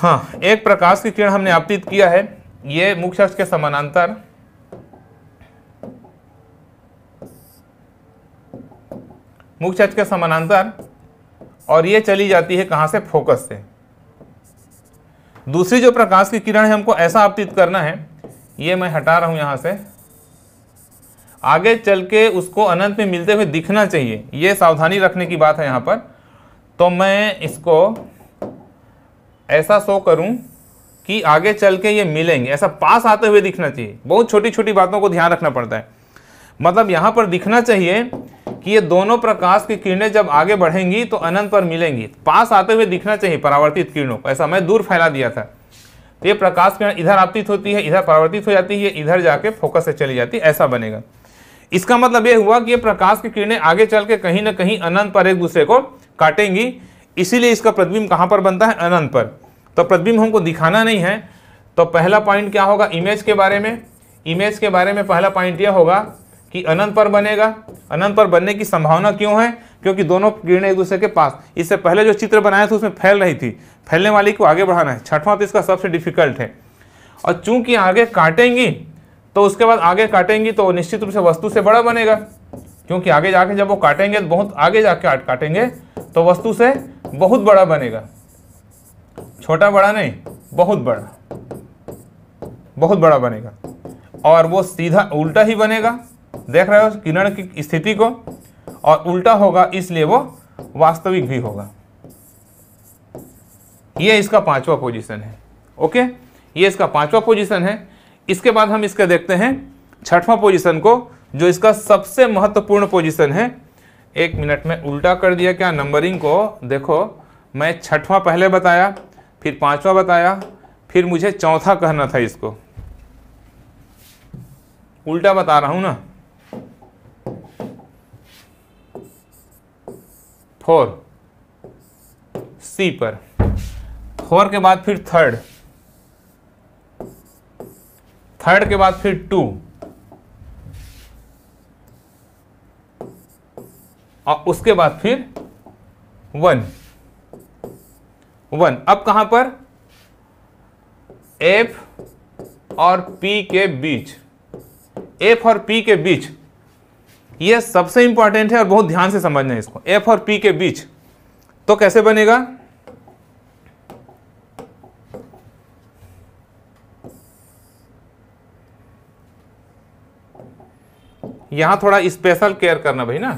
हाँ एक प्रकाश की किरण हमने आपतित किया है ये मुख्य अक्ष के समानांतर मुख्य अक्ष के समानांतर और ये चली जाती है कहां से फोकस से दूसरी जो प्रकाश की किरण है हमको ऐसा आपतित करना है ये मैं हटा रहा हूं यहां से आगे चल के उसको अनंत में मिलते हुए दिखना चाहिए ये सावधानी रखने की बात है यहाँ पर तो मैं इसको ऐसा शो करूँ कि आगे चल के ये मिलेंगे ऐसा पास आते हुए दिखना चाहिए बहुत छोटी छोटी बातों को ध्यान रखना पड़ता है मतलब यहाँ पर दिखना चाहिए कि ये दोनों प्रकाश की किरणें जब आगे बढ़ेंगी तो अनंत पर मिलेंगी पास आते हुए दिखना चाहिए परावर्तित किरणों को ऐसा मैं दूर फैला दिया था तो ये प्रकाश किरण इधर आपतित होती है इधर परावर्तित हो जाती है इधर जाके फोकस से चली जाती है ऐसा बनेगा इसका मतलब यह हुआ कि ये प्रकाश की किरणें आगे चल के कहीं ना कहीं अनंत पर एक दूसरे को काटेंगी इसीलिए इसका प्रतिबिंब कहां पर बनता है अनंत पर तो प्रतिबिंब हमको दिखाना नहीं है तो पहला पॉइंट क्या होगा इमेज के बारे में इमेज के बारे में पहला पॉइंट यह होगा कि अनंत पर बनेगा अनंत पर बनने की संभावना क्यों है क्योंकि दोनों किरणें एक दूसरे के पास इससे पहले जो चित्र बनाया था उसमें फैल रही थी फैलने वाली को आगे बढ़ाना है छठवां तो इसका सबसे डिफिकल्ट है और चूंकि आगे काटेंगी तो उसके बाद आगे काटेंगी तो निश्चित रूप से वस्तु से बड़ा बनेगा क्योंकि आगे जाके जब वो काटेंगे तो बहुत आगे जाके काटेंगे तो वस्तु से बहुत बड़ा बनेगा छोटा बड़ा नहीं बहुत बड़ा बहुत बड़ा बनेगा और वो सीधा उल्टा ही बनेगा देख रहे हो किरण की स्थिति को और उल्टा होगा इसलिए वो वास्तविक भी होगा ये इसका पांचवा पोजीशन है ओके ये इसका पांचवा पोजीशन है इसके बाद हम इसका देखते हैं छठवा पोजिशन को जो इसका सबसे महत्वपूर्ण पोजिशन है एक मिनट में उल्टा कर दिया क्या नंबरिंग को देखो मैं छठवां पहले बताया फिर पांचवा बताया फिर मुझे चौथा कहना था इसको उल्टा बता रहा हूं ना फोर सी पर फोर के बाद फिर थर्ड थर्ड के बाद फिर टू और उसके बाद फिर वन वन अब कहां पर एफ और पी के बीच एफ और पी के बीच यह सबसे इंपॉर्टेंट है और बहुत ध्यान से समझना है इसको एफ और पी के बीच तो कैसे बनेगा यहां थोड़ा स्पेशल केयर करना भाई ना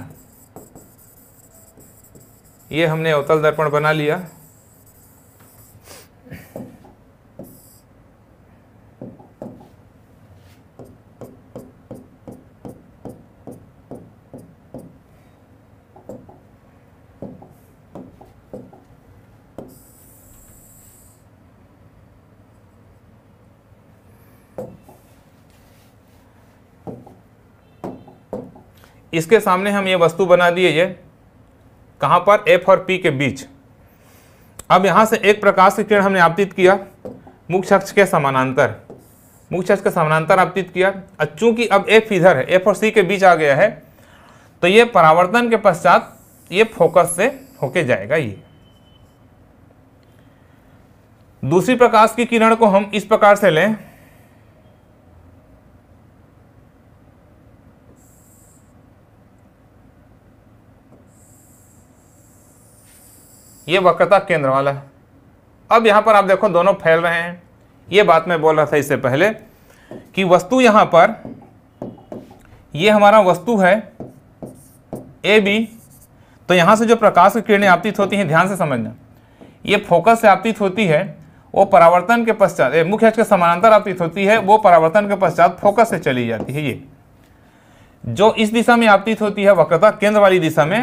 ये हमने अवतल दर्पण बना लिया इसके सामने हम ये वस्तु बना दिए ये कहाँ पर एफ और पी के बीच अब यहाँ से एक प्रकाश की किरण हमने आपतित किया मुख्य अक्ष के समानांतर मुख्य अक्ष के समानांतर आपतित किया और चूंकि अब एफ इधर है एफ और सी के बीच आ गया है तो ये परावर्तन के पश्चात ये फोकस से होके जाएगा ये दूसरी प्रकाश की किरण को हम इस प्रकार से लें ये वक्रता केंद्र वाला है अब यहां पर आप देखो दोनों फैल रहे हैं ये बात मैं बोल रहा था इससे पहले कि वस्तु यहां पर ये हमारा वस्तु है ए बी तो यहां से जो प्रकाश की किरणें आपतित होती हैं ध्यान से समझना ये फोकस से आपतित होती है वो परावर्तन के पश्चात मुख्य अक्ष के समानांतर आपतित होती है वो परावर्तन के पश्चात फोकस से चली जाती है ये जो इस दिशा में आपतित होती है वक्रता केंद्र वाली दिशा में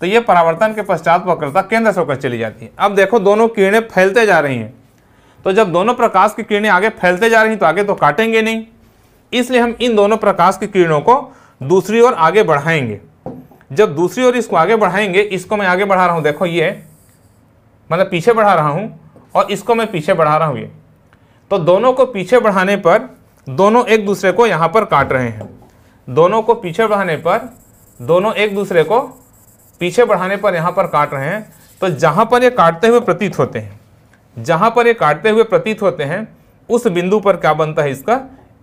तो ये परावर्तन के पश्चात वक्रता केंद्र से होकर चली जाती है अब देखो दोनों किरणें फैलते जा रही हैं तो जब दोनों प्रकाश की किरणें आगे फैलते जा रही हैं तो आगे तो काटेंगे नहीं इसलिए हम इन दोनों प्रकाश की किरणों को दूसरी ओर आगे बढ़ाएंगे जब दूसरी ओर इसको आगे बढ़ाएंगे इसको मैं आगे बढ़ा रहा हूँ देखो ये मतलब पीछे बढ़ा रहा हूँ और इसको मैं पीछे बढ़ा रहा हूँ ये तो दोनों को पीछे बढ़ाने पर दोनों एक दूसरे को यहाँ पर काट रहे हैं दोनों को पीछे बढ़ाने पर दोनों एक दूसरे को पीछे बढ़ाने पर यहाँ पर काट रहे हैं तो जहाँ पर ये काटते हुए प्रतीत होते हैं जहाँ पर ये काटते हुए प्रतीत होते हैं उस बिंदु पर क्या बनता है इसका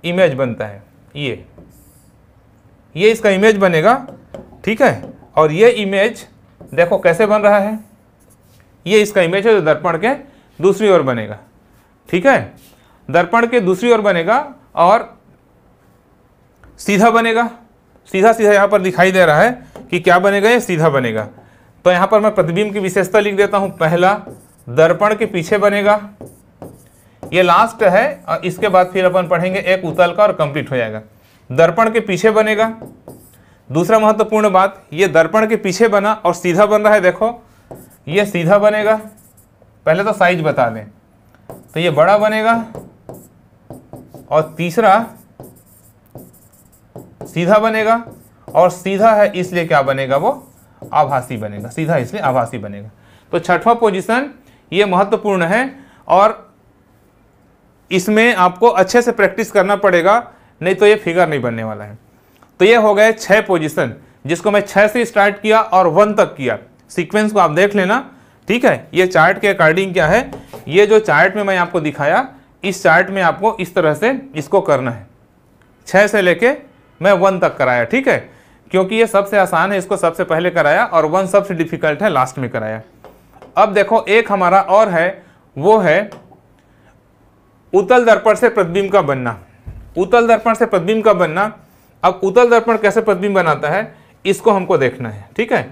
इमेज बनता है ये ये इसका इमेज बनेगा ठीक है और ये इमेज देखो कैसे बन रहा है ये इसका इमेज है जो दर्पण के दूसरी ओर बनेगा ठीक है दर्पण के दूसरी ओर बनेगा और सीधा बनेगा सीधा सीधा यहाँ पर दिखाई दे रहा है कि क्या बनेगा ये सीधा बनेगा तो यहाँ पर मैं प्रतिबिंब की विशेषता लिख देता हूँ पहला दर्पण के पीछे बनेगा ये लास्ट है और इसके बाद फिर अपन पढ़ेंगे एक उतल का और कंप्लीट हो जाएगा दर्पण के पीछे बनेगा दूसरा महत्वपूर्ण बात ये दर्पण के पीछे बना और सीधा बन रहा है देखो ये सीधा बनेगा पहले तो साइज बता दें तो ये बड़ा बनेगा और तीसरा सीधा बनेगा और सीधा है इसलिए क्या बनेगा वो आभासी बनेगा सीधा इसलिए आभासी बनेगा तो छठवां पोजीशन ये महत्वपूर्ण है और इसमें आपको अच्छे से प्रैक्टिस करना पड़ेगा नहीं तो ये फिगर नहीं बनने वाला है तो ये हो गए छः पोजीशन जिसको मैं छः से स्टार्ट किया और वन तक किया सीक्वेंस को आप देख लेना ठीक है ये चार्ट के अकॉर्डिंग क्या है ये जो चार्ट में मैं आपको दिखाया इस चार्ट में आपको इस तरह से इसको करना है छः से लेके मैं वन तक कराया ठीक है क्योंकि ये सबसे आसान है इसको सबसे पहले कराया और वन सबसे डिफिकल्ट है लास्ट में कराया अब देखो एक हमारा और है वो है उतल दर्पण से प्रतिबिंब का बनना उतल दर्पण से प्रतिबिंब का बनना अब उतल दर्पण कैसे प्रतिबिंब बनाता है इसको हमको देखना है ठीक है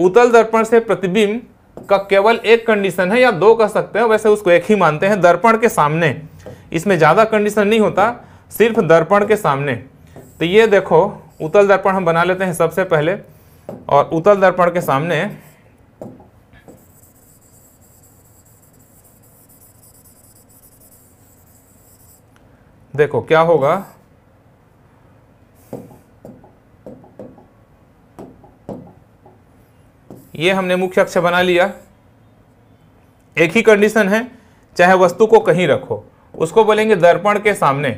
उतल दर्पण से प्रतिबिंब का केवल एक कंडीशन है या दो कह सकते हैं वैसे उसको एक ही मानते हैं दर्पण के सामने इसमें ज़्यादा कंडीशन नहीं होता सिर्फ दर्पण के सामने तो ये देखो उतल दर्पण हम बना लेते हैं सबसे पहले और उतल दर्पण के सामने देखो क्या होगा ये हमने मुख्य अक्ष बना लिया एक ही कंडीशन है चाहे वस्तु को कहीं रखो उसको बोलेंगे दर्पण के सामने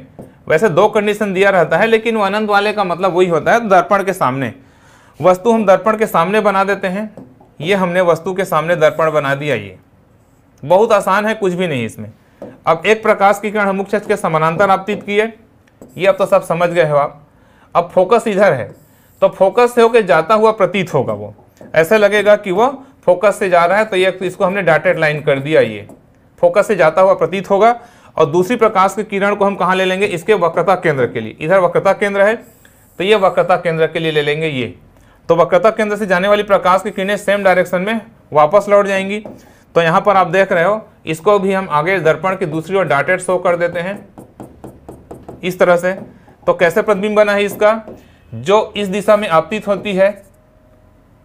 वैसे दो कंडीशन दिया रहता है लेकिन वो अनंत वाले का मतलब वही होता है दर्पण के सामने वस्तु हम दर्पण के सामने बना देते हैं ये हमने वस्तु के सामने दर्पण बना दिया ये बहुत आसान है कुछ भी नहीं इसमें अब एक प्रकाश की किरण हम मुख्य के समानांतर आपतीत किए ये अब तो सब समझ गए हो आप अब फोकस इधर है तो फोकस से होकर जाता हुआ प्रतीत होगा वो ऐसा लगेगा कि वो फोकस से जा रहा है तो ये इसको हमने डाटेड लाइन कर दिया ये फोकस से जाता हुआ प्रतीत होगा और दूसरी प्रकाश के किरण को हम कहाँ ले लेंगे इसके वक्रता केंद्र के लिए इधर वक्रता केंद्र है तो ये वक्रता केंद्र के लिए ले लेंगे ये तो वक्रता केंद्र से जाने वाली प्रकाश की किरणें सेम डायरेक्शन में वापस लौट जाएंगी तो यहाँ पर आप देख रहे हो इसको भी हम आगे दर्पण की दूसरी ओर डाटेड शो कर देते हैं इस तरह से तो कैसे प्रतिबिंब बना है इसका जो इस दिशा में आपतित होती है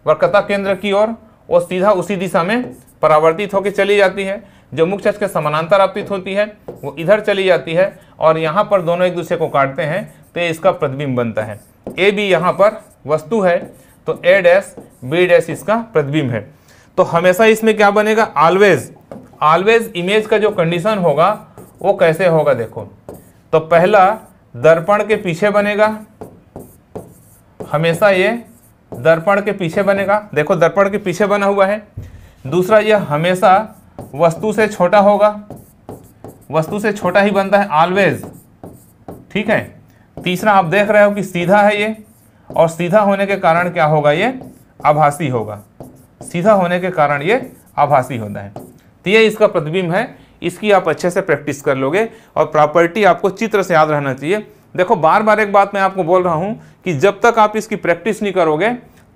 वक्रता केंद्र की ओर वो सीधा उसी दिशा में परावर्तित होकर चली जाती है जो मुख्य अक्ष के समानांतर अपित होती है वो इधर चली जाती है और यहाँ पर दोनों एक दूसरे को काटते हैं तो इसका प्रतिबिंब बनता है ए बी यहाँ पर वस्तु है तो ए डैश बी डैश इसका प्रतिबिंब है तो हमेशा इसमें क्या बनेगा ऑलवेज ऑलवेज इमेज का जो कंडीशन होगा वो कैसे होगा देखो तो पहला दर्पण के पीछे बनेगा हमेशा ये दर्पण के पीछे बनेगा देखो दर्पण के पीछे बना हुआ है दूसरा यह हमेशा वस्तु से छोटा होगा वस्तु से छोटा ही बनता है ऑलवेज ठीक है तीसरा आप देख रहे हो कि सीधा है ये और सीधा होने के कारण क्या होगा ये आभासी होगा सीधा होने के कारण ये आभासी होता है तो ये इसका प्रतिबिंब है इसकी आप अच्छे से प्रैक्टिस कर लोगे और प्रॉपर्टी आपको चित्र से याद रहना चाहिए देखो बार बार एक बात मैं आपको बोल रहा हूँ कि जब तक आप इसकी प्रैक्टिस नहीं करोगे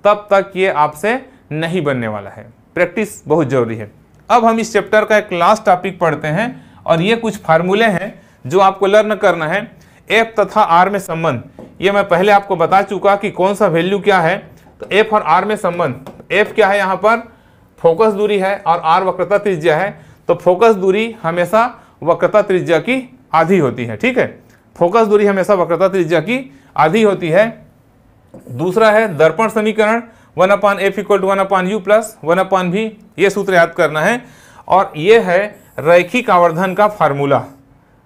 तब तक ये आपसे नहीं बनने वाला है प्रैक्टिस बहुत ज़रूरी है अब हम इस चैप्टर का एक लास्ट टॉपिक पढ़ते हैं और ये कुछ फार्मूले हैं जो आपको लर्न करना है एफ तथा आर में संबंध ये मैं पहले आपको बता चुका कि कौन सा वैल्यू क्या है तो एफ और आर में संबंध एफ क्या है यहाँ पर फोकस दूरी है और आर वक्रता त्रिज्या है तो फोकस दूरी हमेशा वक्रता त्रिज्या की आधी होती है ठीक है फोकस दूरी हमेशा वक्रता त्रिज्या की आधी होती है दूसरा है दर्पण समीकरण one upon F equal to one upon U plus one upon भी ये सूत्र याद करना है और ये है रैखिक आवर्धन का फार्मूला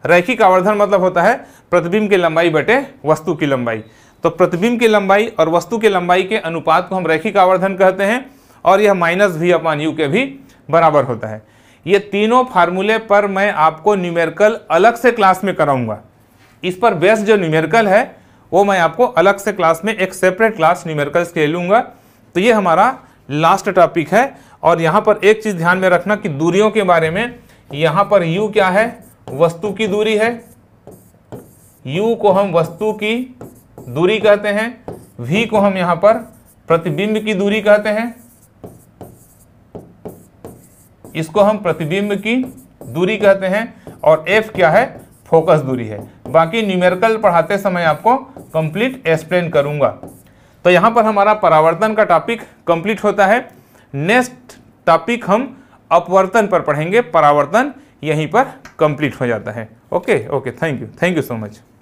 रैखिक आवर्धन मतलब होता है प्रतिबिंब की लंबाई बटे वस्तु की लंबाई तो प्रतिबिंब की लंबाई और वस्तु की लंबाई के अनुपात को हम रैखिक आवर्धन कहते हैं और यह माइनस भी अपान यू के भी बराबर होता है ये तीनों फार्मूले पर मैं आपको न्यूमेरिकल अलग से क्लास में कराऊंगा इस पर बेस्ट जो न्यूमेरिकल है वो मैं आपको अलग से क्लास में एक सेपरेट क्लास न्यूमेरिकल्स के लूँगा तो ये हमारा लास्ट टॉपिक है और यहाँ पर एक चीज़ ध्यान में रखना कि दूरियों के बारे में यहाँ पर यू क्या है वस्तु की दूरी है यू को हम वस्तु की दूरी कहते हैं वी को हम यहाँ पर प्रतिबिंब की दूरी कहते हैं इसको हम प्रतिबिंब की दूरी कहते हैं और एफ क्या है फोकस दूरी है बाकी न्यूमेरिकल पढ़ाते समय आपको कंप्लीट एक्सप्लेन करूंगा तो यहां पर हमारा परावर्तन का टॉपिक कंप्लीट होता है नेक्स्ट टॉपिक हम अपवर्तन पर पढ़ेंगे परावर्तन यहीं पर कंप्लीट हो जाता है okay okay thank you thank you so much